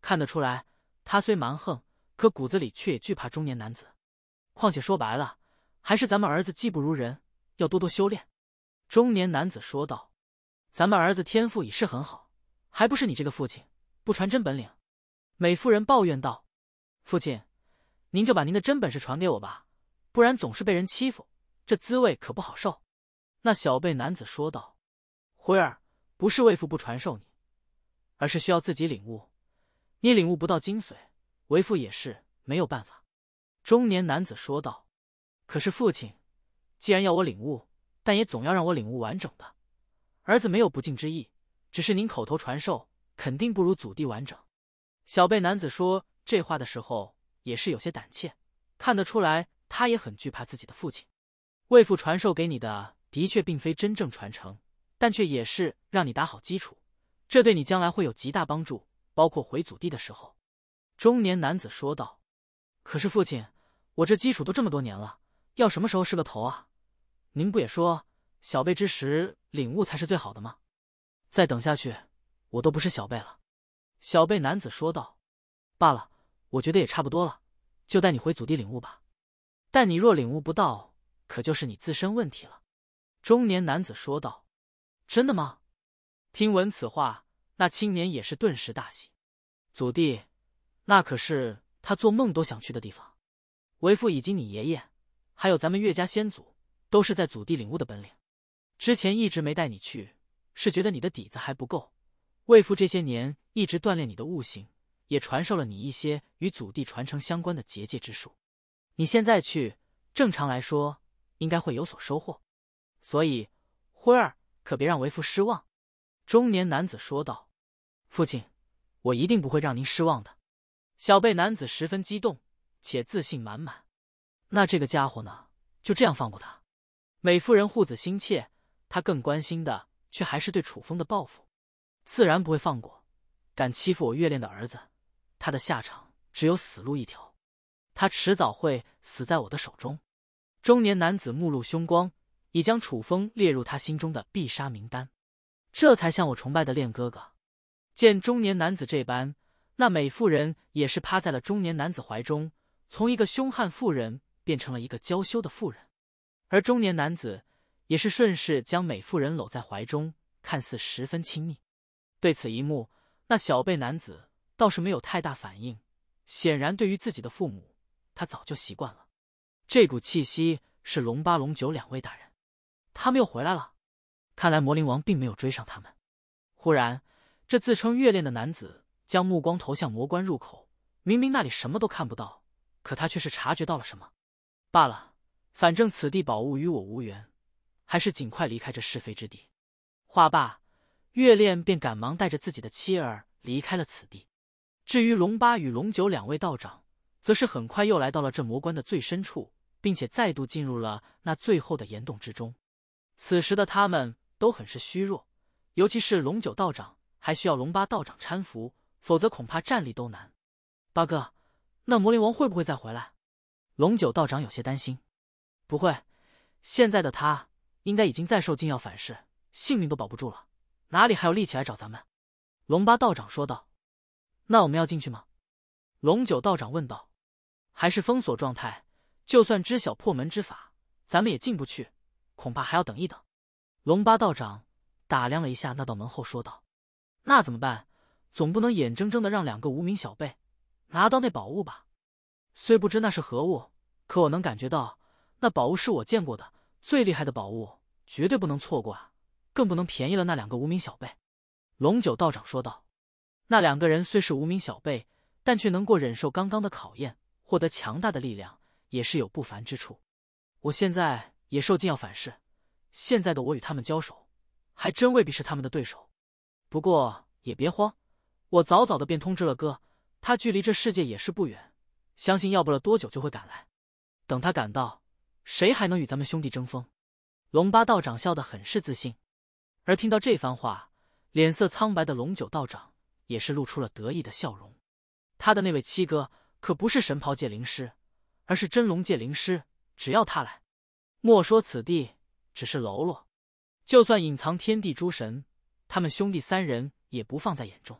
看得出来，他虽蛮横，可骨子里却也惧怕中年男子。况且说白了，还是咱们儿子技不如人，要多多修炼。”中年男子说道：“咱们儿子天赋已是很好，还不是你这个父亲不传真本领？”美妇人抱怨道：“父亲，您就把您的真本事传给我吧，不然总是被人欺负，这滋味可不好受。”那小辈男子说道：“辉儿，不是为父不传授你。”而是需要自己领悟，你领悟不到精髓，为父也是没有办法。”中年男子说道。“可是父亲，既然要我领悟，但也总要让我领悟完整的。儿子没有不敬之意，只是您口头传授，肯定不如祖地完整。”小辈男子说这话的时候，也是有些胆怯，看得出来他也很惧怕自己的父亲。为父传授给你的，的确并非真正传承，但却也是让你打好基础。这对你将来会有极大帮助，包括回祖地的时候。”中年男子说道。“可是父亲，我这基础都这么多年了，要什么时候是个头啊？您不也说小辈之时领悟才是最好的吗？再等下去，我都不是小辈了。”小辈男子说道。“罢了，我觉得也差不多了，就带你回祖地领悟吧。但你若领悟不到，可就是你自身问题了。”中年男子说道。“真的吗？”听闻此话，那青年也是顿时大喜。祖地，那可是他做梦都想去的地方。为父以及你爷爷，还有咱们岳家先祖，都是在祖地领悟的本领。之前一直没带你去，是觉得你的底子还不够。为父这些年一直锻炼你的悟性，也传授了你一些与祖地传承相关的结界之术。你现在去，正常来说应该会有所收获。所以，辉儿可别让为父失望。中年男子说道：“父亲，我一定不会让您失望的。”小辈男子十分激动且自信满满。那这个家伙呢？就这样放过他？美妇人护子心切，她更关心的却还是对楚风的报复，自然不会放过。敢欺负我月恋的儿子，他的下场只有死路一条。他迟早会死在我的手中。中年男子目露凶光，已将楚风列入他心中的必杀名单。这才像我崇拜的恋哥哥。见中年男子这般，那美妇人也是趴在了中年男子怀中，从一个凶悍妇人变成了一个娇羞的妇人。而中年男子也是顺势将美妇人搂在怀中，看似十分亲密。对此一幕，那小辈男子倒是没有太大反应，显然对于自己的父母，他早就习惯了。这股气息是龙八、龙九两位大人，他们又回来了。看来魔灵王并没有追上他们。忽然，这自称月炼的男子将目光投向魔关入口，明明那里什么都看不到，可他却是察觉到了什么。罢了，反正此地宝物与我无缘，还是尽快离开这是非之地。话罢，月炼便赶忙带着自己的妻儿离开了此地。至于龙八与龙九两位道长，则是很快又来到了这魔关的最深处，并且再度进入了那最后的岩洞之中。此时的他们。都很是虚弱，尤其是龙九道长，还需要龙八道长搀扶，否则恐怕站立都难。八哥，那魔灵王会不会再回来？龙九道长有些担心。不会，现在的他应该已经在受禁药反噬，性命都保不住了，哪里还有力气来找咱们？龙八道长说道。那我们要进去吗？龙九道长问道。还是封锁状态，就算知晓破门之法，咱们也进不去，恐怕还要等一等。龙八道长打量了一下那道门后说道：“那怎么办？总不能眼睁睁的让两个无名小辈拿到那宝物吧？虽不知那是何物，可我能感觉到那宝物是我见过的最厉害的宝物，绝对不能错过啊！更不能便宜了那两个无名小辈。”龙九道长说道：“那两个人虽是无名小辈，但却能够忍受刚刚的考验，获得强大的力量，也是有不凡之处。我现在也受尽要反噬。”现在的我与他们交手，还真未必是他们的对手。不过也别慌，我早早的便通知了哥，他距离这世界也是不远，相信要不了多久就会赶来。等他赶到，谁还能与咱们兄弟争锋？龙八道长笑得很是自信，而听到这番话，脸色苍白的龙九道长也是露出了得意的笑容。他的那位七哥可不是神袍界灵师，而是真龙界灵师。只要他来，莫说此地。只是喽啰，就算隐藏天地诸神，他们兄弟三人也不放在眼中。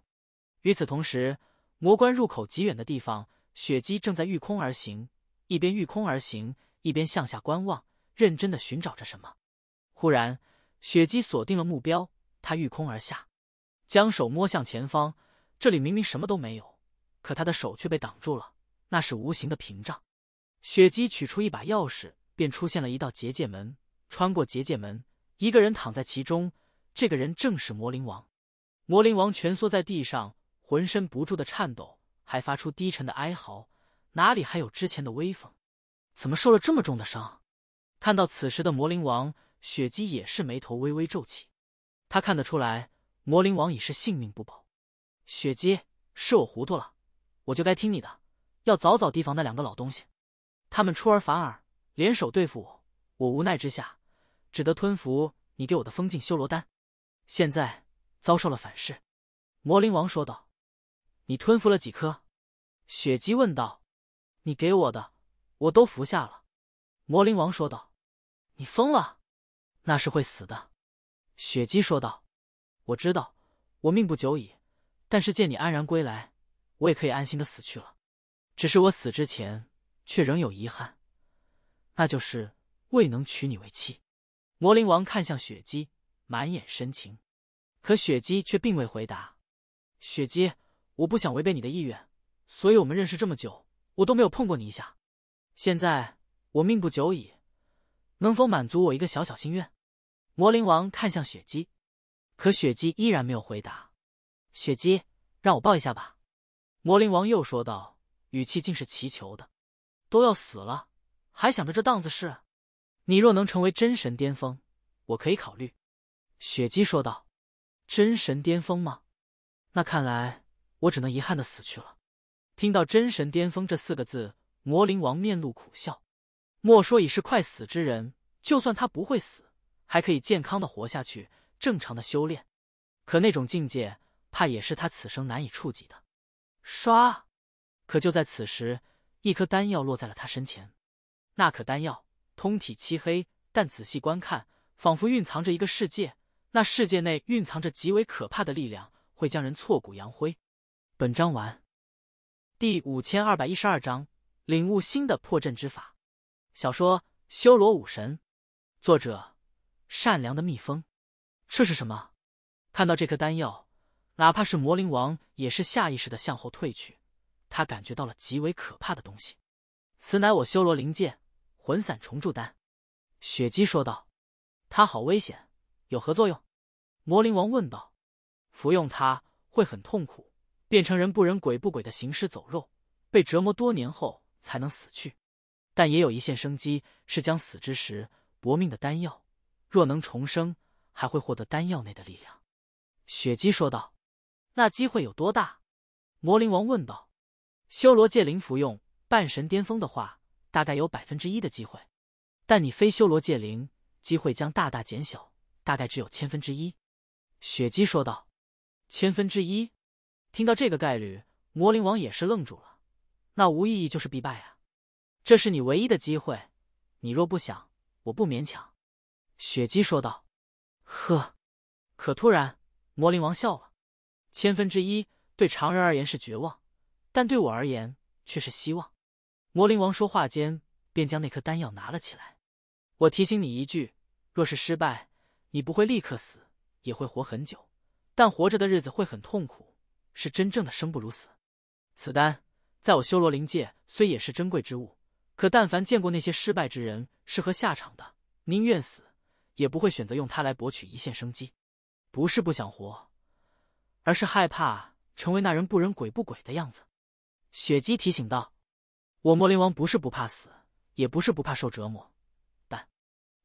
与此同时，魔关入口极远的地方，雪姬正在御空而行，一边御空而行，一边向下观望，认真的寻找着什么。忽然，雪姬锁定了目标，她御空而下，将手摸向前方。这里明明什么都没有，可她的手却被挡住了，那是无形的屏障。雪姬取出一把钥匙，便出现了一道结界门。穿过结界门，一个人躺在其中。这个人正是魔灵王。魔灵王蜷缩在地上，浑身不住的颤抖，还发出低沉的哀嚎，哪里还有之前的威风？怎么受了这么重的伤？看到此时的魔灵王，雪姬也是眉头微微皱起。他看得出来，魔灵王已是性命不保。雪姬，是我糊涂了，我就该听你的，要早早提防那两个老东西。他们出尔反尔，联手对付我，我无奈之下。只得吞服你给我的封禁修罗丹，现在遭受了反噬。”魔灵王说道。“你吞服了几颗？”雪姬问道。“你给我的，我都服下了。”魔灵王说道。“你疯了？那是会死的。”雪姬说道。“我知道，我命不久矣，但是见你安然归来，我也可以安心的死去了。只是我死之前，却仍有遗憾，那就是未能娶你为妻。”魔灵王看向雪姬，满眼深情，可雪姬却并未回答。雪姬，我不想违背你的意愿，所以我们认识这么久，我都没有碰过你一下。现在我命不久矣，能否满足我一个小小心愿？魔灵王看向雪姬，可雪姬依然没有回答。雪姬，让我抱一下吧。魔灵王又说道，语气竟是祈求的。都要死了，还想着这档子事。你若能成为真神巅峰，我可以考虑。”雪姬说道。“真神巅峰吗？那看来我只能遗憾的死去了。”听到“真神巅峰”这四个字，魔灵王面露苦笑。莫说已是快死之人，就算他不会死，还可以健康的活下去，正常的修炼，可那种境界，怕也是他此生难以触及的。唰！可就在此时，一颗丹药落在了他身前。那颗丹药。通体漆黑，但仔细观看，仿佛蕴藏着一个世界。那世界内蕴藏着极为可怕的力量，会将人挫骨扬灰。本章完。第五千二百一十二章：领悟新的破阵之法。小说《修罗武神》，作者：善良的蜜蜂。这是什么？看到这颗丹药，哪怕是魔灵王也是下意识的向后退去。他感觉到了极为可怕的东西。此乃我修罗灵剑。魂散重铸丹，雪姬说道：“它好危险，有何作用？”魔灵王问道：“服用它会很痛苦，变成人不人鬼不鬼的行尸走肉，被折磨多年后才能死去，但也有一线生机，是将死之时搏命的丹药，若能重生，还会获得丹药内的力量。”雪姬说道：“那机会有多大？”魔灵王问道：“修罗界灵服用半神巅峰的话。”大概有百分之一的机会，但你非修罗界灵，机会将大大减小，大概只有千分之一。”雪姬说道。“千分之一？”听到这个概率，魔灵王也是愣住了。“那无意义，就是必败啊！”“这是你唯一的机会，你若不想，我不勉强。”雪姬说道。“呵。”可突然，魔灵王笑了。“千分之一，对常人而言是绝望，但对我而言却是希望。”魔灵王说话间，便将那颗丹药拿了起来。我提醒你一句，若是失败，你不会立刻死，也会活很久，但活着的日子会很痛苦，是真正的生不如死。此丹在我修罗灵界虽也是珍贵之物，可但凡见过那些失败之人是何下场的，宁愿死也不会选择用它来博取一线生机。不是不想活，而是害怕成为那人不人鬼不鬼的样子。”雪姬提醒道。我魔灵王不是不怕死，也不是不怕受折磨，但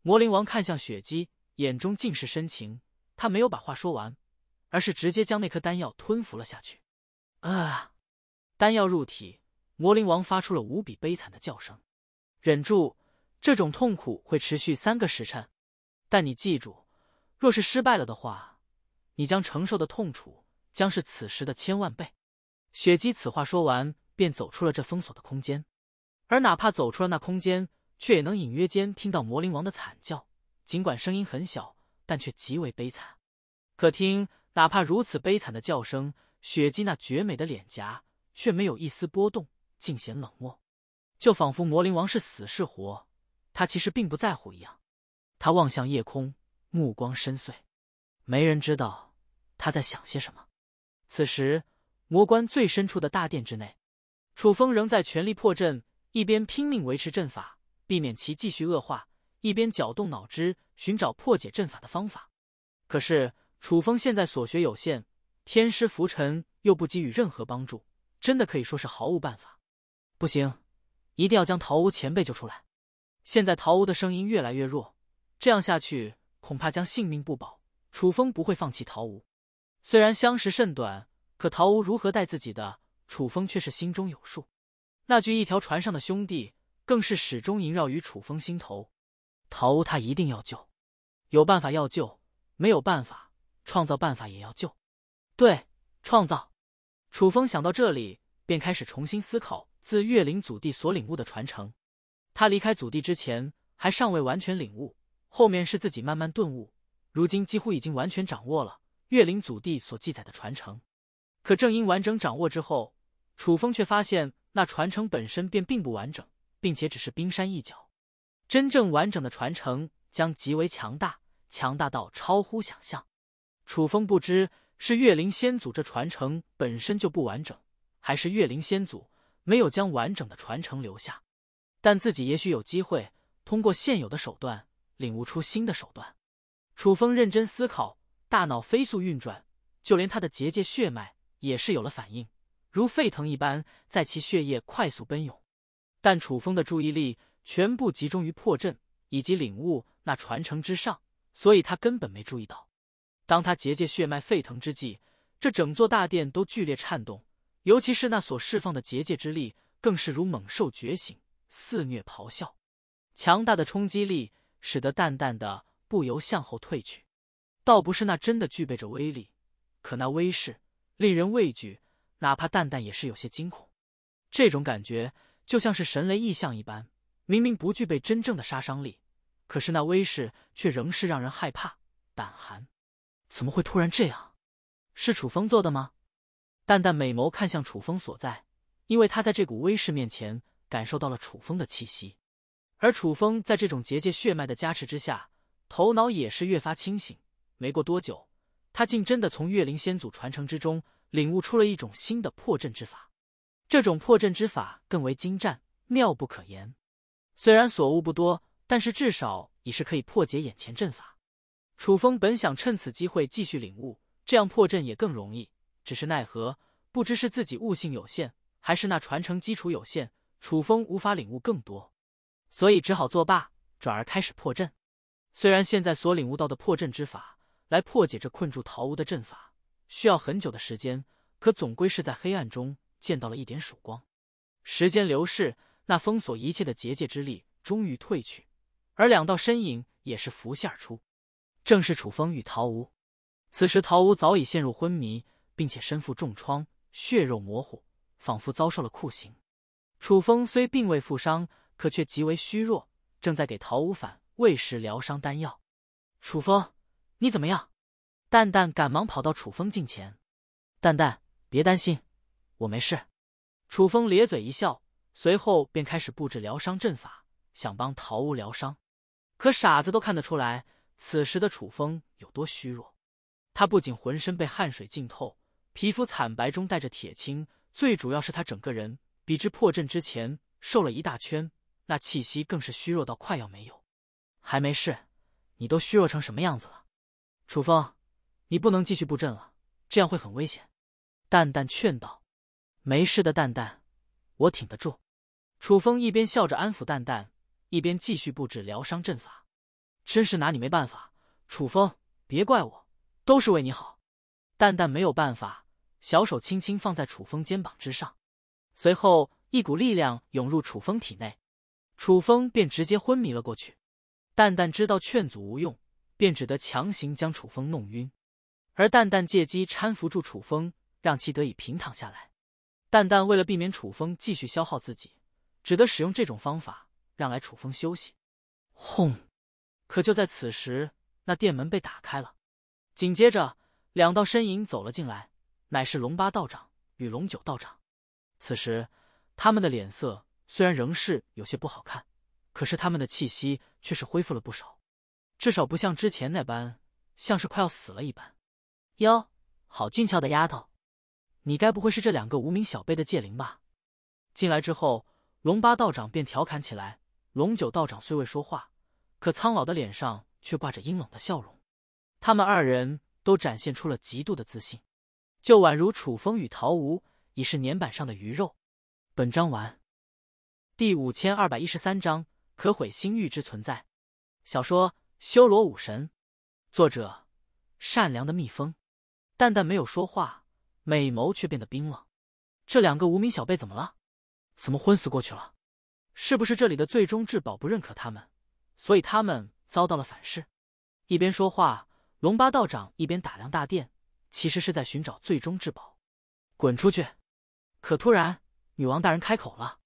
魔灵王看向雪姬，眼中尽是深情。他没有把话说完，而是直接将那颗丹药吞服了下去。啊！丹药入体，魔灵王发出了无比悲惨的叫声。忍住，这种痛苦会持续三个时辰。但你记住，若是失败了的话，你将承受的痛楚将是此时的千万倍。雪姬此话说完。便走出了这封锁的空间，而哪怕走出了那空间，却也能隐约间听到魔灵王的惨叫。尽管声音很小，但却极为悲惨。可听，哪怕如此悲惨的叫声，雪姬那绝美的脸颊却没有一丝波动，尽显冷漠，就仿佛魔灵王是死是活，他其实并不在乎一样。他望向夜空，目光深邃，没人知道他在想些什么。此时，魔棺最深处的大殿之内。楚风仍在全力破阵，一边拼命维持阵法，避免其继续恶化，一边绞动脑汁寻找破解阵法的方法。可是楚风现在所学有限，天师拂尘又不给予任何帮助，真的可以说是毫无办法。不行，一定要将陶无前辈救出来。现在陶无的声音越来越弱，这样下去恐怕将性命不保。楚风不会放弃陶无，虽然相识甚短，可陶无如何待自己的？楚风却是心中有数，那句“一条船上的兄弟”更是始终萦绕于楚风心头。陶屋他一定要救，有办法要救，没有办法创造办法也要救。对，创造。楚风想到这里，便开始重新思考自月灵祖地所领悟的传承。他离开祖地之前还尚未完全领悟，后面是自己慢慢顿悟，如今几乎已经完全掌握了月灵祖地所记载的传承。可正因完整掌握之后，楚风却发现，那传承本身便并不完整，并且只是冰山一角。真正完整的传承将极为强大，强大到超乎想象。楚风不知是月灵先祖这传承本身就不完整，还是月灵先祖没有将完整的传承留下。但自己也许有机会通过现有的手段领悟出新的手段。楚风认真思考，大脑飞速运转，就连他的结界血脉也是有了反应。如沸腾一般，在其血液快速奔涌，但楚风的注意力全部集中于破阵以及领悟那传承之上，所以他根本没注意到。当他结界血脉沸腾之际，这整座大殿都剧烈颤动，尤其是那所释放的结界之力，更是如猛兽觉醒，肆虐咆哮。强大的冲击力使得淡淡的不由向后退去。倒不是那真的具备着威力，可那威势令人畏惧。哪怕淡淡也是有些惊恐，这种感觉就像是神雷异象一般，明明不具备真正的杀伤力，可是那威势却仍是让人害怕胆寒。怎么会突然这样？是楚风做的吗？淡淡美眸看向楚风所在，因为他在这股威势面前感受到了楚风的气息。而楚风在这种结界血脉的加持之下，头脑也是越发清醒。没过多久，他竟真的从月灵仙祖传承之中。领悟出了一种新的破阵之法，这种破阵之法更为精湛，妙不可言。虽然所悟不多，但是至少已是可以破解眼前阵法。楚风本想趁此机会继续领悟，这样破阵也更容易。只是奈何不知是自己悟性有限，还是那传承基础有限，楚风无法领悟更多，所以只好作罢，转而开始破阵。虽然现在所领悟到的破阵之法，来破解这困住桃屋的阵法。需要很久的时间，可总归是在黑暗中见到了一点曙光。时间流逝，那封锁一切的结界之力终于退去，而两道身影也是浮现而出，正是楚风与陶吴。此时陶吴早已陷入昏迷，并且身负重创，血肉模糊，仿佛遭受了酷刑。楚风虽并未负伤，可却极为虚弱，正在给陶吴反喂食疗伤丹药。楚风，你怎么样？蛋蛋赶忙跑到楚风近前，蛋蛋别担心，我没事。楚风咧嘴一笑，随后便开始布置疗伤阵法，想帮桃屋疗伤。可傻子都看得出来，此时的楚风有多虚弱。他不仅浑身被汗水浸透，皮肤惨白中带着铁青，最主要是他整个人比之破阵之前瘦了一大圈，那气息更是虚弱到快要没有。还没事，你都虚弱成什么样子了，楚风？你不能继续布阵了，这样会很危险。”蛋蛋劝道。“没事的，蛋蛋，我挺得住。”楚风一边笑着安抚蛋蛋，一边继续布置疗伤阵法。真是拿你没办法，楚风，别怪我，都是为你好。”蛋蛋没有办法，小手轻轻放在楚风肩膀之上，随后一股力量涌入楚风体内，楚风便直接昏迷了过去。蛋蛋知道劝阻无用，便只得强行将楚风弄晕。而蛋蛋借机搀扶住楚风，让其得以平躺下来。蛋蛋为了避免楚风继续消耗自己，只得使用这种方法让来楚风休息。轰！可就在此时，那店门被打开了，紧接着两道身影走了进来，乃是龙八道长与龙九道长。此时他们的脸色虽然仍是有些不好看，可是他们的气息却是恢复了不少，至少不像之前那般，像是快要死了一般。哟，好俊俏的丫头，你该不会是这两个无名小辈的界灵吧？进来之后，龙八道长便调侃起来。龙九道长虽未说话，可苍老的脸上却挂着阴冷的笑容。他们二人都展现出了极度的自信，就宛如楚风与陶吴已是年板上的鱼肉。本章完。第五千二百一十三章可毁星域之存在。小说《修罗武神》，作者：善良的蜜蜂。蛋蛋没有说话，美眸却变得冰冷。这两个无名小辈怎么了？怎么昏死过去了？是不是这里的最终至宝不认可他们，所以他们遭到了反噬？一边说话，龙八道长一边打量大殿，其实是在寻找最终至宝。滚出去！可突然，女王大人开口了，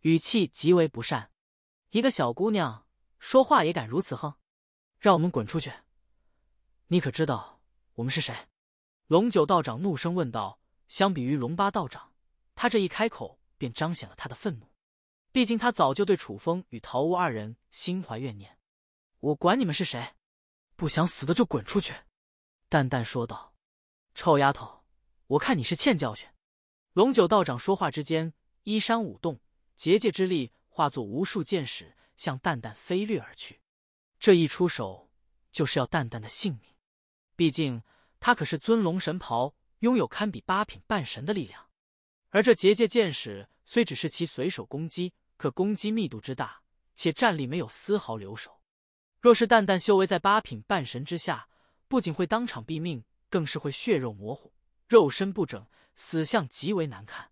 语气极为不善：“一个小姑娘说话也敢如此横，让我们滚出去！你可知道我们是谁？”龙九道长怒声问道：“相比于龙八道长，他这一开口便彰显了他的愤怒。毕竟他早就对楚风与桃屋二人心怀怨念。我管你们是谁，不想死的就滚出去！”淡淡说道：“臭丫头，我看你是欠教训。”龙九道长说话之间，衣衫舞动，结界之力化作无数剑矢向淡淡飞掠而去。这一出手就是要淡淡的性命。毕竟。他可是尊龙神袍，拥有堪比八品半神的力量。而这结界剑矢虽只是其随手攻击，可攻击密度之大，且战力没有丝毫留手。若是淡淡修为在八品半神之下，不仅会当场毙命，更是会血肉模糊、肉身不整，死相极为难看。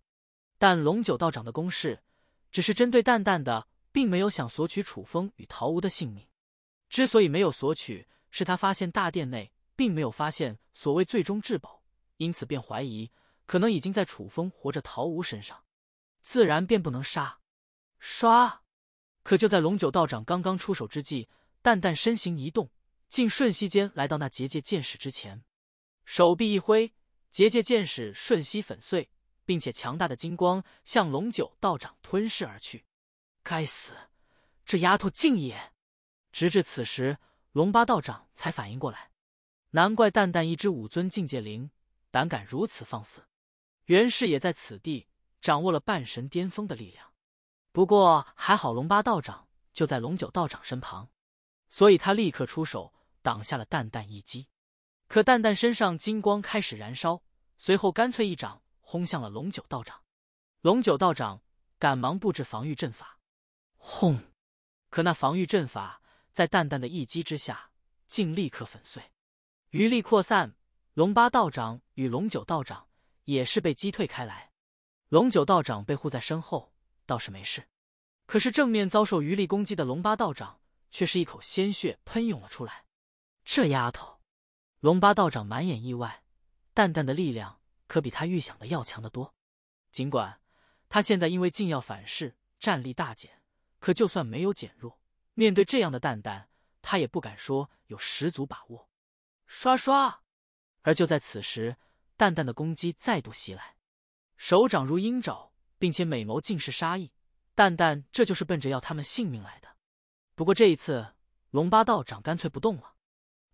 但龙九道长的攻势只是针对淡淡的，并没有想索取楚风与陶无的性命。之所以没有索取，是他发现大殿内。并没有发现所谓最终至宝，因此便怀疑可能已经在楚风活着逃无身上，自然便不能杀。唰！可就在龙九道长刚刚出手之际，淡淡身形一动，竟瞬息间来到那结界剑矢之前，手臂一挥，结界剑矢瞬息粉碎，并且强大的金光向龙九道长吞噬而去。该死，这丫头竟也！直至此时，龙八道长才反应过来。难怪淡淡一只武尊境界灵，胆敢如此放肆。袁氏也在此地掌握了半神巅峰的力量，不过还好龙八道长就在龙九道长身旁，所以他立刻出手挡下了淡淡一击。可淡淡身上金光开始燃烧，随后干脆一掌轰向了龙九道长。龙九道长赶忙布置防御阵法，轰！可那防御阵法在淡淡的一击之下，竟立刻粉碎。余力扩散，龙八道长与龙九道长也是被击退开来。龙九道长被护在身后，倒是没事；可是正面遭受余力攻击的龙八道长，却是一口鲜血喷涌了出来。这丫头，龙八道长满眼意外，淡淡的力量可比他预想的要强得多。尽管他现在因为禁药反噬，战力大减，可就算没有减弱，面对这样的淡淡，他也不敢说有十足把握。刷刷，而就在此时，蛋蛋的攻击再度袭来，手掌如鹰爪，并且美眸尽是杀意。蛋蛋，这就是奔着要他们性命来的。不过这一次，龙八道长干脆不动了，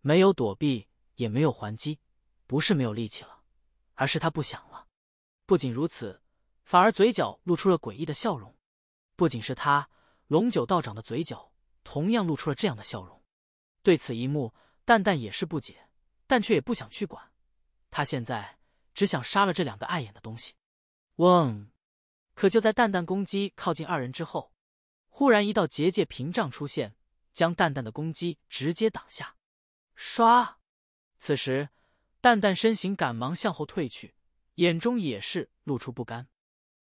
没有躲避，也没有还击。不是没有力气了，而是他不想了。不仅如此，反而嘴角露出了诡异的笑容。不仅是他，龙九道长的嘴角同样露出了这样的笑容。对此一幕。蛋蛋也是不解，但却也不想去管，他现在只想杀了这两个碍眼的东西。嗡！可就在蛋蛋攻击靠近二人之后，忽然一道结界屏障出现，将蛋蛋的攻击直接挡下。唰！此时蛋蛋身形赶忙向后退去，眼中也是露出不甘。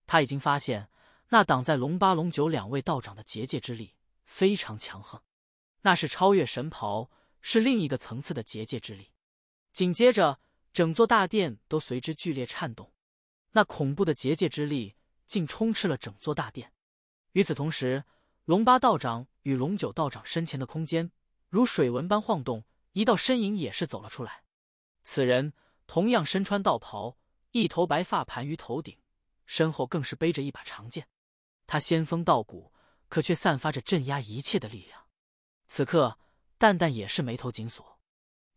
他已经发现，那挡在龙八、龙九两位道长的结界之力非常强横，那是超越神袍。是另一个层次的结界之力。紧接着，整座大殿都随之剧烈颤动，那恐怖的结界之力竟充斥了整座大殿。与此同时，龙八道长与龙九道长身前的空间如水纹般晃动，一道身影也是走了出来。此人同样身穿道袍，一头白发盘于头顶，身后更是背着一把长剑。他仙风道骨，可却散发着镇压一切的力量。此刻。淡淡也是眉头紧锁，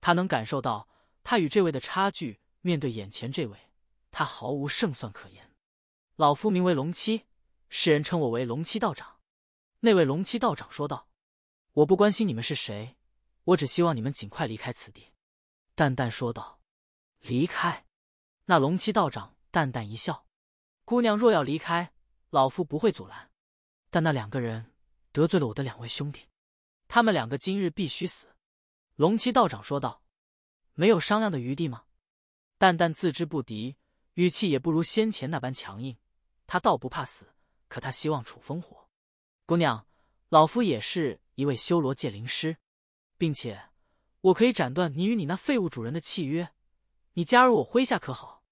他能感受到他与这位的差距。面对眼前这位，他毫无胜算可言。老夫名为龙七，世人称我为龙七道长。那位龙七道长说道：“我不关心你们是谁，我只希望你们尽快离开此地。”淡淡说道：“离开。”那龙七道长淡淡一笑：“姑娘若要离开，老夫不会阻拦。但那两个人得罪了我的两位兄弟。”他们两个今日必须死，龙七道长说道：“没有商量的余地吗？”淡淡自知不敌，语气也不如先前那般强硬。他倒不怕死，可他希望楚风火姑娘，老夫也是一位修罗界灵师，并且我可以斩断你与你那废物主人的契约，你加入我麾下可好？”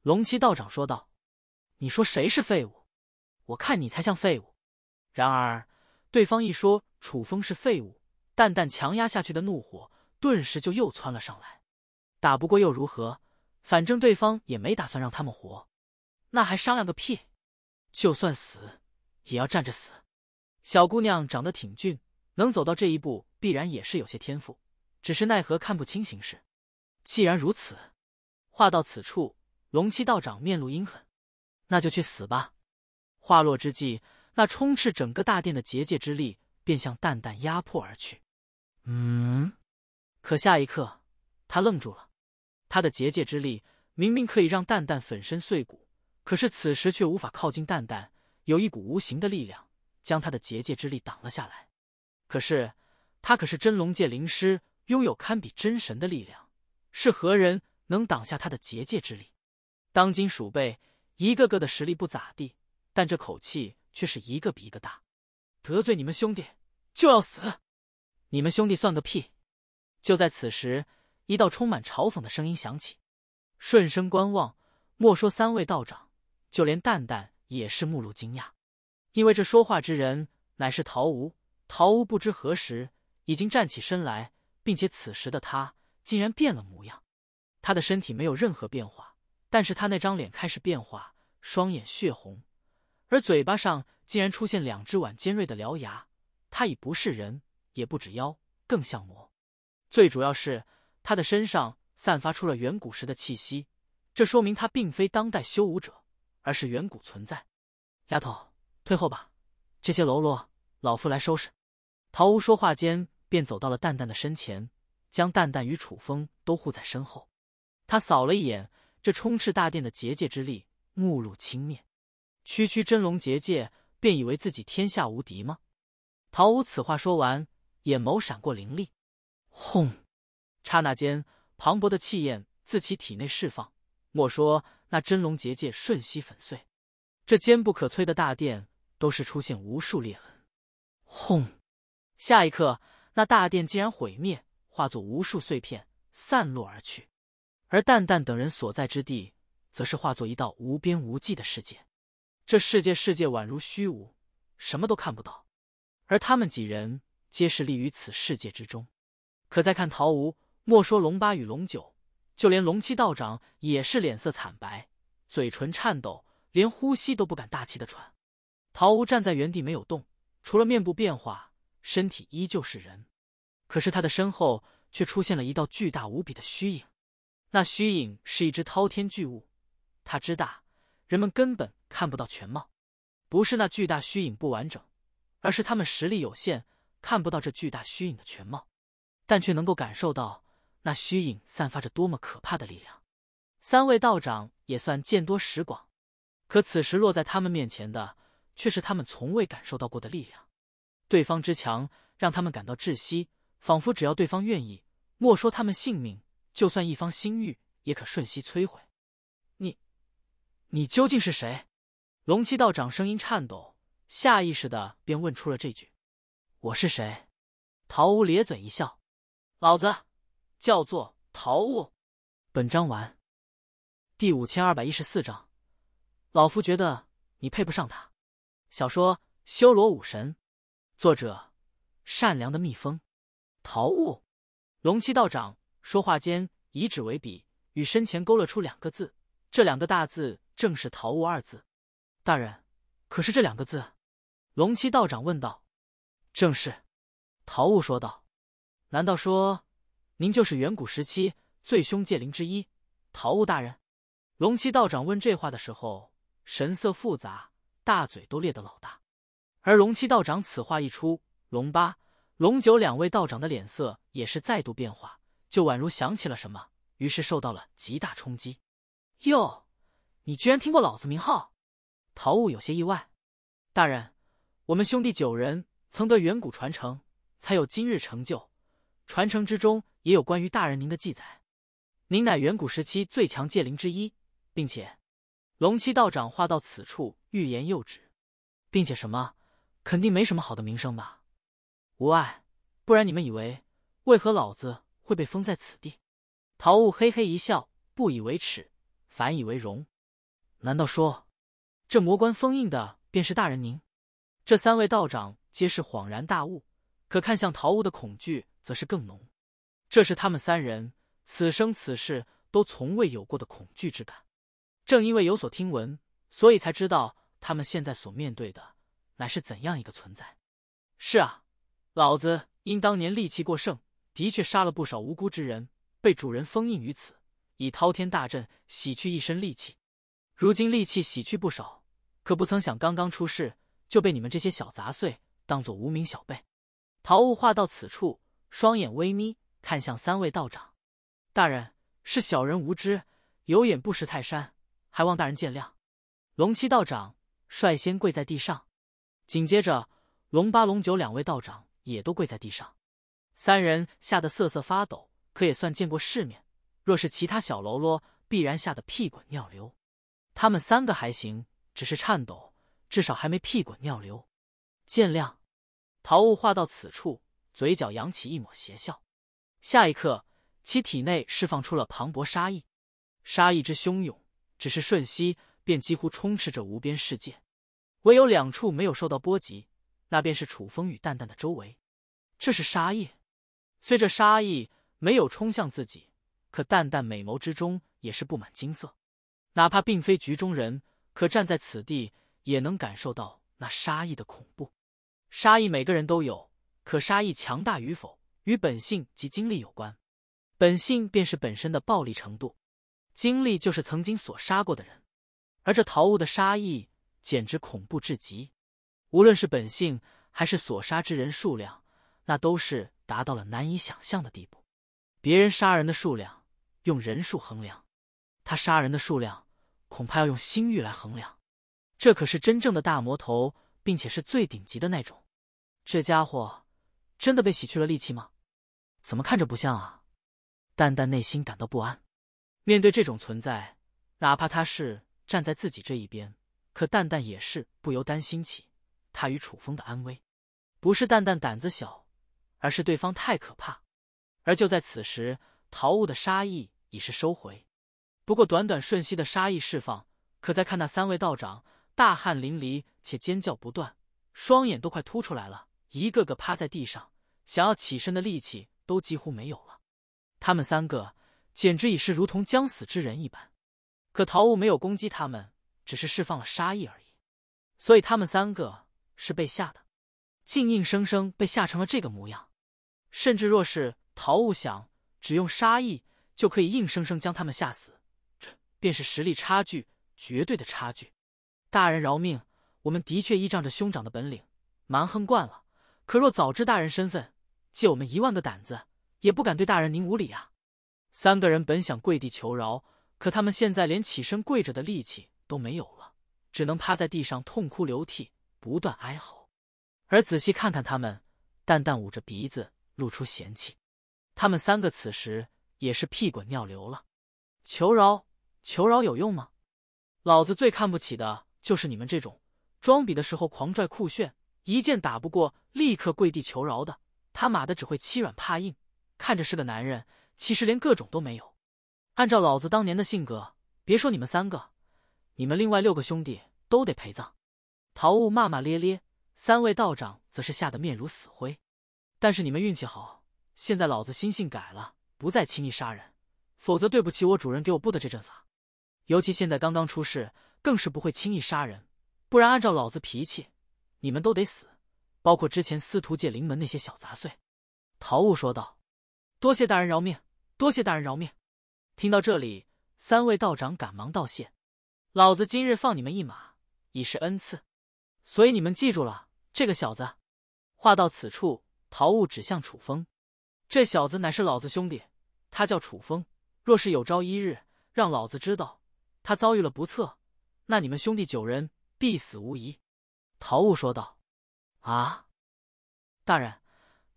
龙七道长说道：“你说谁是废物？我看你才像废物。”然而。对方一说楚风是废物，淡淡强压下去的怒火顿时就又窜了上来。打不过又如何？反正对方也没打算让他们活，那还商量个屁！就算死，也要站着死。小姑娘长得挺俊，能走到这一步，必然也是有些天赋，只是奈何看不清形势。既然如此，话到此处，龙七道长面露阴狠：“那就去死吧！”话落之际。那充斥整个大殿的结界之力便向蛋蛋压迫而去。嗯，可下一刻他愣住了，他的结界之力明明可以让蛋蛋粉身碎骨，可是此时却无法靠近蛋蛋，有一股无形的力量将他的结界之力挡了下来。可是他可是真龙界灵师，拥有堪比真神的力量，是何人能挡下他的结界之力？当今鼠辈一个个的实力不咋地，但这口气。却是一个比一个大，得罪你们兄弟就要死，你们兄弟算个屁！就在此时，一道充满嘲讽的声音响起。顺声观望，莫说三位道长，就连蛋蛋也是目露惊讶，因为这说话之人乃是陶无。陶无不知何时已经站起身来，并且此时的他竟然变了模样。他的身体没有任何变化，但是他那张脸开始变化，双眼血红。而嘴巴上竟然出现两只碗尖锐的獠牙，他已不是人，也不止妖，更像魔。最主要是他的身上散发出了远古时的气息，这说明他并非当代修武者，而是远古存在。丫头，退后吧，这些喽啰，老夫来收拾。陶屋说话间，便走到了蛋蛋的身前，将蛋蛋与楚风都护在身后。他扫了一眼这充斥大殿的结界之力，目露轻蔑。区区真龙结界，便以为自己天下无敌吗？陶武此话说完，眼眸闪过凌厉，轰！刹那间，磅礴的气焰自其体内释放，莫说那真龙结界瞬息粉碎，这坚不可摧的大殿都是出现无数裂痕。轰！下一刻，那大殿竟然毁灭，化作无数碎片散落而去，而蛋蛋等人所在之地，则是化作一道无边无际的世界。这世界，世界宛如虚无，什么都看不到。而他们几人皆是立于此世界之中。可再看陶吴，莫说龙八与龙九，就连龙七道长也是脸色惨白，嘴唇颤抖，连呼吸都不敢大气的喘。陶吴站在原地没有动，除了面部变化，身体依旧是人。可是他的身后却出现了一道巨大无比的虚影，那虚影是一只滔天巨物，它之大，人们根本。看不到全貌，不是那巨大虚影不完整，而是他们实力有限，看不到这巨大虚影的全貌，但却能够感受到那虚影散发着多么可怕的力量。三位道长也算见多识广，可此时落在他们面前的却是他们从未感受到过的力量。对方之强，让他们感到窒息，仿佛只要对方愿意，莫说他们性命，就算一方心域也可瞬息摧毁。你，你究竟是谁？龙七道长声音颤抖，下意识的便问出了这句：“我是谁？”桃屋咧嘴一笑：“老子叫做桃屋。”本章完。第五千二百一十四章，老夫觉得你配不上他。小说《修罗武神》，作者：善良的蜜蜂。桃悟，龙七道长说话间以指为笔，与身前勾勒出两个字，这两个大字正是“桃屋”二字。大人，可是这两个字？”龙七道长问道。“正是。”陶悟说道。“难道说，您就是远古时期最凶界灵之一，陶悟大人？”龙七道长问这话的时候，神色复杂，大嘴都裂得老大。而龙七道长此话一出，龙八、龙九两位道长的脸色也是再度变化，就宛如想起了什么，于是受到了极大冲击。“哟，你居然听过老子名号！”陶雾有些意外，大人，我们兄弟九人曾得远古传承，才有今日成就。传承之中也有关于大人您的记载，您乃远古时期最强界灵之一，并且龙七道长话到此处欲言又止，并且什么肯定没什么好的名声吧？无碍，不然你们以为为何老子会被封在此地？陶雾嘿嘿一笑，不以为耻，反以为荣。难道说？这魔关封印的便是大人您，这三位道长皆是恍然大悟，可看向桃屋的恐惧则是更浓。这是他们三人此生此世都从未有过的恐惧之感。正因为有所听闻，所以才知道他们现在所面对的乃是怎样一个存在。是啊，老子因当年戾气过盛，的确杀了不少无辜之人，被主人封印于此，以滔天大阵洗去一身戾气。如今戾气洗去不少。可不曾想，刚刚出世就被你们这些小杂碎当做无名小辈。桃雾话到此处，双眼微眯，看向三位道长。大人是小人无知，有眼不识泰山，还望大人见谅。龙七道长率先跪在地上，紧接着龙八、龙九两位道长也都跪在地上。三人吓得瑟瑟发抖，可也算见过世面。若是其他小喽啰，必然吓得屁滚尿流。他们三个还行。只是颤抖，至少还没屁滚尿流。见谅。桃雾话到此处，嘴角扬起一抹邪笑。下一刻，其体内释放出了磅礴杀意，杀意之汹涌，只是瞬息便几乎充斥着无边世界。唯有两处没有受到波及，那便是楚风与淡淡的周围。这是杀意。虽这杀意没有冲向自己，可淡淡美眸之中也是布满金色，哪怕并非局中人。可站在此地，也能感受到那杀意的恐怖。杀意每个人都有，可杀意强大与否，与本性及经历有关。本性便是本身的暴力程度，经历就是曾经所杀过的人。而这桃物的杀意简直恐怖至极，无论是本性还是所杀之人数量，那都是达到了难以想象的地步。别人杀人的数量用人数衡量，他杀人的数量。恐怕要用心域来衡量，这可是真正的大魔头，并且是最顶级的那种。这家伙真的被洗去了戾气吗？怎么看着不像啊？蛋蛋内心感到不安。面对这种存在，哪怕他是站在自己这一边，可蛋蛋也是不由担心起他与楚风的安危。不是蛋蛋胆子小，而是对方太可怕。而就在此时，桃雾的杀意已是收回。不过，短短瞬息的杀意释放，可再看那三位道长，大汗淋漓且尖叫不断，双眼都快凸出来了，一个个趴在地上，想要起身的力气都几乎没有了。他们三个简直已是如同将死之人一般。可桃雾没有攻击他们，只是释放了杀意而已，所以他们三个是被吓的，竟硬生生被吓成了这个模样。甚至若是桃雾想，只用杀意就可以硬生生将他们吓死。便是实力差距，绝对的差距。大人饶命！我们的确依仗着兄长的本领，蛮横惯了。可若早知大人身份，借我们一万个胆子也不敢对大人您无礼啊。三个人本想跪地求饶，可他们现在连起身跪着的力气都没有了，只能趴在地上痛哭流涕，不断哀嚎。而仔细看看他们，淡淡捂着鼻子，露出嫌弃。他们三个此时也是屁滚尿流了，求饶。求饶有用吗？老子最看不起的就是你们这种装逼的时候狂拽酷炫，一剑打不过立刻跪地求饶的，他妈的只会欺软怕硬。看着是个男人，其实连各种都没有。按照老子当年的性格，别说你们三个，你们另外六个兄弟都得陪葬。桃雾骂骂咧咧，三位道长则是吓得面如死灰。但是你们运气好，现在老子心性改了，不再轻易杀人，否则对不起我主人给我布的这阵法。尤其现在刚刚出事，更是不会轻易杀人，不然按照老子脾气，你们都得死，包括之前司徒界灵门那些小杂碎。”陶雾说道，“多谢大人饶命，多谢大人饶命。”听到这里，三位道长赶忙道谢：“老子今日放你们一马，已是恩赐，所以你们记住了这个小子。”话到此处，陶雾指向楚风：“这小子乃是老子兄弟，他叫楚风。若是有朝一日让老子知道。”他遭遇了不测，那你们兄弟九人必死无疑。”陶雾说道。“啊，大人，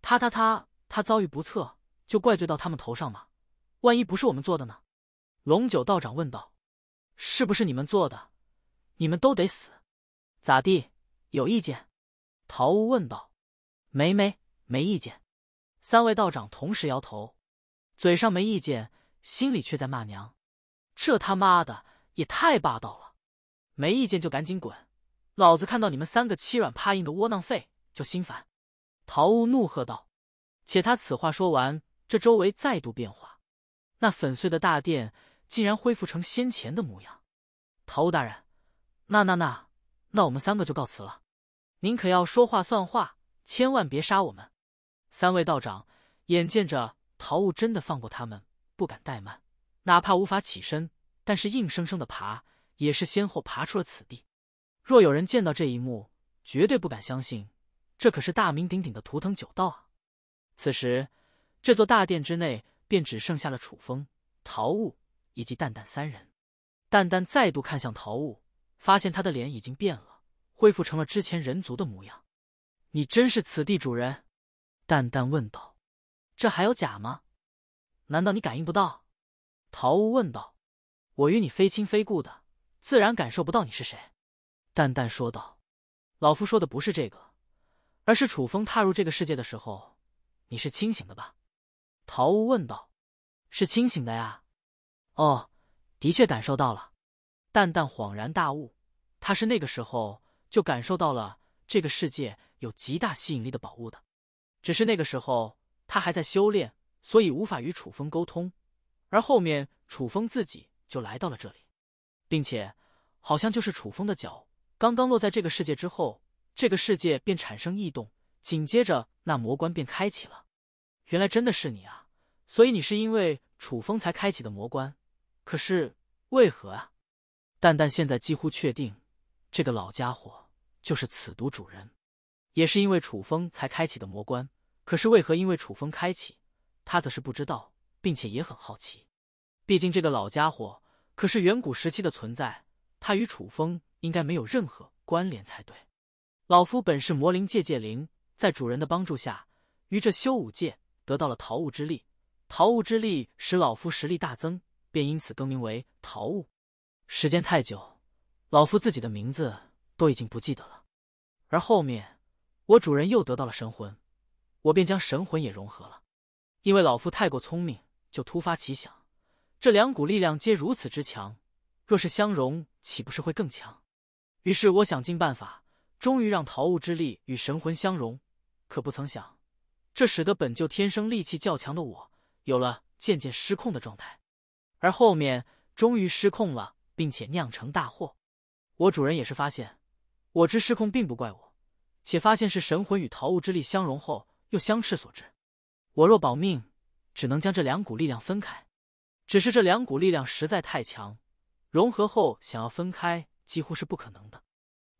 他他他他遭遇不测，就怪罪到他们头上吗？万一不是我们做的呢？”龙九道长问道。“是不是你们做的？你们都得死，咋地？有意见？”陶雾问道。“没没没意见。”三位道长同时摇头，嘴上没意见，心里却在骂娘：“这他妈的！”也太霸道了！没意见就赶紧滚，老子看到你们三个欺软怕硬的窝囊废就心烦。”陶雾怒喝道。且他此话说完，这周围再度变化，那粉碎的大殿竟然恢复成先前的模样。陶悟大人，那那那，那我们三个就告辞了。您可要说话算话，千万别杀我们。三位道长眼见着陶雾真的放过他们，不敢怠慢，哪怕无法起身。但是硬生生的爬，也是先后爬出了此地。若有人见到这一幕，绝对不敢相信，这可是大名鼎鼎的图腾九道啊！此时，这座大殿之内便只剩下了楚风、陶雾以及蛋蛋三人。蛋蛋再度看向陶雾，发现他的脸已经变了，恢复成了之前人族的模样。“你真是此地主人？”蛋蛋问道。“这还有假吗？难道你感应不到？”陶雾问道。我与你非亲非故的，自然感受不到你是谁。”淡淡说道，“老夫说的不是这个，而是楚风踏入这个世界的时候，你是清醒的吧？”陶屋问道，“是清醒的呀，哦，的确感受到了。”淡淡恍然大悟，他是那个时候就感受到了这个世界有极大吸引力的宝物的，只是那个时候他还在修炼，所以无法与楚风沟通，而后面楚风自己。就来到了这里，并且好像就是楚风的脚刚刚落在这个世界之后，这个世界便产生异动，紧接着那魔关便开启了。原来真的是你啊！所以你是因为楚风才开启的魔关，可是为何啊？蛋蛋现在几乎确定，这个老家伙就是此毒主人，也是因为楚风才开启的魔关，可是为何因为楚风开启，他则是不知道，并且也很好奇。毕竟这个老家伙可是远古时期的存在，他与楚风应该没有任何关联才对。老夫本是魔灵界界灵，在主人的帮助下，于这修武界得到了桃物之力。桃物之力使老夫实力大增，便因此更名为桃物。时间太久，老夫自己的名字都已经不记得了。而后面，我主人又得到了神魂，我便将神魂也融合了。因为老夫太过聪明，就突发奇想。这两股力量皆如此之强，若是相融，岂不是会更强？于是我想尽办法，终于让桃物之力与神魂相融。可不曾想，这使得本就天生力气较强的我，有了渐渐失控的状态。而后面终于失控了，并且酿成大祸。我主人也是发现，我之失控并不怪我，且发现是神魂与桃物之力相融后又相斥所致。我若保命，只能将这两股力量分开。只是这两股力量实在太强，融合后想要分开几乎是不可能的。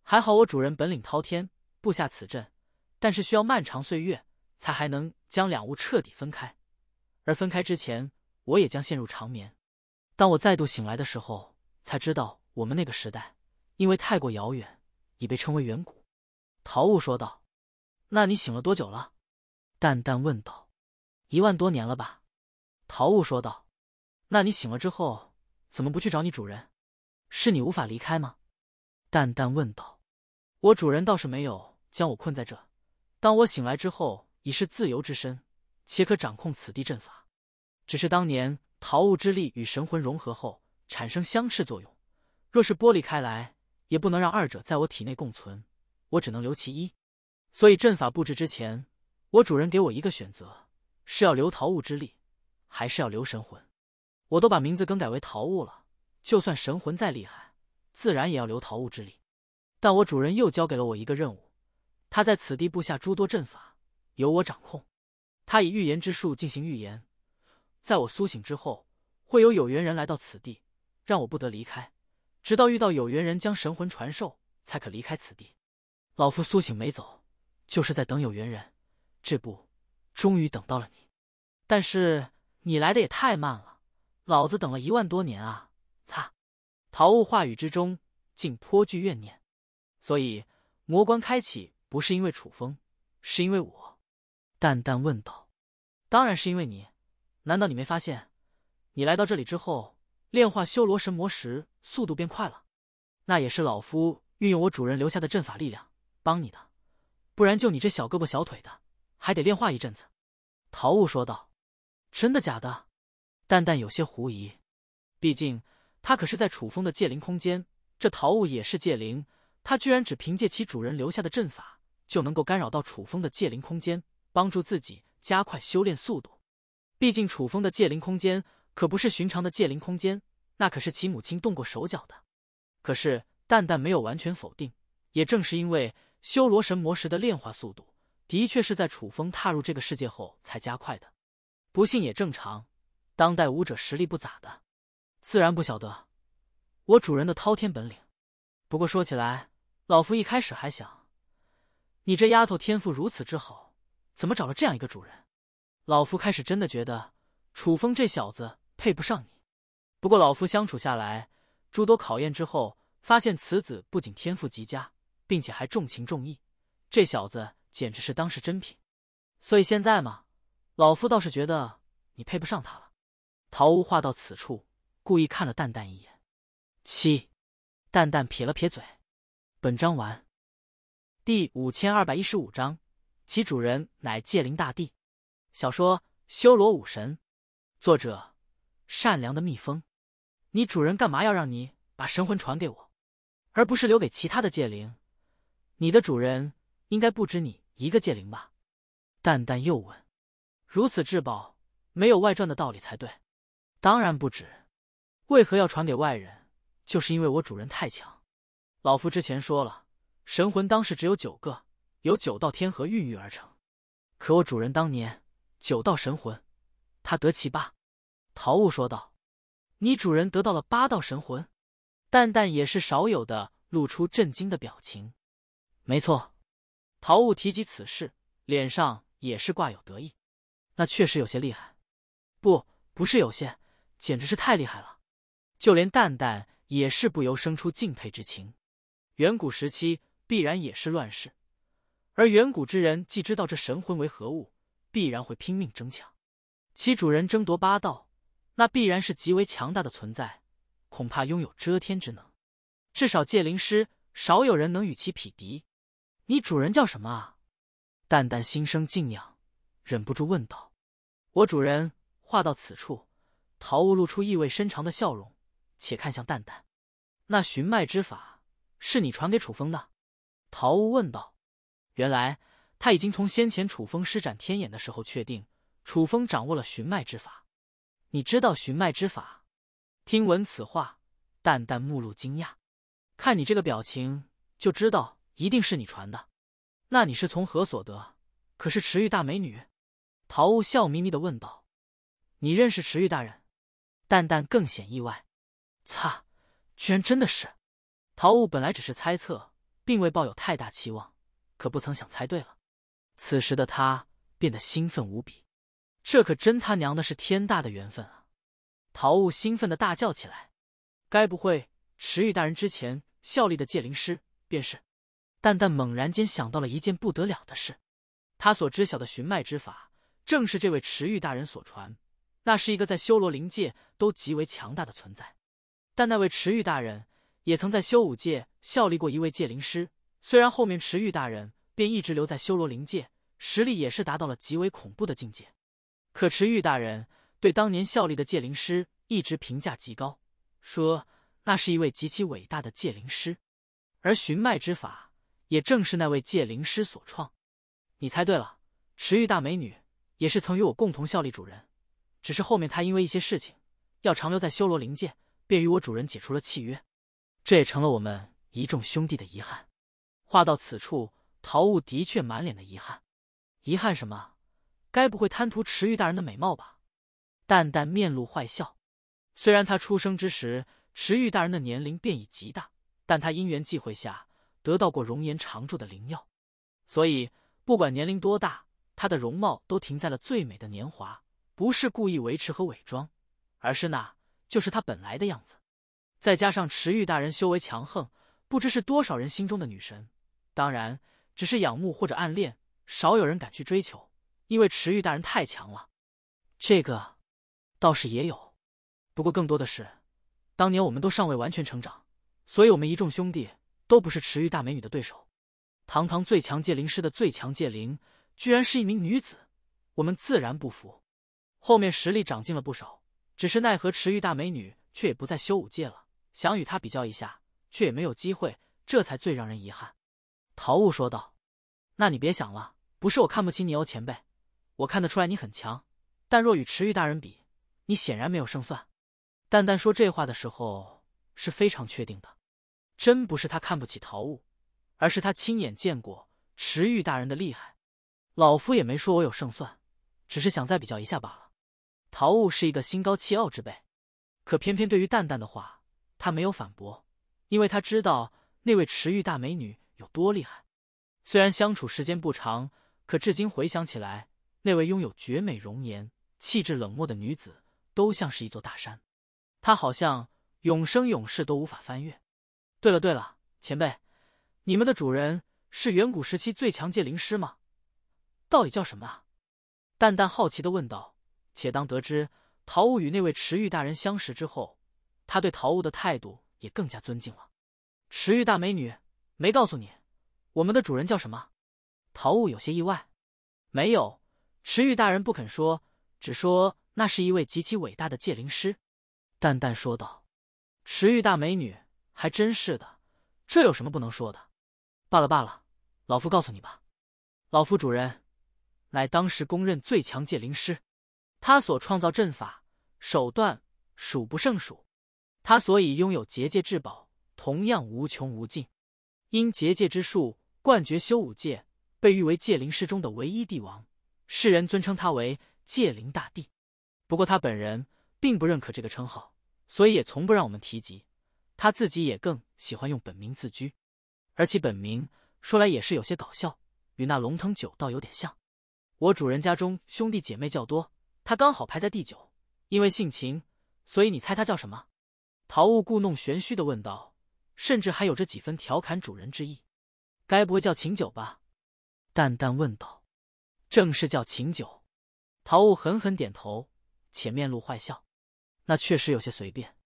还好我主人本领滔天，布下此阵，但是需要漫长岁月才还能将两物彻底分开。而分开之前，我也将陷入长眠。当我再度醒来的时候，才知道我们那个时代因为太过遥远，已被称为远古。”陶雾说道。“那你醒了多久了？”淡淡问道。“一万多年了吧。”陶雾说道。那你醒了之后，怎么不去找你主人？是你无法离开吗？淡淡问道。我主人倒是没有将我困在这，当我醒来之后，已是自由之身，且可掌控此地阵法。只是当年桃物之力与神魂融合后，产生相斥作用，若是剥离开来，也不能让二者在我体内共存。我只能留其一，所以阵法布置之前，我主人给我一个选择：是要留桃物之力，还是要留神魂？我都把名字更改为桃物了。就算神魂再厉害，自然也要留桃物之力。但我主人又交给了我一个任务，他在此地布下诸多阵法，由我掌控。他以预言之术进行预言，在我苏醒之后，会有有缘人来到此地，让我不得离开，直到遇到有缘人将神魂传授，才可离开此地。老夫苏醒没走，就是在等有缘人。这不，终于等到了你。但是你来的也太慢了。老子等了一万多年啊！擦，陶雾话语之中竟颇具怨念，所以魔关开启不是因为楚风，是因为我。淡淡问道：“当然是因为你，难道你没发现？你来到这里之后，炼化修罗神魔时速度变快了，那也是老夫运用我主人留下的阵法力量帮你的，不然就你这小胳膊小腿的，还得炼化一阵子。”陶雾说道：“真的假的？”淡淡有些狐疑，毕竟他可是在楚风的界灵空间，这桃物也是界灵，他居然只凭借其主人留下的阵法就能够干扰到楚风的界灵空间，帮助自己加快修炼速度。毕竟楚风的界灵空间可不是寻常的界灵空间，那可是其母亲动过手脚的。可是蛋蛋没有完全否定，也正是因为修罗神魔石的炼化速度，的确是在楚风踏入这个世界后才加快的。不信也正常。当代武者实力不咋的，自然不晓得我主人的滔天本领。不过说起来，老夫一开始还想，你这丫头天赋如此之好，怎么找了这样一个主人？老夫开始真的觉得楚风这小子配不上你。不过老夫相处下来，诸多考验之后，发现此子不仅天赋极佳，并且还重情重义，这小子简直是当世珍品。所以现在嘛，老夫倒是觉得你配不上他了。曹无话到此处，故意看了淡淡一眼。七，淡淡撇了撇嘴。本章完。第五千二百一十五章，其主人乃界灵大帝。小说《修罗武神》，作者：善良的蜜蜂。你主人干嘛要让你把神魂传给我，而不是留给其他的界灵？你的主人应该不止你一个界灵吧？淡淡又问。如此至宝，没有外传的道理才对。当然不止，为何要传给外人？就是因为我主人太强。老夫之前说了，神魂当时只有九个，由九道天河孕育而成。可我主人当年九道神魂，他得其八。陶雾说道：“你主人得到了八道神魂？”蛋蛋也是少有的露出震惊的表情。没错，陶雾提及此事，脸上也是挂有得意。那确实有些厉害。不，不是有些。简直是太厉害了，就连蛋蛋也是不由生出敬佩之情。远古时期必然也是乱世，而远古之人既知道这神魂为何物，必然会拼命争抢。其主人争夺八道，那必然是极为强大的存在，恐怕拥有遮天之能。至少界灵师少有人能与其匹敌。你主人叫什么啊？蛋蛋心生敬仰，忍不住问道：“我主人。”话到此处。陶雾露出意味深长的笑容，且看向蛋蛋。那寻脉之法是你传给楚风的？陶雾问道。原来他已经从先前楚风施展天眼的时候确定，楚风掌握了寻脉之法。你知道寻脉之法？听闻此话，蛋蛋目露惊讶。看你这个表情，就知道一定是你传的。那你是从何所得？可是池玉大美女？陶雾笑眯眯的问道。你认识池玉大人？蛋蛋更显意外，擦，居然真的是！陶雾本来只是猜测，并未抱有太大期望，可不曾想猜对了。此时的他变得兴奋无比，这可真他娘的是天大的缘分啊！陶雾兴奋的大叫起来，该不会池玉大人之前效力的借灵师便是？蛋蛋猛然间想到了一件不得了的事，他所知晓的寻脉之法，正是这位池玉大人所传。那是一个在修罗灵界都极为强大的存在，但那位池玉大人也曾在修武界效力过一位界灵师。虽然后面池玉大人便一直留在修罗灵界，实力也是达到了极为恐怖的境界。可池玉大人对当年效力的界灵师一直评价极高，说那是一位极其伟大的界灵师。而寻脉之法也正是那位界灵师所创。你猜对了，池玉大美女也是曾与我共同效力主人。只是后面他因为一些事情要长留在修罗灵界，便与我主人解除了契约，这也成了我们一众兄弟的遗憾。话到此处，桃雾的确满脸的遗憾，遗憾什么？该不会贪图池玉大人的美貌吧？淡淡面露坏笑。虽然他出生之时池玉大人的年龄便已极大，但他因缘际会下得到过容颜常驻的灵药，所以不管年龄多大，他的容貌都停在了最美的年华。不是故意维持和伪装，而是那就是他本来的样子。再加上池玉大人修为强横，不知是多少人心中的女神。当然，只是仰慕或者暗恋，少有人敢去追求，因为池玉大人太强了。这个倒是也有，不过更多的是，当年我们都尚未完全成长，所以我们一众兄弟都不是池玉大美女的对手。堂堂最强界灵师的最强界灵，居然是一名女子，我们自然不服。后面实力长进了不少，只是奈何池玉大美女却也不在修武界了，想与她比较一下，却也没有机会，这才最让人遗憾。陶雾说道：“那你别想了，不是我看不起你哦，前辈，我看得出来你很强，但若与池玉大人比，你显然没有胜算。”淡淡说这话的时候是非常确定的，真不是他看不起陶雾，而是他亲眼见过池玉大人的厉害。老夫也没说我有胜算，只是想再比较一下罢了。陶雾是一个心高气傲之辈，可偏偏对于淡淡的话，他没有反驳，因为他知道那位池玉大美女有多厉害。虽然相处时间不长，可至今回想起来，那位拥有绝美容颜、气质冷漠的女子，都像是一座大山，她好像永生永世都无法翻越。对了对了，前辈，你们的主人是远古时期最强界灵师吗？到底叫什么啊？淡淡好奇的问道。且当得知陶雾与那位池玉大人相识之后，他对陶雾的态度也更加尊敬了。池玉大美女，没告诉你，我们的主人叫什么？陶雾有些意外。没有，池玉大人不肯说，只说那是一位极其伟大的戒灵师，淡淡说道。池玉大美女还真是的，这有什么不能说的？罢了罢了，老夫告诉你吧，老夫主人，乃当时公认最强戒灵师。他所创造阵法手段数不胜数，他所以拥有结界至宝，同样无穷无尽。因结界之术冠绝修武界，被誉为界灵师中的唯一帝王，世人尊称他为界灵大帝。不过他本人并不认可这个称号，所以也从不让我们提及。他自己也更喜欢用本名自居，而其本名说来也是有些搞笑，与那龙腾九道有点像。我主人家中兄弟姐妹较多。他刚好排在第九，因为姓秦，所以你猜他叫什么？陶雾故弄玄虚的问道，甚至还有着几分调侃主人之意。该不会叫秦九吧？淡淡问道。正是叫秦九。陶雾狠狠点头，且面露坏笑。那确实有些随便。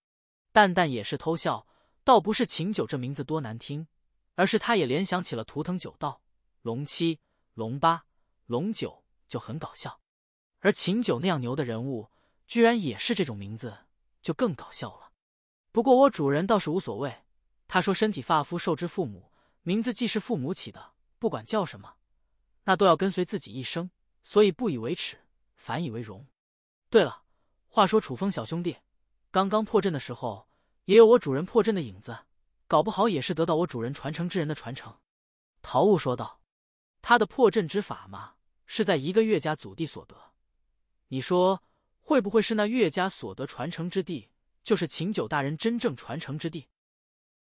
淡淡也是偷笑，倒不是秦九这名字多难听，而是他也联想起了图腾九道龙七、龙八、龙九，就很搞笑。而秦九那样牛的人物，居然也是这种名字，就更搞笑了。不过我主人倒是无所谓，他说身体发肤受之父母，名字既是父母起的，不管叫什么，那都要跟随自己一生，所以不以为耻，反以为荣。对了，话说楚风小兄弟，刚刚破阵的时候，也有我主人破阵的影子，搞不好也是得到我主人传承之人的传承。”陶雾说道，“他的破阵之法嘛，是在一个月家祖地所得。”你说会不会是那岳家所得传承之地，就是秦九大人真正传承之地？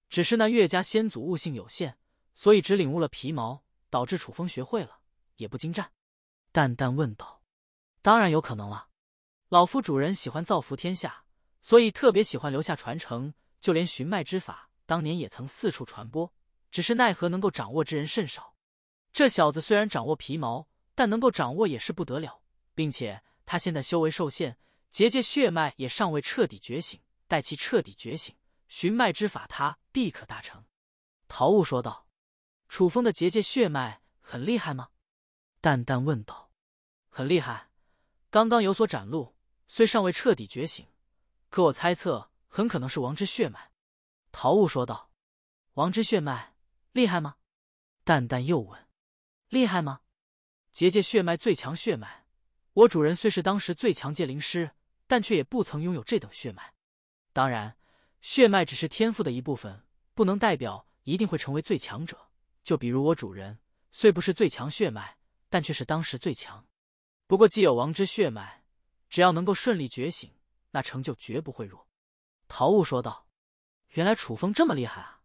只是那岳家先祖悟性有限，所以只领悟了皮毛，导致楚风学会了也不精湛。淡淡问道：“当然有可能了。老夫主人喜欢造福天下，所以特别喜欢留下传承，就连寻脉之法当年也曾四处传播，只是奈何能够掌握之人甚少。这小子虽然掌握皮毛，但能够掌握也是不得了，并且。”他现在修为受限，结界血脉也尚未彻底觉醒。待其彻底觉醒，寻脉之法他必可大成。陶雾说道：“楚风的结界血脉很厉害吗？”淡淡问道：“很厉害，刚刚有所展露，虽尚未彻底觉醒，可我猜测很可能是王之血脉。”陶雾说道：“王之血脉厉害吗？”淡淡又问：“厉害吗？结界血脉最强血脉。”我主人虽是当时最强界灵师，但却也不曾拥有这等血脉。当然，血脉只是天赋的一部分，不能代表一定会成为最强者。就比如我主人，虽不是最强血脉，但却是当时最强。不过，既有王之血脉，只要能够顺利觉醒，那成就绝不会弱。陶雾说道：“原来楚风这么厉害啊！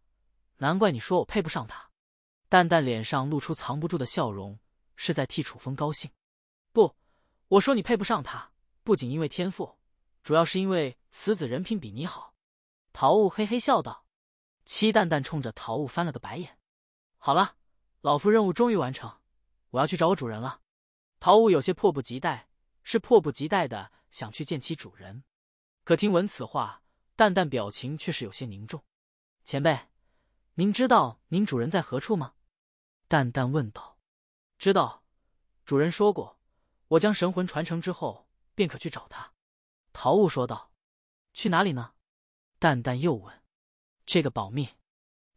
难怪你说我配不上他。”淡淡脸上露出藏不住的笑容，是在替楚风高兴。不。我说你配不上他，不仅因为天赋，主要是因为此子人品比你好。陶雾嘿嘿笑道。戚淡淡冲着陶雾翻了个白眼。好了，老夫任务终于完成，我要去找我主人了。陶雾有些迫不及待，是迫不及待的想去见其主人。可听闻此话，淡淡表情却是有些凝重。前辈，您知道您主人在何处吗？淡淡问道。知道，主人说过。我将神魂传承之后，便可去找他。”陶雾说道。“去哪里呢？”淡淡又问。“这个保密。”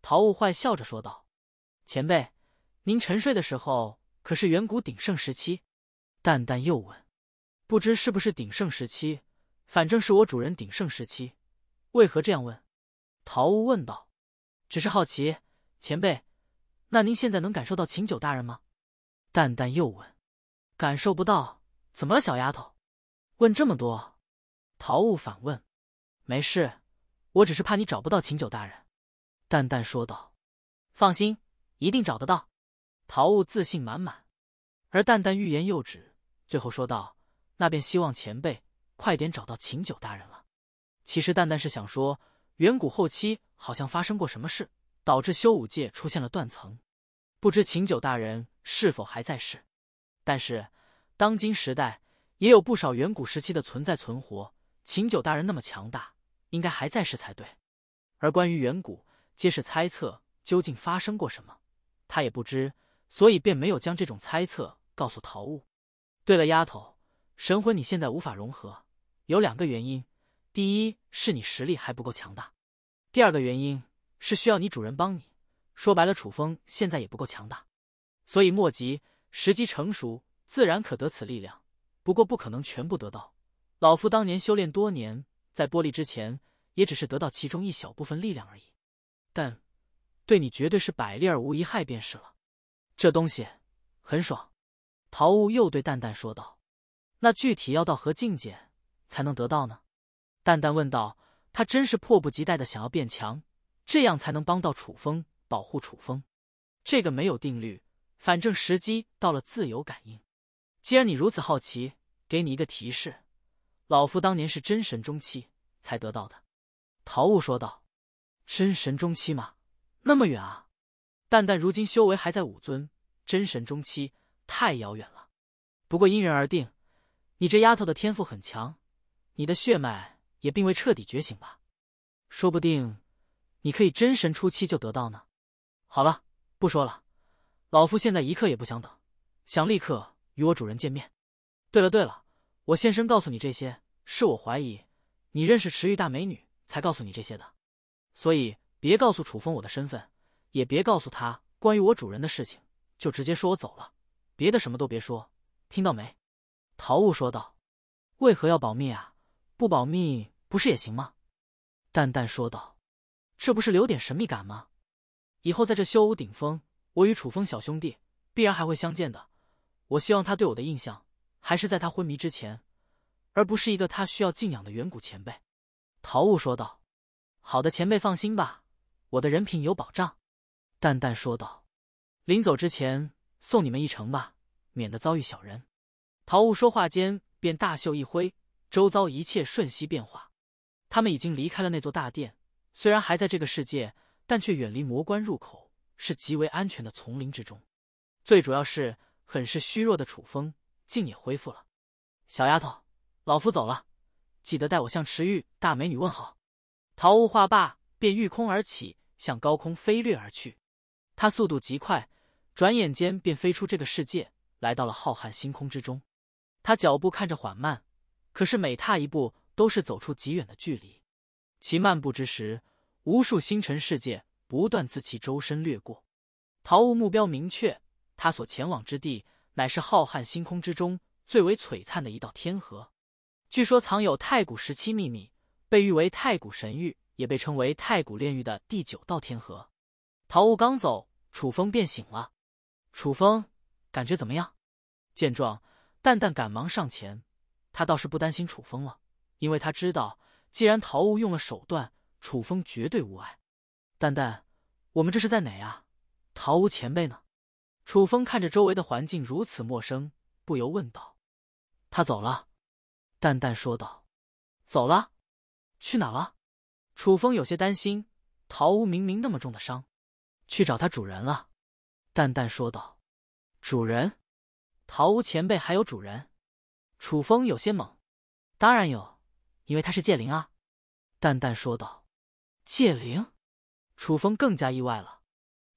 陶雾坏笑着说道。“前辈，您沉睡的时候可是远古鼎盛时期？”淡淡又问。“不知是不是鼎盛时期，反正是我主人鼎盛时期。”为何这样问？”陶雾问道。“只是好奇，前辈，那您现在能感受到秦九大人吗？”淡淡又问。感受不到怎么了，小丫头？问这么多，陶雾反问。没事，我只是怕你找不到秦九大人，淡淡说道。放心，一定找得到。陶雾自信满满，而淡淡欲言又止，最后说道：“那便希望前辈快点找到秦九大人了。”其实淡淡是想说，远古后期好像发生过什么事，导致修武界出现了断层，不知秦九大人是否还在世。但是，当今时代也有不少远古时期的存在存活。秦九大人那么强大，应该还在世才对。而关于远古，皆是猜测，究竟发生过什么，他也不知，所以便没有将这种猜测告诉陶雾。对了，丫头，神魂你现在无法融合，有两个原因：第一是你实力还不够强大；第二个原因是需要你主人帮你。说白了，楚风现在也不够强大，所以莫急。时机成熟，自然可得此力量。不过不可能全部得到。老夫当年修炼多年，在剥离之前，也只是得到其中一小部分力量而已。但对你绝对是百利而无一害，便是了。这东西很爽。陶雾又对蛋蛋说道：“那具体要到何境界才能得到呢？”蛋蛋问道。他真是迫不及待的想要变强，这样才能帮到楚风，保护楚风。这个没有定律。反正时机到了，自有感应。既然你如此好奇，给你一个提示：老夫当年是真神中期才得到的。桃雾说道：“真神中期吗？那么远啊！但但如今修为还在武尊，真神中期太遥远了。不过因人而定，你这丫头的天赋很强，你的血脉也并未彻底觉醒吧？说不定你可以真神初期就得到呢。好了，不说了。”老夫现在一刻也不想等，想立刻与我主人见面。对了对了，我现身告诉你这些，是我怀疑你认识池玉大美女，才告诉你这些的。所以别告诉楚风我的身份，也别告诉他关于我主人的事情，就直接说我走了，别的什么都别说。听到没？陶雾说道：“为何要保密啊？不保密不是也行吗？”淡淡说道：“这不是留点神秘感吗？以后在这修武顶峰。”我与楚风小兄弟必然还会相见的。我希望他对我的印象还是在他昏迷之前，而不是一个他需要静养的远古前辈。”陶雾说道。“好的，前辈放心吧，我的人品有保障。”淡淡说道。临走之前，送你们一程吧，免得遭遇小人。”陶雾说话间便大袖一挥，周遭一切瞬息变化。他们已经离开了那座大殿，虽然还在这个世界，但却远离魔关入口。是极为安全的丛林之中，最主要是很是虚弱的楚风竟也恢复了。小丫头，老夫走了，记得带我向池玉大美女问好。桃屋话罢，便御空而起，向高空飞掠而去。他速度极快，转眼间便飞出这个世界，来到了浩瀚星空之中。他脚步看着缓慢，可是每踏一步都是走出极远的距离。其漫步之时，无数星辰世界。不断自其周身掠过，陶雾目标明确，他所前往之地乃是浩瀚星空之中最为璀璨的一道天河，据说藏有太古时期秘密，被誉为太古神域，也被称为太古炼狱的第九道天河。陶雾刚走，楚风便醒了。楚风，感觉怎么样？见状，蛋蛋赶忙上前，他倒是不担心楚风了，因为他知道，既然陶雾用了手段，楚风绝对无碍。淡淡，我们这是在哪啊？陶屋前辈呢？楚风看着周围的环境如此陌生，不由问道：“他走了。”淡淡说道：“走了？去哪了？”楚风有些担心。陶屋明明那么重的伤，去找他主人了。淡淡说道：“主人？陶屋前辈还有主人？”楚风有些懵。“当然有，因为他是界灵啊。”淡淡说道：“界灵。”楚风更加意外了，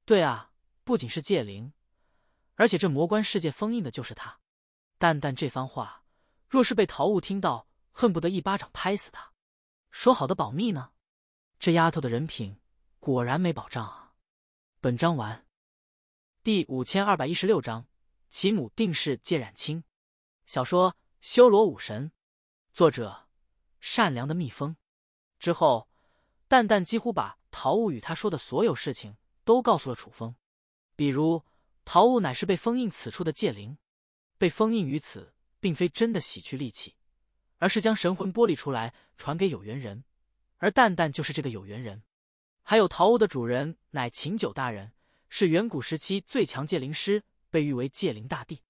对啊，不仅是界灵，而且这魔关世界封印的就是他。蛋蛋这番话，若是被陶雾听到，恨不得一巴掌拍死他。说好的保密呢？这丫头的人品果然没保障啊！本章完。第五千二百一十六章，其母定是界染青。小说《修罗武神》，作者：善良的蜜蜂。之后，蛋蛋几乎把。陶雾与他说的所有事情都告诉了楚风，比如陶雾乃是被封印此处的界灵，被封印于此并非真的洗去戾气，而是将神魂剥离出来传给有缘人，而蛋蛋就是这个有缘人。还有陶雾的主人乃秦九大人，是远古时期最强界灵师，被誉为界灵大帝，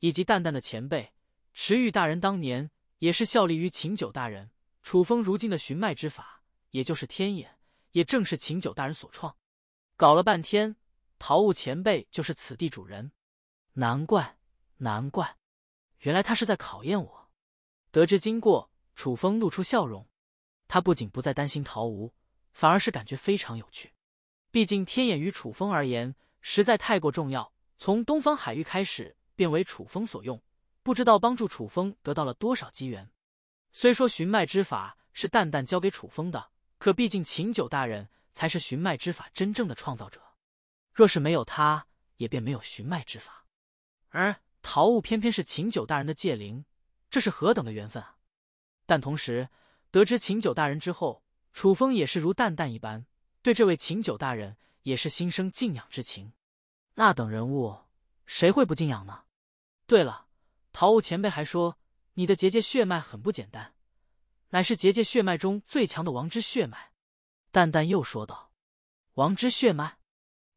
以及蛋蛋的前辈池玉大人，当年也是效力于秦九大人。楚风如今的寻脉之法，也就是天眼。也正是秦九大人所创，搞了半天，陶雾前辈就是此地主人，难怪，难怪，原来他是在考验我。得知经过，楚风露出笑容，他不仅不再担心陶无，反而是感觉非常有趣。毕竟天眼于楚风而言，实在太过重要，从东方海域开始，便为楚风所用，不知道帮助楚风得到了多少机缘。虽说寻脉之法是淡淡交给楚风的。可毕竟秦九大人才是寻脉之法真正的创造者，若是没有他，也便没有寻脉之法。而陶物偏偏是秦九大人的界灵，这是何等的缘分啊！但同时得知秦九大人之后，楚风也是如蛋蛋一般，对这位秦九大人也是心生敬仰之情。那等人物，谁会不敬仰呢？对了，陶物前辈还说你的结界血脉很不简单。乃是结界血脉中最强的王之血脉，淡淡又说道：“王之血脉。”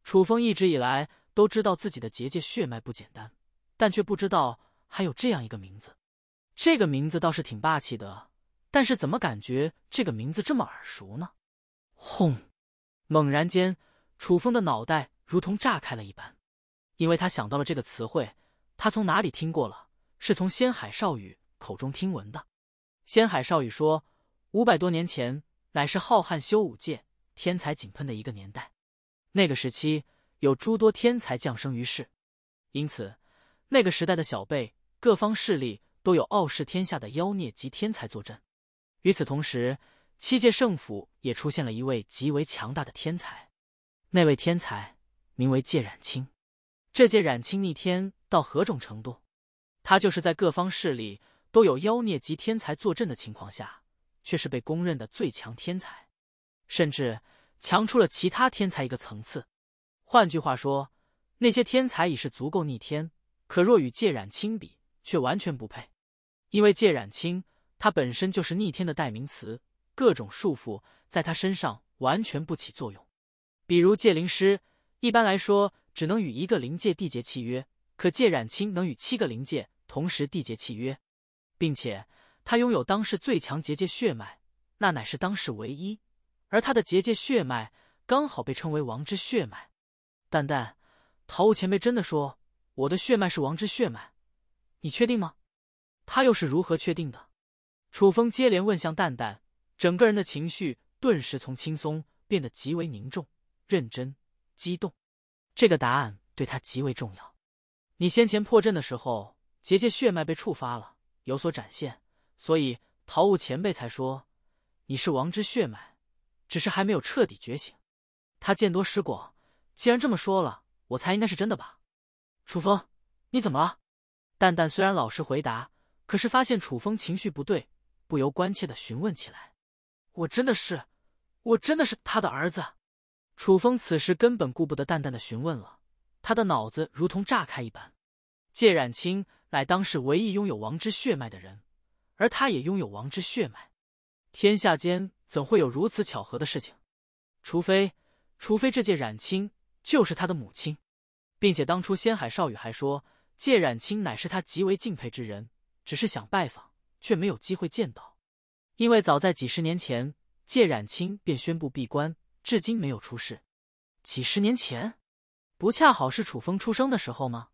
楚风一直以来都知道自己的结界血脉不简单，但却不知道还有这样一个名字。这个名字倒是挺霸气的，但是怎么感觉这个名字这么耳熟呢？轰！猛然间，楚风的脑袋如同炸开了一般，因为他想到了这个词汇，他从哪里听过了？是从仙海少羽口中听闻的。仙海少羽说：“五百多年前，乃是浩瀚修武界天才井喷的一个年代。那个时期，有诸多天才降生于世，因此那个时代的小辈，各方势力都有傲视天下的妖孽及天才坐镇。与此同时，七界圣府也出现了一位极为强大的天才。那位天才名为界染青。这界染青逆天到何种程度？他就是在各方势力。”都有妖孽及天才坐镇的情况下，却是被公认的最强天才，甚至强出了其他天才一个层次。换句话说，那些天才已是足够逆天，可若与界染青比，却完全不配。因为界染青，他本身就是逆天的代名词，各种束缚在他身上完全不起作用。比如界灵师，一般来说只能与一个灵界缔结契约，可界染青能与七个灵界同时缔结契约。并且，他拥有当世最强结界血脉，那乃是当世唯一。而他的结界血脉刚好被称为王之血脉。蛋蛋，桃无前辈真的说我的血脉是王之血脉？你确定吗？他又是如何确定的？楚风接连问向蛋蛋，整个人的情绪顿时从轻松变得极为凝重、认真、激动。这个答案对他极为重要。你先前破阵的时候，结界血脉被触发了。有所展现，所以陶雾前辈才说你是王之血脉，只是还没有彻底觉醒。他见多识广，既然这么说了，我猜应该是真的吧。楚风，你怎么了？蛋蛋虽然老实回答，可是发现楚风情绪不对，不由关切的询问起来。我真的是，我真的是他的儿子。楚风此时根本顾不得蛋蛋的询问了，他的脑子如同炸开一般。谢冉清。乃当世唯一拥有王之血脉的人，而他也拥有王之血脉，天下间怎会有如此巧合的事情？除非，除非这界冉青就是他的母亲，并且当初仙海少羽还说，界冉青乃是他极为敬佩之人，只是想拜访却没有机会见到，因为早在几十年前，界冉青便宣布闭关，至今没有出世。几十年前，不恰好是楚风出生的时候吗？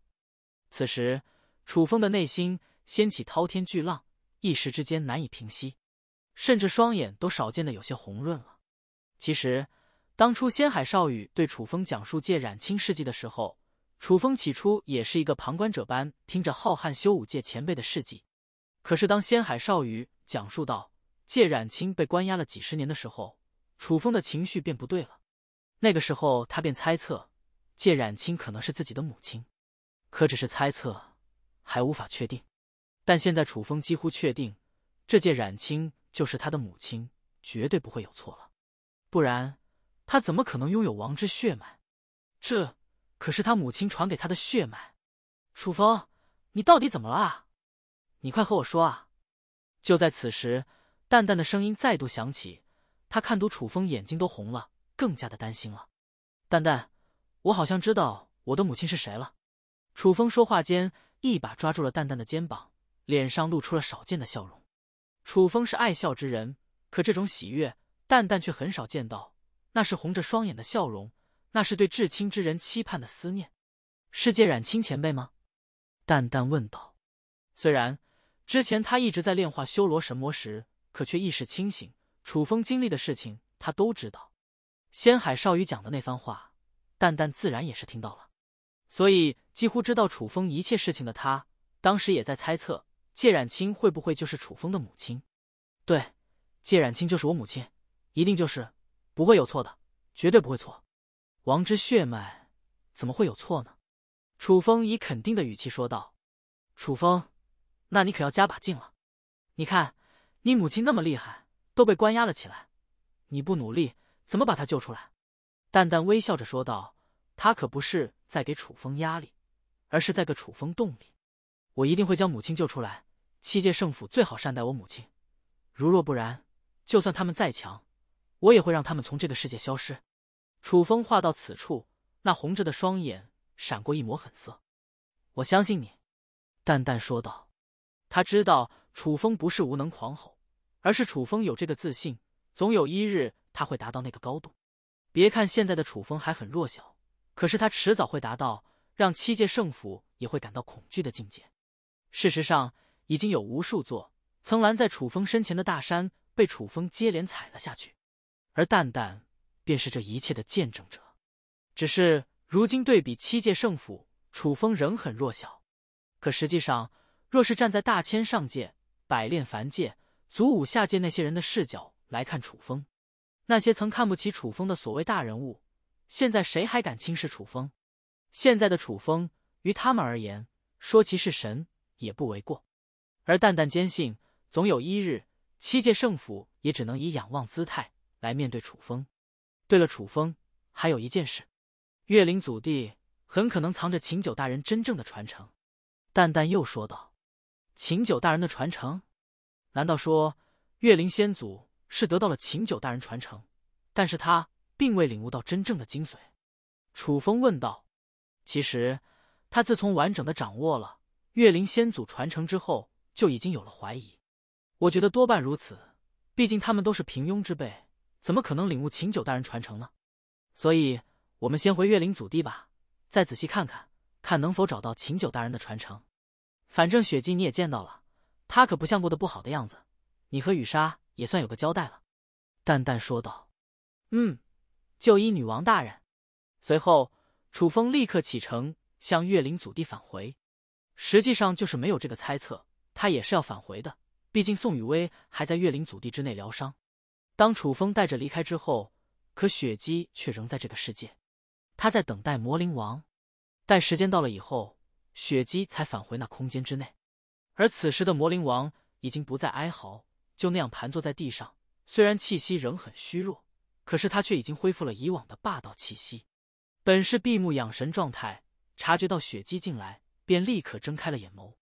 此时。楚风的内心掀起滔天巨浪，一时之间难以平息，甚至双眼都少见的有些红润了。其实，当初仙海少羽对楚风讲述借染青事迹的时候，楚风起初也是一个旁观者般听着浩瀚修武界前辈的事迹。可是，当仙海少羽讲述到借染青被关押了几十年的时候，楚风的情绪便不对了。那个时候，他便猜测借染青可能是自己的母亲，可只是猜测。还无法确定，但现在楚风几乎确定，这届冉青就是他的母亲，绝对不会有错了，不然他怎么可能拥有王之血脉？这可是他母亲传给他的血脉。楚风，你到底怎么了？你快和我说啊！就在此时，淡淡的声音再度响起，他看懂楚风眼睛都红了，更加的担心了。淡淡，我好像知道我的母亲是谁了。楚风说话间。一把抓住了蛋蛋的肩膀，脸上露出了少见的笑容。楚风是爱笑之人，可这种喜悦，蛋蛋却很少见到。那是红着双眼的笑容，那是对至亲之人期盼的思念。是界染青前辈吗？蛋蛋问道。虽然之前他一直在炼化修罗神魔时，可却意识清醒。楚风经历的事情，他都知道。仙海少羽讲的那番话，蛋蛋自然也是听到了，所以。几乎知道楚风一切事情的他，当时也在猜测，谢冉清会不会就是楚风的母亲？对，谢冉清就是我母亲，一定就是，不会有错的，绝对不会错。王之血脉，怎么会有错呢？楚风以肯定的语气说道：“楚风，那你可要加把劲了。你看，你母亲那么厉害，都被关押了起来，你不努力，怎么把她救出来？”淡淡微笑着说道：“他可不是在给楚风压力。”而是在个楚风洞里，我一定会将母亲救出来。七界圣府最好善待我母亲，如若不然，就算他们再强，我也会让他们从这个世界消失。楚风话到此处，那红着的双眼闪过一抹狠色。我相信你，淡淡说道。他知道楚风不是无能狂吼，而是楚风有这个自信，总有一日他会达到那个高度。别看现在的楚风还很弱小，可是他迟早会达到。让七界圣府也会感到恐惧的境界。事实上，已经有无数座曾拦在楚风身前的大山被楚风接连踩了下去，而蛋蛋便是这一切的见证者。只是如今对比七界圣府，楚风仍很弱小。可实际上，若是站在大千上界、百炼凡界、祖武下界那些人的视角来看楚风，那些曾看不起楚风的所谓大人物，现在谁还敢轻视楚风？现在的楚风于他们而言，说其是神也不为过。而淡淡坚信，总有一日，七界圣府也只能以仰望姿态来面对楚风。对了，楚风还有一件事，月灵祖地很可能藏着秦九大人真正的传承。淡淡又说道：“秦九大人的传承，难道说月灵先祖是得到了秦九大人传承，但是他并未领悟到真正的精髓？”楚风问道。其实，他自从完整的掌握了月灵先祖传承之后，就已经有了怀疑。我觉得多半如此，毕竟他们都是平庸之辈，怎么可能领悟秦九大人传承呢？所以，我们先回月灵祖地吧，再仔细看看，看能否找到秦九大人的传承。反正雪姬你也见到了，他可不像过得不好的样子。你和雨莎也算有个交代了。”淡淡说道，“嗯，就依女王大人。”随后。楚风立刻启程向月灵祖地返回，实际上就是没有这个猜测，他也是要返回的。毕竟宋雨薇还在月灵祖地之内疗伤。当楚风带着离开之后，可雪姬却仍在这个世界，他在等待魔灵王。待时间到了以后，雪姬才返回那空间之内。而此时的魔灵王已经不再哀嚎，就那样盘坐在地上。虽然气息仍很虚弱，可是他却已经恢复了以往的霸道气息。本是闭目养神状态，察觉到雪姬进来，便立刻睁开了眼眸。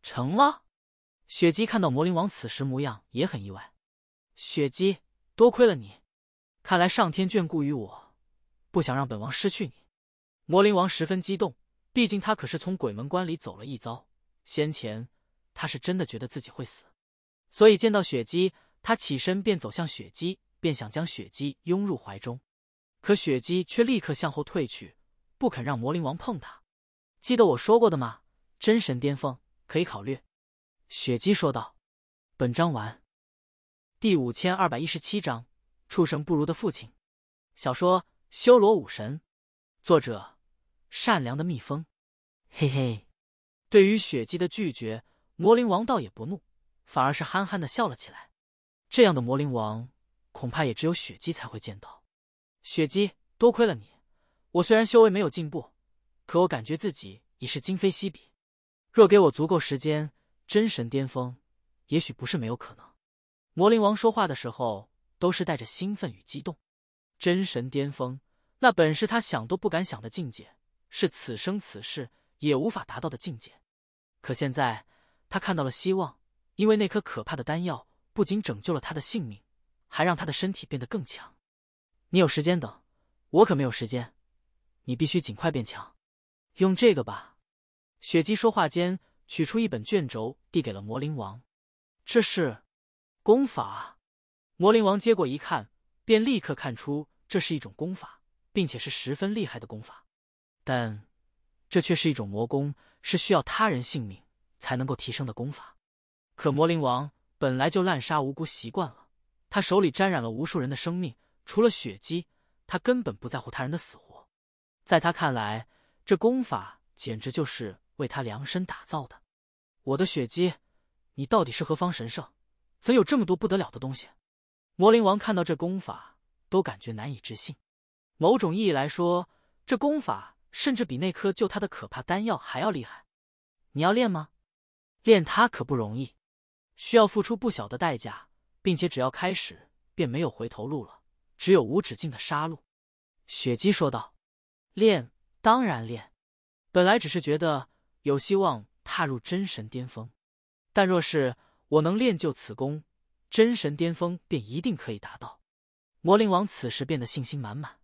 成了，雪姬看到魔灵王此时模样也很意外。雪姬，多亏了你，看来上天眷顾于我，不想让本王失去你。魔灵王十分激动，毕竟他可是从鬼门关里走了一遭。先前他是真的觉得自己会死，所以见到雪姬，他起身便走向雪姬，便想将雪姬拥入怀中。可雪姬却立刻向后退去，不肯让魔灵王碰他。记得我说过的吗？真神巅峰可以考虑。”雪姬说道。本章完。第五千二百一十七章：畜生不如的父亲。小说《修罗武神》，作者：善良的蜜蜂。嘿嘿，对于雪姬的拒绝，魔灵王倒也不怒，反而是憨憨的笑了起来。这样的魔灵王，恐怕也只有雪姬才会见到。雪姬，多亏了你，我虽然修为没有进步，可我感觉自己已是今非昔比。若给我足够时间，真神巅峰也许不是没有可能。魔灵王说话的时候都是带着兴奋与激动。真神巅峰，那本是他想都不敢想的境界，是此生此世也无法达到的境界。可现在，他看到了希望，因为那颗可怕的丹药不仅拯救了他的性命，还让他的身体变得更强。你有时间等，我可没有时间。你必须尽快变强。用这个吧。雪姬说话间，取出一本卷轴，递给了魔灵王。这是功法。魔灵王接过一看，便立刻看出这是一种功法，并且是十分厉害的功法。但这却是一种魔功，是需要他人性命才能够提升的功法。可魔灵王本来就滥杀无辜习惯了，他手里沾染了无数人的生命。除了雪姬，他根本不在乎他人的死活。在他看来，这功法简直就是为他量身打造的。我的雪姬，你到底是何方神圣？怎有这么多不得了的东西？魔灵王看到这功法，都感觉难以置信。某种意义来说，这功法甚至比那颗救他的可怕丹药还要厉害。你要练吗？练它可不容易，需要付出不小的代价，并且只要开始，便没有回头路了。只有无止境的杀戮，雪姬说道：“练当然练，本来只是觉得有希望踏入真神巅峰，但若是我能练就此功，真神巅峰便一定可以达到。”魔灵王此时变得信心满满，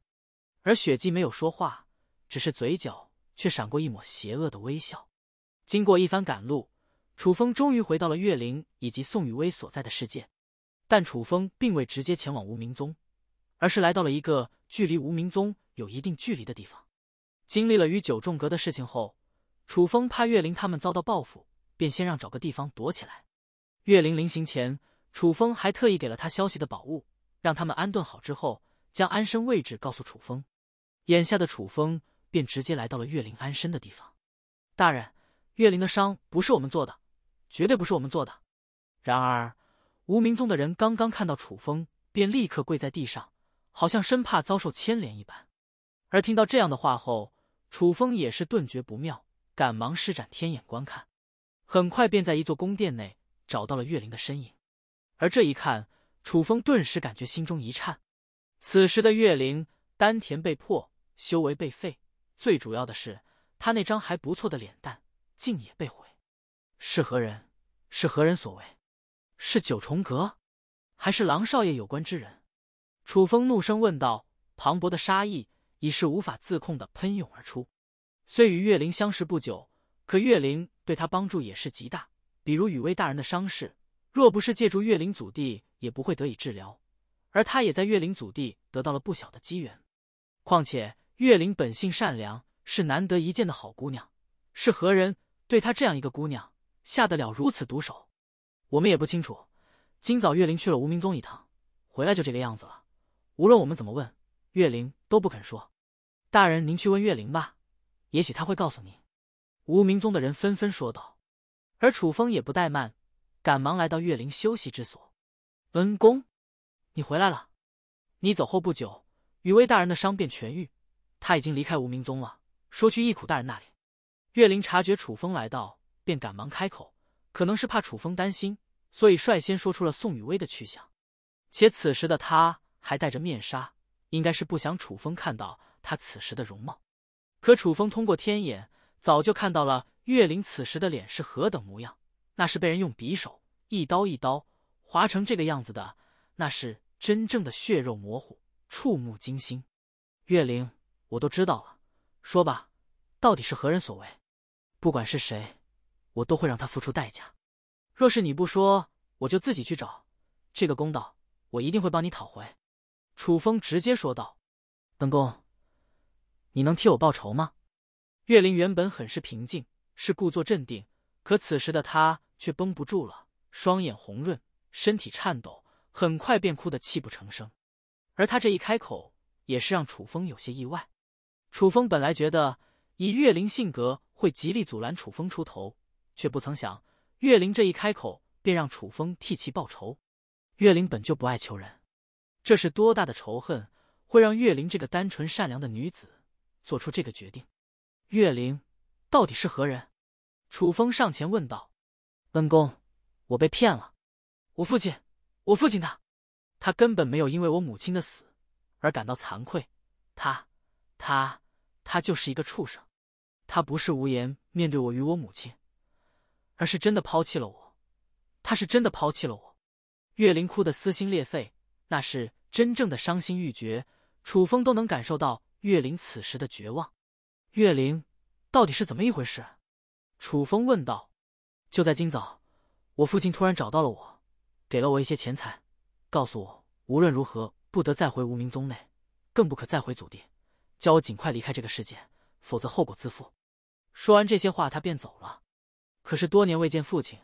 而雪姬没有说话，只是嘴角却闪过一抹邪恶的微笑。经过一番赶路，楚风终于回到了月灵以及宋雨薇所在的世界，但楚风并未直接前往无名宗。而是来到了一个距离无名宗有一定距离的地方。经历了与九重阁的事情后，楚风怕岳灵他们遭到报复，便先让找个地方躲起来。岳灵临行前，楚风还特意给了他消息的宝物，让他们安顿好之后，将安身位置告诉楚风。眼下的楚风便直接来到了岳灵安身的地方。大人，岳灵的伤不是我们做的，绝对不是我们做的。然而，无名宗的人刚刚看到楚风，便立刻跪在地上。好像生怕遭受牵连一般，而听到这样的话后，楚风也是顿觉不妙，赶忙施展天眼观看，很快便在一座宫殿内找到了月灵的身影。而这一看，楚风顿时感觉心中一颤。此时的月灵丹田被破，修为被废，最主要的是他那张还不错的脸蛋竟也被毁。是何人？是何人所为？是九重阁，还是狼少爷有关之人？楚风怒声问道：“磅礴的杀意已是无法自控的喷涌而出。虽与月灵相识不久，可月灵对他帮助也是极大。比如雨薇大人的伤势，若不是借助月灵祖地，也不会得以治疗。而他也在月灵祖地得到了不小的机缘。况且月灵本性善良，是难得一见的好姑娘。是何人对她这样一个姑娘下得了如此毒手？我们也不清楚。今早月灵去了无名宗一趟，回来就这个样子了。”无论我们怎么问，月灵都不肯说。大人，您去问月灵吧，也许他会告诉您。无名宗的人纷纷说道，而楚风也不怠慢，赶忙来到月灵休息之所。恩公，你回来了。你走后不久，雨薇大人的伤便痊愈，他已经离开无名宗了，说去义苦大人那里。月灵察觉楚风来到，便赶忙开口，可能是怕楚风担心，所以率先说出了宋雨薇的去向。且此时的他。还戴着面纱，应该是不想楚风看到他此时的容貌。可楚风通过天眼，早就看到了月灵此时的脸是何等模样，那是被人用匕首一刀一刀划成这个样子的，那是真正的血肉模糊，触目惊心。月灵，我都知道了，说吧，到底是何人所为？不管是谁，我都会让他付出代价。若是你不说，我就自己去找。这个公道，我一定会帮你讨回。楚风直接说道：“本宫，你能替我报仇吗？”岳灵原本很是平静，是故作镇定，可此时的他却绷不住了，双眼红润，身体颤抖，很快便哭得泣不成声。而他这一开口，也是让楚风有些意外。楚风本来觉得以岳灵性格会极力阻拦楚风出头，却不曾想岳灵这一开口便让楚风替其报仇。岳灵本就不爱求人。这是多大的仇恨，会让月灵这个单纯善良的女子做出这个决定？月灵到底是何人？楚风上前问道：“恩公，我被骗了，我父亲，我父亲他，他根本没有因为我母亲的死而感到惭愧，他，他，他就是一个畜生，他不是无言面对我与我母亲，而是真的抛弃了我，他是真的抛弃了我。”月灵哭得撕心裂肺，那是。真正的伤心欲绝，楚风都能感受到月灵此时的绝望。月灵，到底是怎么一回事？楚风问道。就在今早，我父亲突然找到了我，给了我一些钱财，告诉我无论如何不得再回无名宗内，更不可再回祖地，叫我尽快离开这个世界，否则后果自负。说完这些话，他便走了。可是多年未见父亲，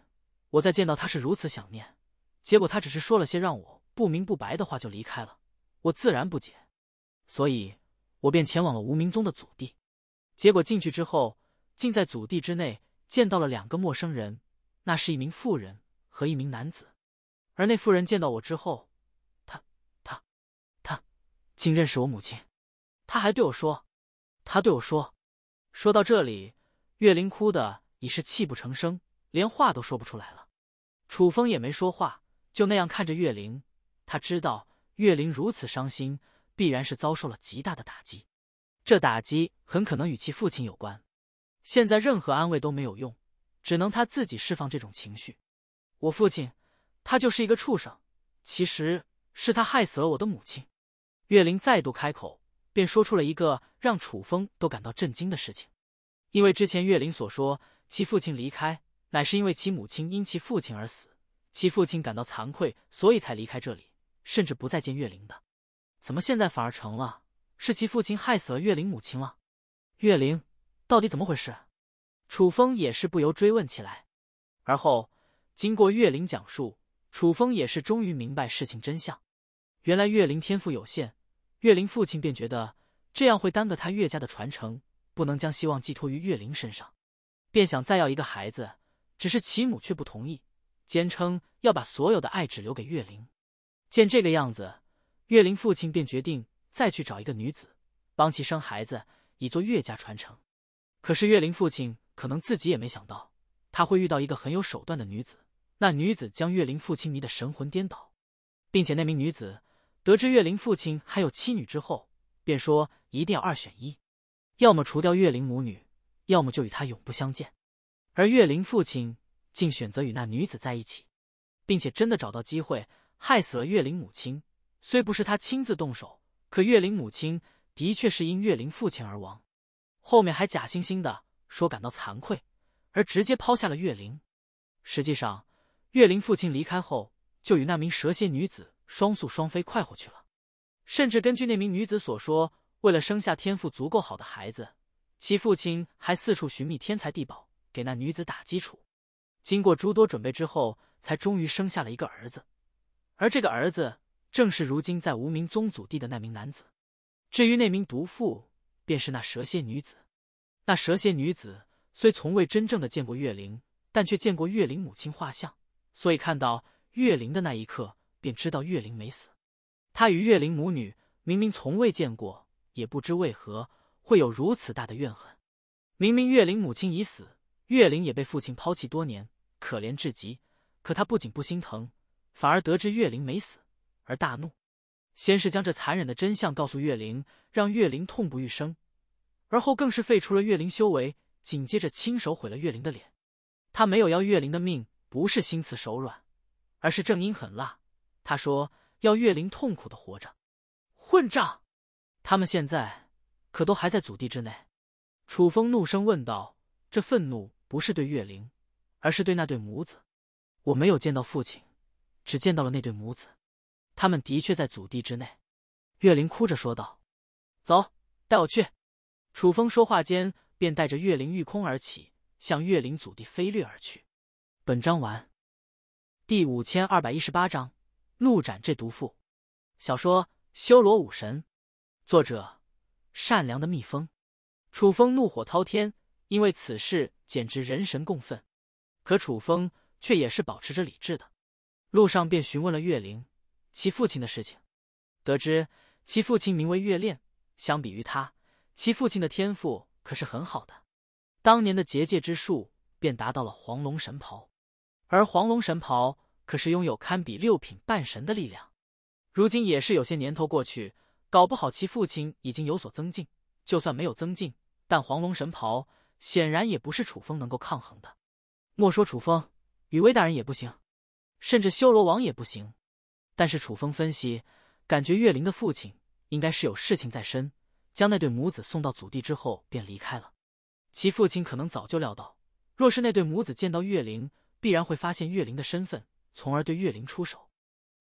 我在见到他是如此想念，结果他只是说了些让我……不明不白的话就离开了，我自然不解，所以我便前往了无名宗的祖地，结果进去之后，竟在祖地之内见到了两个陌生人，那是一名妇人和一名男子，而那妇人见到我之后，他、他、他，竟认识我母亲，他还对我说，他对我说，说到这里，月灵哭的已是泣不成声，连话都说不出来了，楚风也没说话，就那样看着月灵。他知道岳灵如此伤心，必然是遭受了极大的打击，这打击很可能与其父亲有关。现在任何安慰都没有用，只能他自己释放这种情绪。我父亲，他就是一个畜生，其实是他害死了我的母亲。岳灵再度开口，便说出了一个让楚风都感到震惊的事情，因为之前岳灵所说，其父亲离开乃是因为其母亲因其父亲而死，其父亲感到惭愧，所以才离开这里。甚至不再见月灵的，怎么现在反而成了？是其父亲害死了月灵母亲了？月灵到底怎么回事？楚风也是不由追问起来。而后经过月灵讲述，楚风也是终于明白事情真相。原来月灵天赋有限，月灵父亲便觉得这样会耽搁他岳家的传承，不能将希望寄托于月灵身上，便想再要一个孩子。只是其母却不同意，坚称要把所有的爱只留给月灵。见这个样子，岳林父亲便决定再去找一个女子帮其生孩子，以做岳家传承。可是岳林父亲可能自己也没想到，他会遇到一个很有手段的女子。那女子将岳林父亲迷得神魂颠倒，并且那名女子得知岳林父亲还有妻女之后，便说一定要二选一，要么除掉岳林母女，要么就与他永不相见。而岳林父亲竟选择与那女子在一起，并且真的找到机会。害死了月灵母亲，虽不是他亲自动手，可月灵母亲的确是因月灵父亲而亡。后面还假惺惺的说感到惭愧，而直接抛下了月灵。实际上，月灵父亲离开后，就与那名蛇蝎女子双宿双飞快活去了。甚至根据那名女子所说，为了生下天赋足够好的孩子，其父亲还四处寻觅天才地宝给那女子打基础。经过诸多准备之后，才终于生下了一个儿子。而这个儿子正是如今在无名宗祖地的那名男子。至于那名毒妇，便是那蛇蝎女子。那蛇蝎女子虽从未真正的见过月灵，但却见过月灵母亲画像，所以看到月灵的那一刻，便知道月灵没死。她与月灵母女明明从未见过，也不知为何会有如此大的怨恨。明明月灵母亲已死，月灵也被父亲抛弃多年，可怜至极，可她不仅不心疼。反而得知月灵没死而大怒，先是将这残忍的真相告诉月灵，让月灵痛不欲生，而后更是废除了月灵修为，紧接着亲手毁了月灵的脸。他没有要月灵的命，不是心慈手软，而是正因狠辣。他说要月灵痛苦的活着。混账！他们现在可都还在祖地之内。楚风怒声问道：“这愤怒不是对月灵，而是对那对母子。我没有见到父亲。”只见到了那对母子，他们的确在祖地之内。月灵哭着说道：“走，带我去。”楚风说话间便带着月灵御空而起，向月灵祖地飞掠而去。本章完。第五千二百一十八章：怒斩这毒妇。小说《修罗武神》，作者：善良的蜜蜂。楚风怒火滔天，因为此事简直人神共愤。可楚风却也是保持着理智的。路上便询问了月灵其父亲的事情，得知其父亲名为月炼。相比于他，其父亲的天赋可是很好的。当年的结界之术便达到了黄龙神袍，而黄龙神袍可是拥有堪比六品半神的力量。如今也是有些年头过去，搞不好其父亲已经有所增进。就算没有增进，但黄龙神袍显然也不是楚风能够抗衡的。莫说楚风，雨薇大人也不行。甚至修罗王也不行，但是楚风分析，感觉月灵的父亲应该是有事情在身，将那对母子送到祖地之后便离开了。其父亲可能早就料到，若是那对母子见到月灵，必然会发现月灵的身份，从而对月灵出手。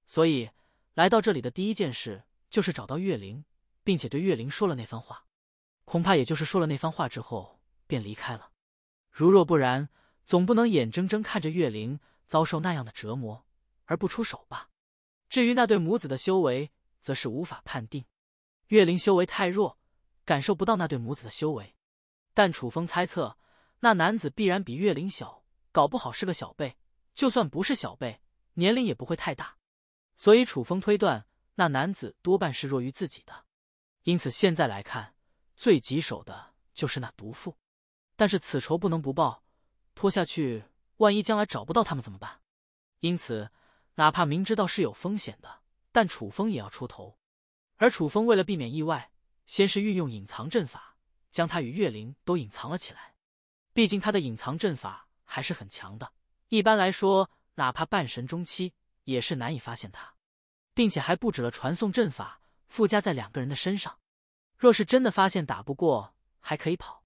所以来到这里的第一件事就是找到月灵，并且对月灵说了那番话，恐怕也就是说了那番话之后便离开了。如若不然，总不能眼睁睁看着月灵。遭受那样的折磨而不出手吧。至于那对母子的修为，则是无法判定。月灵修为太弱，感受不到那对母子的修为。但楚风猜测，那男子必然比月灵小，搞不好是个小辈。就算不是小辈，年龄也不会太大。所以楚风推断，那男子多半是弱于自己的。因此现在来看，最棘手的就是那毒妇。但是此仇不能不报，拖下去。万一将来找不到他们怎么办？因此，哪怕明知道是有风险的，但楚风也要出头。而楚风为了避免意外，先是运用隐藏阵法将他与月灵都隐藏了起来。毕竟他的隐藏阵法还是很强的，一般来说，哪怕半神中期也是难以发现他，并且还布置了传送阵法，附加在两个人的身上。若是真的发现打不过，还可以跑。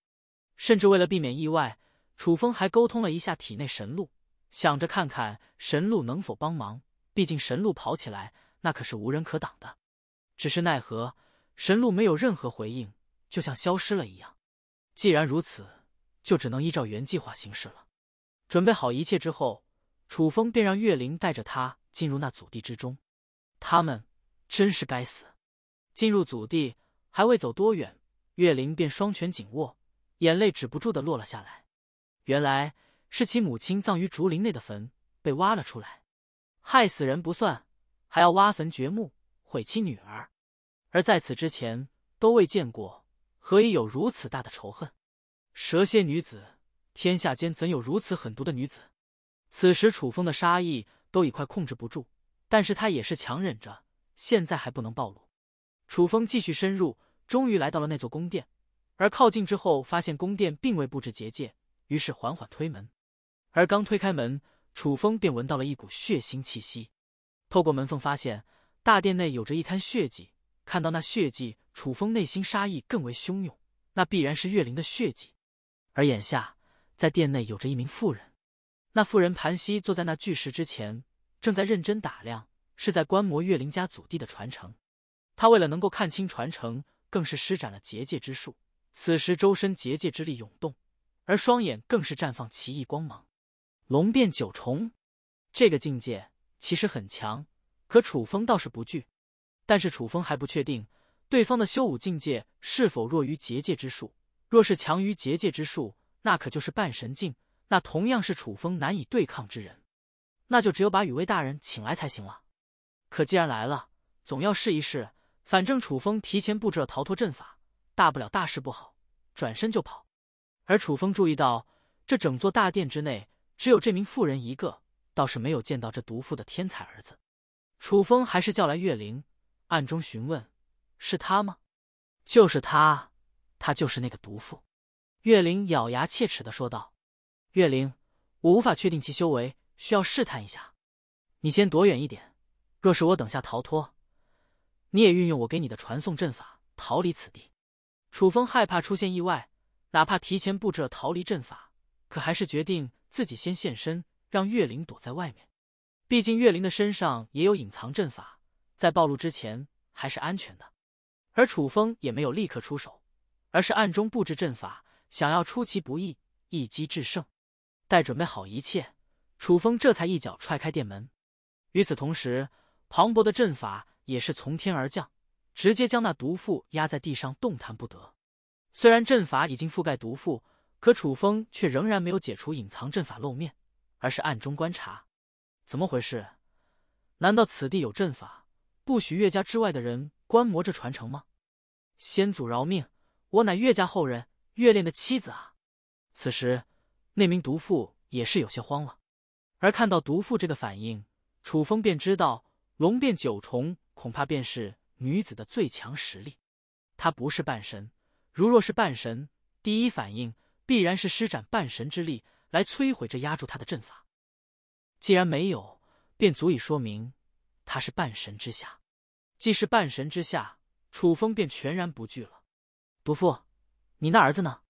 甚至为了避免意外。楚风还沟通了一下体内神鹿，想着看看神鹿能否帮忙。毕竟神鹿跑起来那可是无人可挡的。只是奈何神鹿没有任何回应，就像消失了一样。既然如此，就只能依照原计划行事了。准备好一切之后，楚风便让月灵带着他进入那祖地之中。他们真是该死！进入祖地还未走多远，月灵便双拳紧握，眼泪止不住的落了下来。原来是其母亲葬于竹林内的坟被挖了出来，害死人不算，还要挖坟掘墓毁其女儿，而在此之前都未见过，何以有如此大的仇恨？蛇蝎女子，天下间怎有如此狠毒的女子？此时楚风的杀意都已快控制不住，但是他也是强忍着，现在还不能暴露。楚风继续深入，终于来到了那座宫殿，而靠近之后发现宫殿并未布置结界。于是缓缓推门，而刚推开门，楚风便闻到了一股血腥气息。透过门缝，发现大殿内有着一滩血迹。看到那血迹，楚风内心杀意更为汹涌。那必然是月灵的血迹。而眼下，在殿内有着一名妇人，那妇人盘膝坐在那巨石之前，正在认真打量，是在观摩月灵家祖地的传承。他为了能够看清传承，更是施展了结界之术。此时，周身结界之力涌动。而双眼更是绽放奇异光芒，龙变九重，这个境界其实很强，可楚风倒是不惧。但是楚风还不确定对方的修武境界是否弱于结界之术，若是强于结界之术，那可就是半神境，那同样是楚风难以对抗之人。那就只有把雨薇大人请来才行了。可既然来了，总要试一试。反正楚风提前布置了逃脱阵法，大不了大事不好，转身就跑。而楚风注意到，这整座大殿之内只有这名妇人一个，倒是没有见到这毒妇的天才儿子。楚风还是叫来月灵，暗中询问：“是他吗？”“就是他，他就是那个毒妇。”月灵咬牙切齿的说道。“月灵，我无法确定其修为，需要试探一下。你先躲远一点，若是我等下逃脱，你也运用我给你的传送阵法逃离此地。”楚风害怕出现意外。哪怕提前布置了逃离阵法，可还是决定自己先现身，让月灵躲在外面。毕竟月灵的身上也有隐藏阵法，在暴露之前还是安全的。而楚风也没有立刻出手，而是暗中布置阵法，想要出其不意，一击制胜。待准备好一切，楚风这才一脚踹开店门。与此同时，磅礴的阵法也是从天而降，直接将那毒妇压在地上，动弹不得。虽然阵法已经覆盖毒妇，可楚风却仍然没有解除隐藏阵法露面，而是暗中观察。怎么回事？难道此地有阵法，不许岳家之外的人观摩这传承吗？先祖饶命，我乃岳家后人，岳炼的妻子啊！此时那名毒妇也是有些慌了，而看到毒妇这个反应，楚风便知道龙变九重恐怕便是女子的最强实力，她不是半神。如若是半神，第一反应必然是施展半神之力来摧毁这压住他的阵法。既然没有，便足以说明他是半神之下。既是半神之下，楚风便全然不惧了。毒妇，你那儿子呢？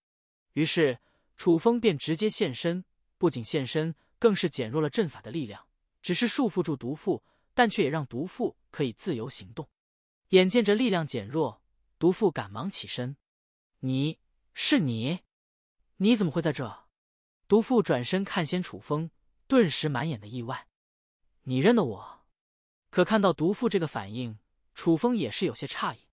于是楚风便直接现身，不仅现身，更是减弱了阵法的力量，只是束缚住毒妇，但却也让毒妇可以自由行动。眼见着力量减弱，毒妇赶忙起身。你是你，你怎么会在这？毒妇转身看先楚风，顿时满眼的意外。你认得我？可看到毒妇这个反应，楚风也是有些诧异。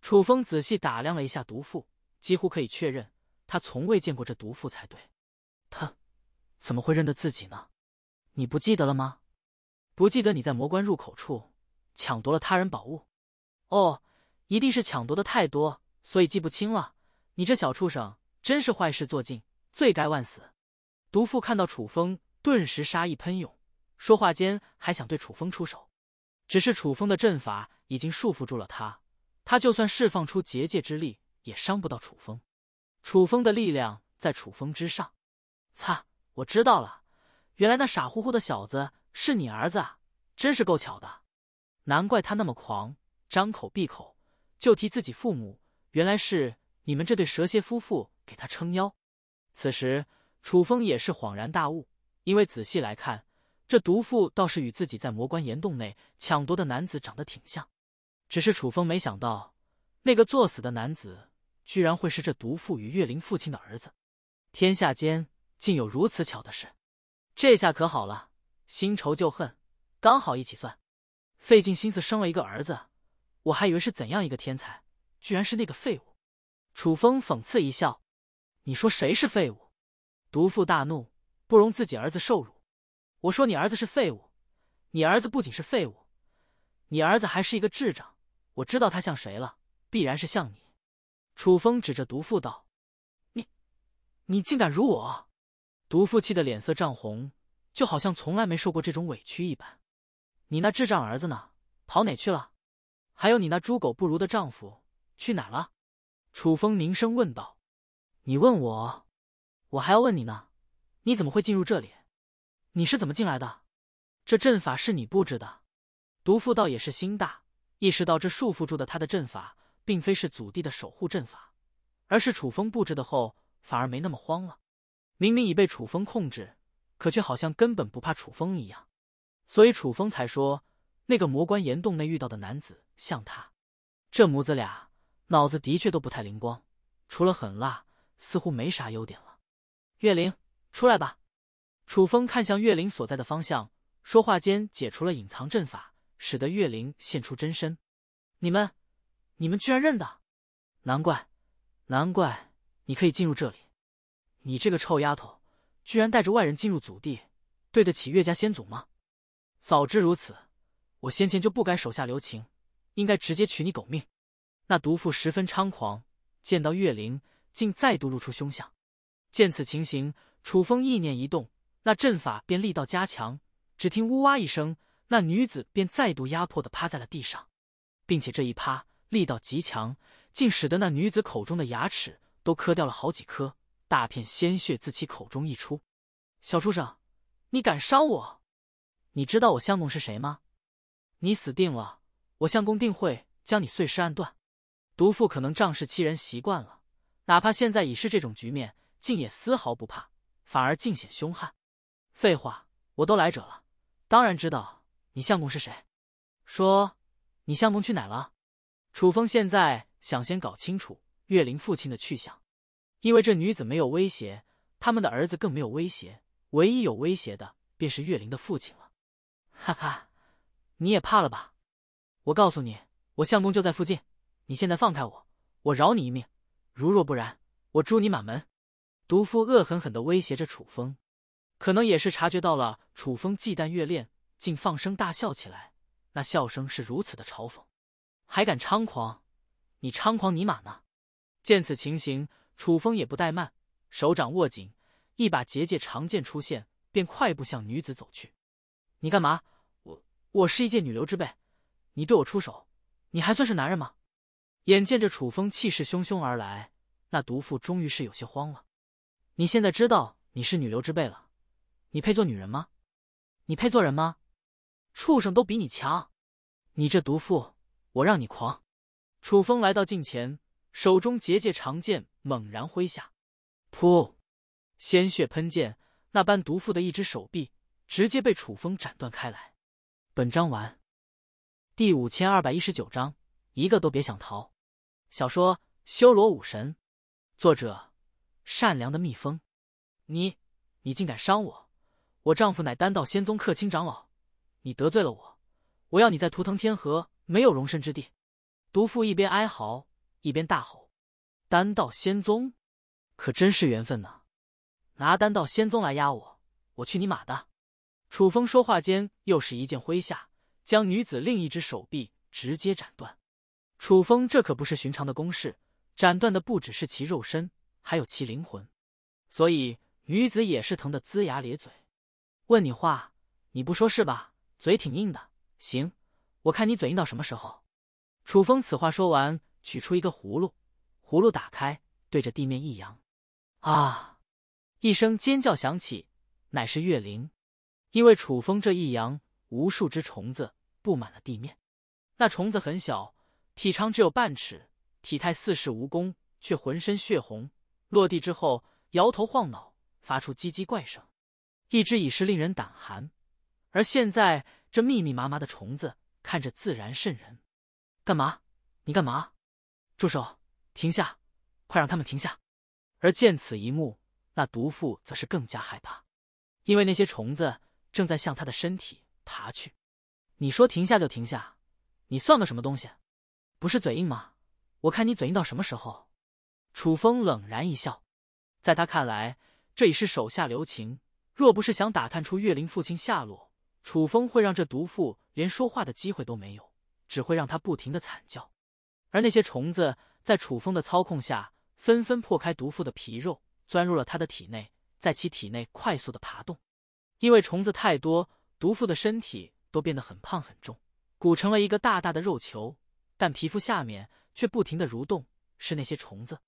楚风仔细打量了一下毒妇，几乎可以确认，他从未见过这毒妇才对。他怎么会认得自己呢？你不记得了吗？不记得你在魔关入口处抢夺了他人宝物？哦，一定是抢夺的太多，所以记不清了。你这小畜生，真是坏事做尽，罪该万死！毒妇看到楚风，顿时杀意喷涌，说话间还想对楚风出手，只是楚风的阵法已经束缚住了他，他就算释放出结界之力，也伤不到楚风。楚风的力量在楚风之上。擦，我知道了，原来那傻乎乎的小子是你儿子，真是够巧的，难怪他那么狂，张口闭口就提自己父母，原来是。你们这对蛇蝎夫妇给他撑腰。此时，楚风也是恍然大悟，因为仔细来看，这毒妇倒是与自己在魔关岩洞内抢夺的男子长得挺像。只是楚风没想到，那个作死的男子居然会是这毒妇与月灵父亲的儿子。天下间竟有如此巧的事。这下可好了，新仇旧恨刚好一起算。费尽心思生了一个儿子，我还以为是怎样一个天才，居然是那个废物。楚风讽刺一笑：“你说谁是废物？”毒妇大怒，不容自己儿子受辱。我说：“你儿子是废物，你儿子不仅是废物，你儿子还是一个智障。我知道他像谁了，必然是像你。”楚风指着毒妇道：“你，你竟敢辱我！”毒妇气得脸色涨红，就好像从来没受过这种委屈一般。你那智障儿子呢？跑哪去了？还有你那猪狗不如的丈夫去哪了？楚风凝声问道：“你问我，我还要问你呢。你怎么会进入这里？你是怎么进来的？这阵法是你布置的？毒妇倒也是心大，意识到这束缚住的他的阵法，并非是祖地的守护阵法，而是楚风布置的后，反而没那么慌了。明明已被楚风控制，可却好像根本不怕楚风一样。所以楚风才说，那个魔棺岩洞内遇到的男子像他。这母子俩。”脑子的确都不太灵光，除了狠辣，似乎没啥优点了。月灵，出来吧。楚风看向月灵所在的方向，说话间解除了隐藏阵法，使得月灵现出真身。你们，你们居然认得？难怪，难怪你可以进入这里。你这个臭丫头，居然带着外人进入祖地，对得起岳家先祖吗？早知如此，我先前就不该手下留情，应该直接取你狗命。那毒妇十分猖狂，见到月灵，竟再度露出凶相。见此情形，楚风意念一动，那阵法便力道加强。只听“呜哇”一声，那女子便再度压迫的趴在了地上，并且这一趴力道极强，竟使得那女子口中的牙齿都磕掉了好几颗，大片鲜血自其口中溢出。“小畜生，你敢伤我？你知道我相公是谁吗？你死定了！我相公定会将你碎尸万段！”毒妇可能仗势欺人习惯了，哪怕现在已是这种局面，竟也丝毫不怕，反而尽显凶悍。废话，我都来者了，当然知道你相公是谁。说，你相公去哪了？楚风现在想先搞清楚岳灵父亲的去向，因为这女子没有威胁，他们的儿子更没有威胁，唯一有威胁的便是岳灵的父亲了。哈哈，你也怕了吧？我告诉你，我相公就在附近。你现在放开我，我饶你一命；如若不然，我诛你满门。毒妇恶狠狠的威胁着楚风，可能也是察觉到了楚风忌惮月恋，竟放声大笑起来。那笑声是如此的嘲讽，还敢猖狂？你猖狂你马呢！见此情形，楚风也不怠慢，手掌握紧，一把结界长剑出现，便快步向女子走去。你干嘛？我我是一介女流之辈，你对我出手，你还算是男人吗？眼见着楚风气势汹汹而来，那毒妇终于是有些慌了。你现在知道你是女流之辈了，你配做女人吗？你配做人吗？畜生都比你强！你这毒妇，我让你狂！楚风来到近前，手中结界长剑猛然挥下，噗，鲜血喷溅，那般毒妇的一只手臂直接被楚风斩断开来。本章完。第五千二百一十九章，一个都别想逃。小说《修罗武神》，作者：善良的蜜蜂。你，你竟敢伤我！我丈夫乃丹道仙宗客卿长老，你得罪了我，我要你在图腾天河没有容身之地。毒妇一边哀嚎，一边大吼：“丹道仙宗，可真是缘分呐！拿丹道仙宗来压我，我去你妈的！”楚风说话间，又是一剑挥下，将女子另一只手臂直接斩断。楚风，这可不是寻常的攻势，斩断的不只是其肉身，还有其灵魂，所以女子也是疼得龇牙咧嘴。问你话，你不说是吧？嘴挺硬的，行，我看你嘴硬到什么时候。楚风此话说完，取出一个葫芦，葫芦打开，对着地面一扬，啊！一声尖叫响起，乃是月灵，因为楚风这一扬，无数只虫子布满了地面，那虫子很小。体长只有半尺，体态似是蜈蚣，却浑身血红。落地之后，摇头晃脑，发出叽叽怪声。一只已是令人胆寒，而现在这密密麻麻的虫子，看着自然瘆人。干嘛？你干嘛？住手！停下！快让他们停下！而见此一幕，那毒妇则是更加害怕，因为那些虫子正在向她的身体爬去。你说停下就停下，你算个什么东西？不是嘴硬吗？我看你嘴硬到什么时候？楚风冷然一笑，在他看来，这已是手下留情。若不是想打探出岳灵父亲下落，楚风会让这毒妇连说话的机会都没有，只会让她不停的惨叫。而那些虫子在楚风的操控下，纷纷破开毒妇的皮肉，钻入了他的体内，在其体内快速的爬动。因为虫子太多，毒妇的身体都变得很胖很重，鼓成了一个大大的肉球。但皮肤下面却不停的蠕动，是那些虫子。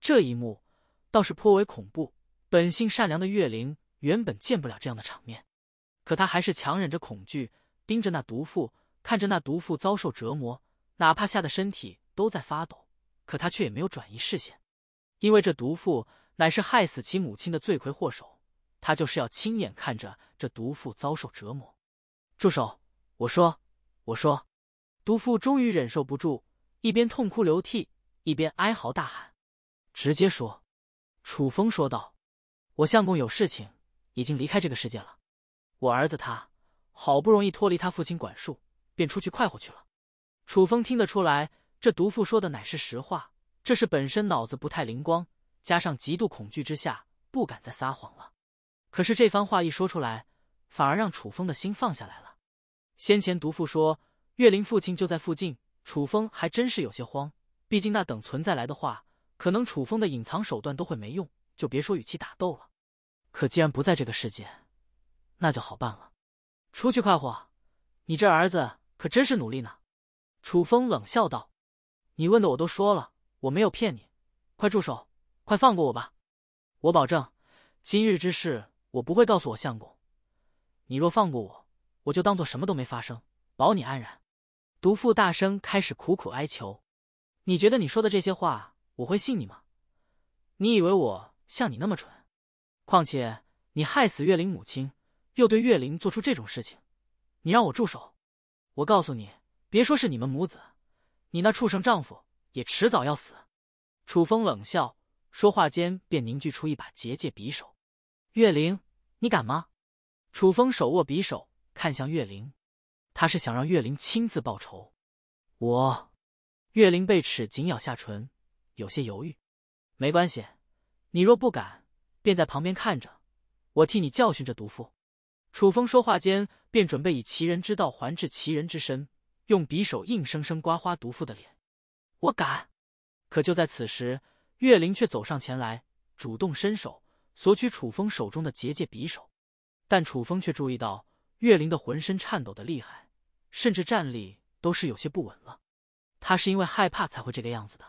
这一幕倒是颇为恐怖。本性善良的月灵原本见不了这样的场面，可他还是强忍着恐惧，盯着那毒妇，看着那毒妇遭受折磨，哪怕吓得身体都在发抖，可他却也没有转移视线，因为这毒妇乃是害死其母亲的罪魁祸首，他就是要亲眼看着这毒妇遭受折磨。住手！我说，我说。毒妇终于忍受不住，一边痛哭流涕，一边哀嚎大喊，直接说：“楚风说道，我相公有事情，已经离开这个世界了。我儿子他好不容易脱离他父亲管束，便出去快活去了。”楚风听得出来，这毒妇说的乃是实话。这是本身脑子不太灵光，加上极度恐惧之下，不敢再撒谎了。可是这番话一说出来，反而让楚风的心放下来了。先前毒妇说。岳林父亲就在附近，楚风还真是有些慌。毕竟那等存在来的话，可能楚风的隐藏手段都会没用，就别说与其打斗了。可既然不在这个世界，那就好办了，出去快活。你这儿子可真是努力呢。楚风冷笑道：“你问的我都说了，我没有骗你。快住手，快放过我吧！我保证，今日之事我不会告诉我相公。你若放过我，我就当做什么都没发生，保你安然。”毒妇大声开始苦苦哀求：“你觉得你说的这些话我会信你吗？你以为我像你那么蠢？况且你害死月灵母亲，又对月灵做出这种事情，你让我住手？我告诉你，别说是你们母子，你那畜生丈夫也迟早要死。”楚风冷笑，说话间便凝聚出一把结界匕首。月灵，你敢吗？楚风手握匕首，看向月灵。他是想让月灵亲自报仇，我，月灵被齿紧咬下唇，有些犹豫。没关系，你若不敢，便在旁边看着，我替你教训这毒妇。楚风说话间，便准备以其人之道还治其人之身，用匕首硬生生刮花毒妇的脸。我敢，可就在此时，月灵却走上前来，主动伸手索取楚风手中的结界匕首。但楚风却注意到，月灵的浑身颤抖的厉害。甚至站立都是有些不稳了，他是因为害怕才会这个样子的。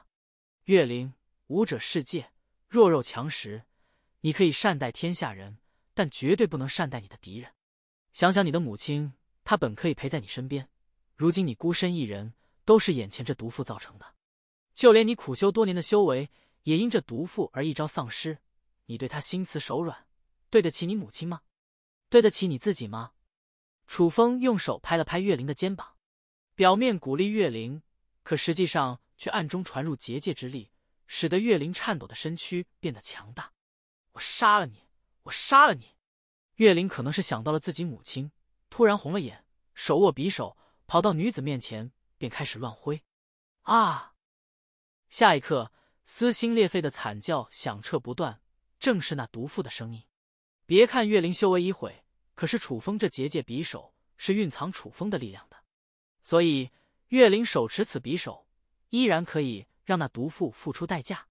月灵，武者世界弱肉强食，你可以善待天下人，但绝对不能善待你的敌人。想想你的母亲，她本可以陪在你身边，如今你孤身一人，都是眼前这毒妇造成的。就连你苦修多年的修为，也因这毒妇而一朝丧失。你对她心慈手软，对得起你母亲吗？对得起你自己吗？楚风用手拍了拍月灵的肩膀，表面鼓励月灵，可实际上却暗中传入结界之力，使得月灵颤抖的身躯变得强大。我杀了你！我杀了你！月灵可能是想到了自己母亲，突然红了眼，手握匕首跑到女子面前，便开始乱挥。啊！下一刻，撕心裂肺的惨叫响彻不断，正是那毒妇的声音。别看月灵修为已毁。可是楚风这结界匕首是蕴藏楚风的力量的，所以岳灵手持此匕首，依然可以让那毒妇付出代价。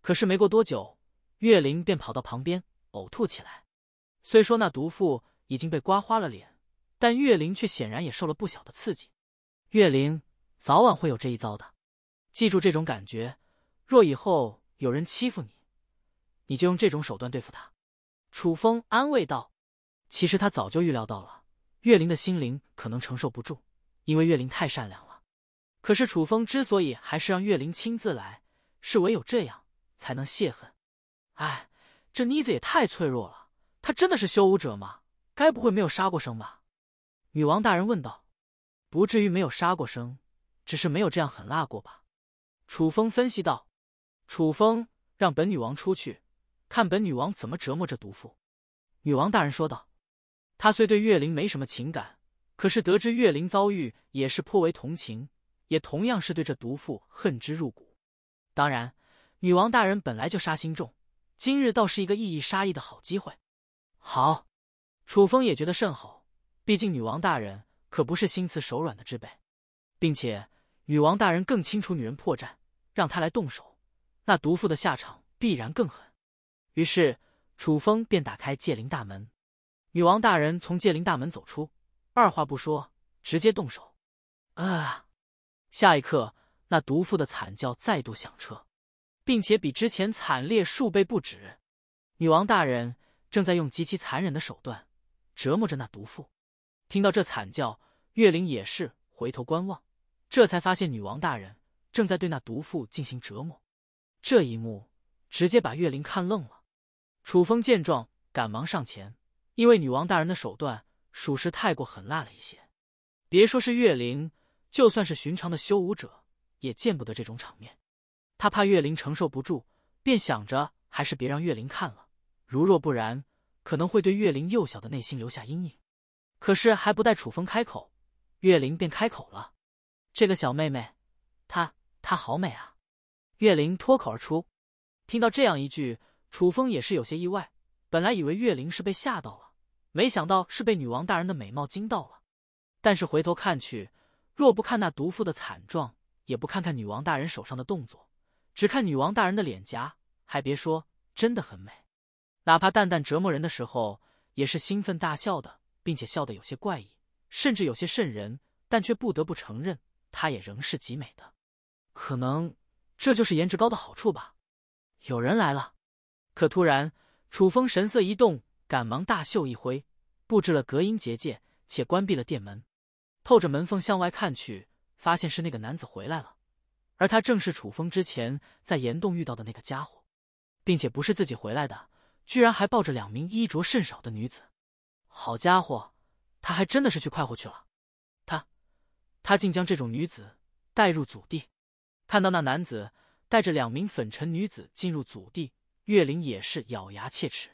可是没过多久，岳灵便跑到旁边呕吐起来。虽说那毒妇已经被刮花了脸，但岳灵却显然也受了不小的刺激。岳灵早晚会有这一遭的，记住这种感觉。若以后有人欺负你，你就用这种手段对付他。楚风安慰道。其实他早就预料到了，月灵的心灵可能承受不住，因为月灵太善良了。可是楚风之所以还是让月灵亲自来，是唯有这样才能泄恨。哎，这妮子也太脆弱了。她真的是修武者吗？该不会没有杀过生吧？女王大人问道。不至于没有杀过生，只是没有这样狠辣过吧？楚风分析道。楚风让本女王出去，看本女王怎么折磨这毒妇。女王大人说道。他虽对月灵没什么情感，可是得知月灵遭遇，也是颇为同情，也同样是对这毒妇恨之入骨。当然，女王大人本来就杀心重，今日倒是一个意义杀意的好机会。好，楚风也觉得甚好，毕竟女王大人可不是心慈手软的之辈，并且女王大人更清楚女人破绽，让他来动手，那毒妇的下场必然更狠。于是，楚风便打开界灵大门。女王大人从戒灵大门走出，二话不说直接动手。啊！下一刻，那毒妇的惨叫再度响彻，并且比之前惨烈数倍不止。女王大人正在用极其残忍的手段折磨着那毒妇。听到这惨叫，月灵也是回头观望，这才发现女王大人正在对那毒妇进行折磨。这一幕直接把月灵看愣了。楚风见状，赶忙上前。因为女王大人的手段属实太过狠辣了一些，别说是月灵，就算是寻常的修武者也见不得这种场面。他怕月灵承受不住，便想着还是别让月灵看了。如若不然，可能会对月灵幼小的内心留下阴影。可是还不待楚风开口，月灵便开口了：“这个小妹妹，她她好美啊！”月灵脱口而出。听到这样一句，楚风也是有些意外。本来以为月灵是被吓到了，没想到是被女王大人的美貌惊到了。但是回头看去，若不看那毒妇的惨状，也不看看女王大人手上的动作，只看女王大人的脸颊，还别说，真的很美。哪怕淡淡折磨人的时候，也是兴奋大笑的，并且笑得有些怪异，甚至有些渗人，但却不得不承认，她也仍是极美的。可能这就是颜值高的好处吧。有人来了，可突然。楚风神色一动，赶忙大袖一挥，布置了隔音结界，且关闭了店门。透着门缝向外看去，发现是那个男子回来了，而他正是楚风之前在岩洞遇到的那个家伙，并且不是自己回来的，居然还抱着两名衣着甚少的女子。好家伙，他还真的是去快活去了。他，他竟将这种女子带入祖地。看到那男子带着两名粉尘女子进入祖地。月灵也是咬牙切齿，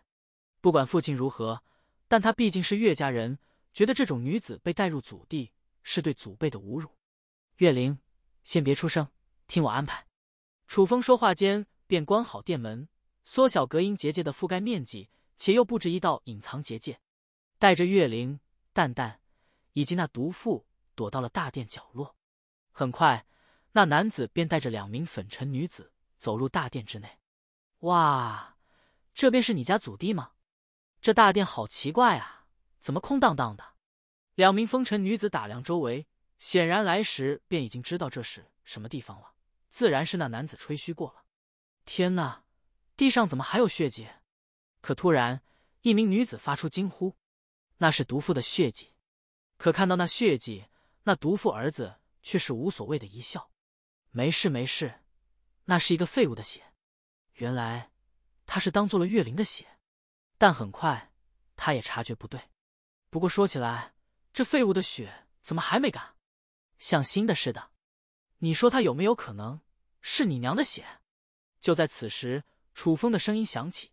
不管父亲如何，但他毕竟是岳家人，觉得这种女子被带入祖地是对祖辈的侮辱。月灵，先别出声，听我安排。楚风说话间便关好殿门，缩小隔音结界的覆盖面积，且又布置一道隐藏结界，带着月灵、淡淡以及那毒妇躲到了大殿角落。很快，那男子便带着两名粉尘女子走入大殿之内。哇，这便是你家祖地吗？这大殿好奇怪啊，怎么空荡荡的？两名风尘女子打量周围，显然来时便已经知道这是什么地方了，自然是那男子吹嘘过了。天哪，地上怎么还有血迹？可突然，一名女子发出惊呼，那是毒妇的血迹。可看到那血迹，那毒妇儿子却是无所谓的一笑：“没事没事，那是一个废物的血。”原来他是当做了月灵的血，但很快他也察觉不对。不过说起来，这废物的血怎么还没干，像新的似的？你说他有没有可能是你娘的血？就在此时，楚风的声音响起。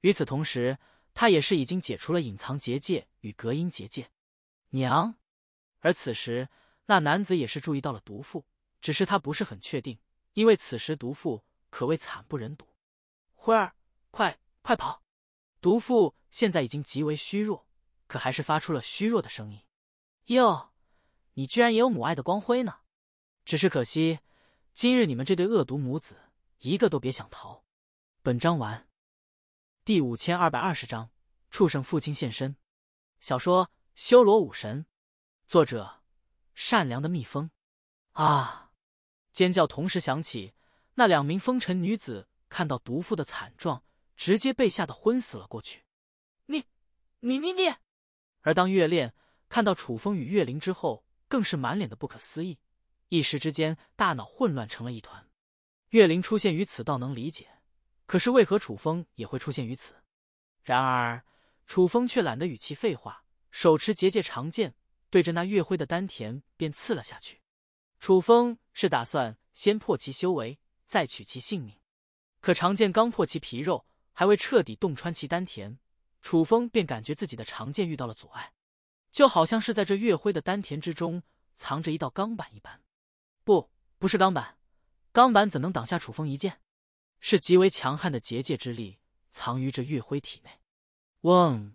与此同时，他也是已经解除了隐藏结界与隔音结界。娘。而此时，那男子也是注意到了毒妇，只是他不是很确定，因为此时毒妇可谓惨不忍睹。辉儿，快快跑！毒妇现在已经极为虚弱，可还是发出了虚弱的声音。哟，你居然也有母爱的光辉呢！只是可惜，今日你们这对恶毒母子，一个都别想逃。本章完。第五千二百二十章：畜生父亲现身。小说《修罗武神》，作者：善良的蜜蜂。啊！尖叫同时响起，那两名风尘女子。看到毒妇的惨状，直接被吓得昏死了过去。你、你、你、你！而当月恋看到楚风与月灵之后，更是满脸的不可思议，一时之间大脑混乱成了一团。月灵出现于此，倒能理解，可是为何楚风也会出现于此？然而楚风却懒得与其废话，手持结界长剑，对着那月辉的丹田便刺了下去。楚风是打算先破其修为，再取其性命。可长剑刚破其皮肉，还未彻底洞穿其丹田，楚风便感觉自己的长剑遇到了阻碍，就好像是在这月辉的丹田之中藏着一道钢板一般。不，不是钢板，钢板怎能挡下楚风一剑？是极为强悍的结界之力藏于这月辉体内。嗡，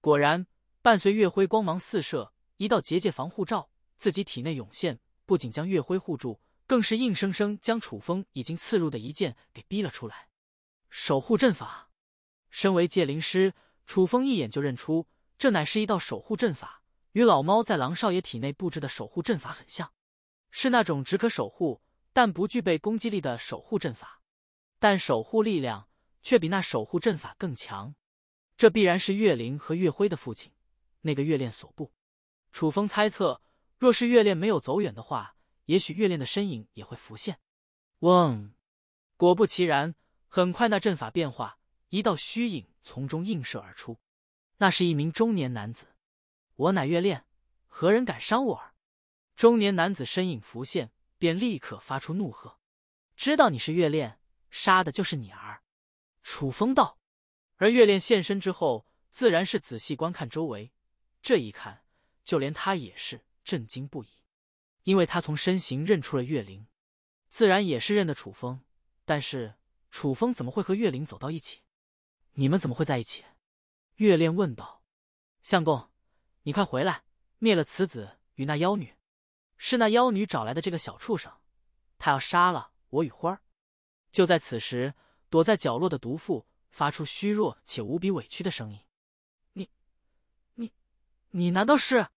果然，伴随月辉光芒四射，一道结界防护罩自己体内涌现，不仅将月辉护住。更是硬生生将楚风已经刺入的一剑给逼了出来。守护阵法，身为界灵师，楚风一眼就认出，这乃是一道守护阵法，与老猫在狼少爷体内布置的守护阵法很像，是那种只可守护但不具备攻击力的守护阵法，但守护力量却比那守护阵法更强。这必然是月灵和月辉的父亲，那个月炼所布。楚风猜测，若是月炼没有走远的话。也许月恋的身影也会浮现。嗡，果不其然，很快那阵法变化，一道虚影从中映射而出。那是一名中年男子，我乃月恋，何人敢伤我儿？中年男子身影浮现，便立刻发出怒喝：“知道你是月恋，杀的就是你儿！”楚风道。而月恋现身之后，自然是仔细观看周围。这一看，就连他也是震惊不已。因为他从身形认出了月灵，自然也是认得楚风。但是楚风怎么会和月灵走到一起？你们怎么会在一起？月恋问道：“相公，你快回来，灭了此子与那妖女！是那妖女找来的这个小畜生，他要杀了我与花儿！”就在此时，躲在角落的毒妇发出虚弱且无比委屈的声音：“你、你、你难道是？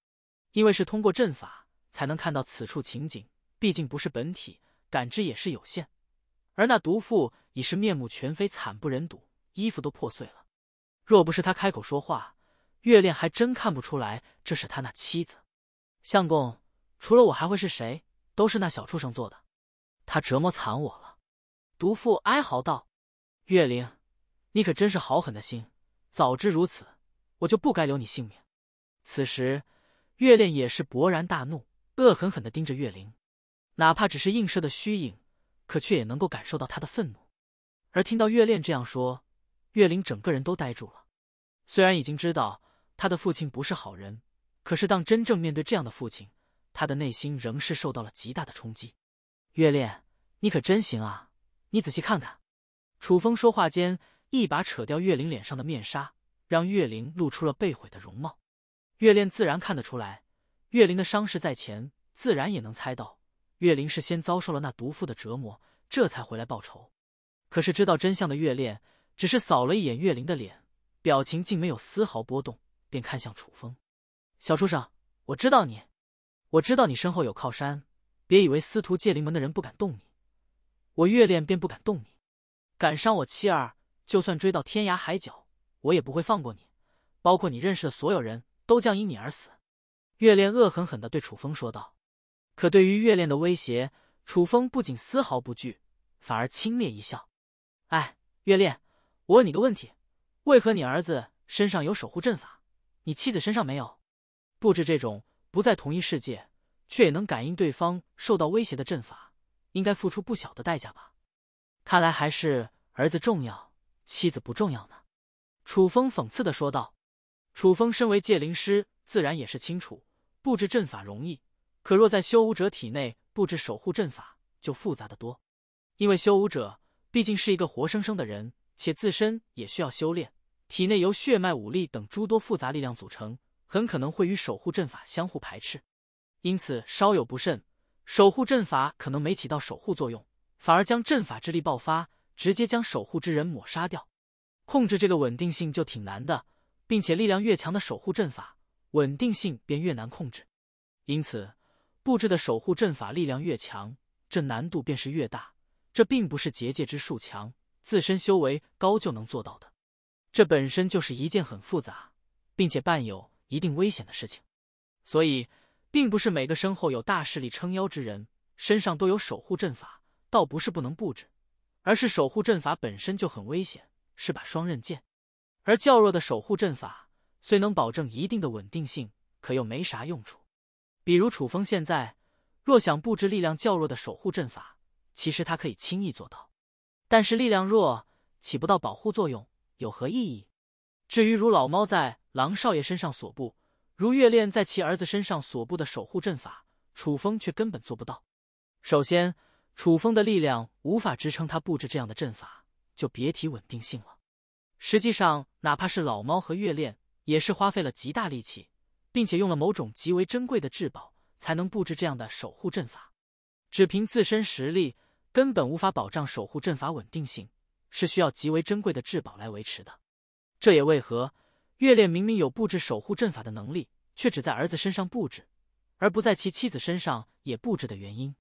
因为是通过阵法。”才能看到此处情景，毕竟不是本体，感知也是有限。而那毒妇已是面目全非，惨不忍睹，衣服都破碎了。若不是他开口说话，月恋还真看不出来这是他那妻子。相公，除了我还会是谁？都是那小畜生做的，他折磨惨我了。毒妇哀嚎道：“月灵，你可真是好狠的心，早知如此，我就不该留你性命。”此时，月恋也是勃然大怒。恶狠狠的盯着月灵，哪怕只是映射的虚影，可却也能够感受到他的愤怒。而听到月恋这样说，月灵整个人都呆住了。虽然已经知道他的父亲不是好人，可是当真正面对这样的父亲，他的内心仍是受到了极大的冲击。月恋，你可真行啊！你仔细看看。楚风说话间，一把扯掉月灵脸上的面纱，让月灵露出了被毁的容貌。月恋自然看得出来。月灵的伤势在前，自然也能猜到，月灵是先遭受了那毒妇的折磨，这才回来报仇。可是知道真相的月恋，只是扫了一眼月灵的脸，表情竟没有丝毫波动，便看向楚风：“小畜生，我知道你，我知道你身后有靠山。别以为司徒界灵门的人不敢动你，我月恋便不敢动你。敢伤我妻儿，就算追到天涯海角，我也不会放过你。包括你认识的所有人都将因你而死。”月恋恶狠狠的对楚风说道：“可对于月恋的威胁，楚风不仅丝毫不惧，反而轻蔑一笑。哎，月恋，我问你个问题，为何你儿子身上有守护阵法，你妻子身上没有？布置这种不在同一世界却也能感应对方受到威胁的阵法，应该付出不小的代价吧？看来还是儿子重要，妻子不重要呢。”楚风讽刺的说道。楚风身为界灵师。自然也是清楚，布置阵法容易，可若在修武者体内布置守护阵法就复杂的多，因为修武者毕竟是一个活生生的人，且自身也需要修炼，体内由血脉、武力等诸多复杂力量组成，很可能会与守护阵法相互排斥，因此稍有不慎，守护阵法可能没起到守护作用，反而将阵法之力爆发，直接将守护之人抹杀掉。控制这个稳定性就挺难的，并且力量越强的守护阵法。稳定性便越难控制，因此布置的守护阵法力量越强，这难度便是越大。这并不是结界之术强、自身修为高就能做到的，这本身就是一件很复杂，并且伴有一定危险的事情。所以，并不是每个身后有大势力撑腰之人身上都有守护阵法，倒不是不能布置，而是守护阵法本身就很危险，是把双刃剑。而较弱的守护阵法。虽能保证一定的稳定性，可又没啥用处。比如楚风现在若想布置力量较弱的守护阵法，其实他可以轻易做到。但是力量弱起不到保护作用，有何意义？至于如老猫在狼少爷身上所布，如月恋在其儿子身上所布的守护阵法，楚风却根本做不到。首先，楚风的力量无法支撑他布置这样的阵法，就别提稳定性了。实际上，哪怕是老猫和月恋也是花费了极大力气，并且用了某种极为珍贵的至宝，才能布置这样的守护阵法。只凭自身实力，根本无法保障守护阵法稳定性，是需要极为珍贵的至宝来维持的。这也为何月恋明明有布置守护阵法的能力，却只在儿子身上布置，而不在其妻子身上也布置的原因。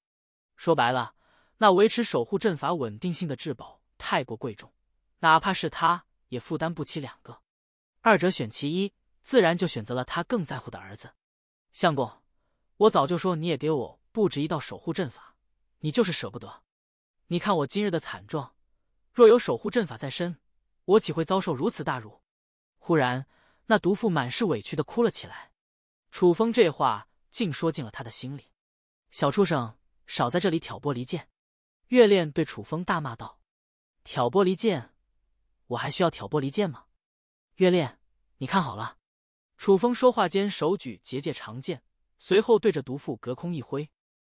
说白了，那维持守护阵法稳定性的至宝太过贵重，哪怕是他也负担不起两个。二者选其一，自然就选择了他更在乎的儿子。相公，我早就说你也给我布置一道守护阵法，你就是舍不得。你看我今日的惨状，若有守护阵法在身，我岂会遭受如此大辱？忽然，那毒妇满是委屈的哭了起来。楚风这话竟说进了他的心里。小畜生，少在这里挑拨离间！月恋对楚风大骂道：“挑拨离间，我还需要挑拨离间吗？”月恋，你看好了。楚风说话间，手举结界长剑，随后对着毒妇隔空一挥，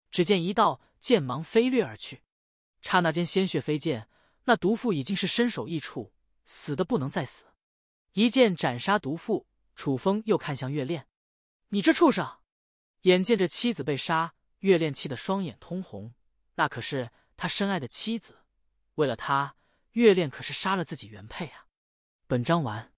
只见一道剑芒飞掠而去，刹那间鲜血飞溅，那毒妇已经是身首异处，死的不能再死。一剑斩杀毒妇，楚风又看向月恋：“你这畜生！眼见着妻子被杀，月恋气得双眼通红，那可是他深爱的妻子，为了他，月恋可是杀了自己原配啊。本章完。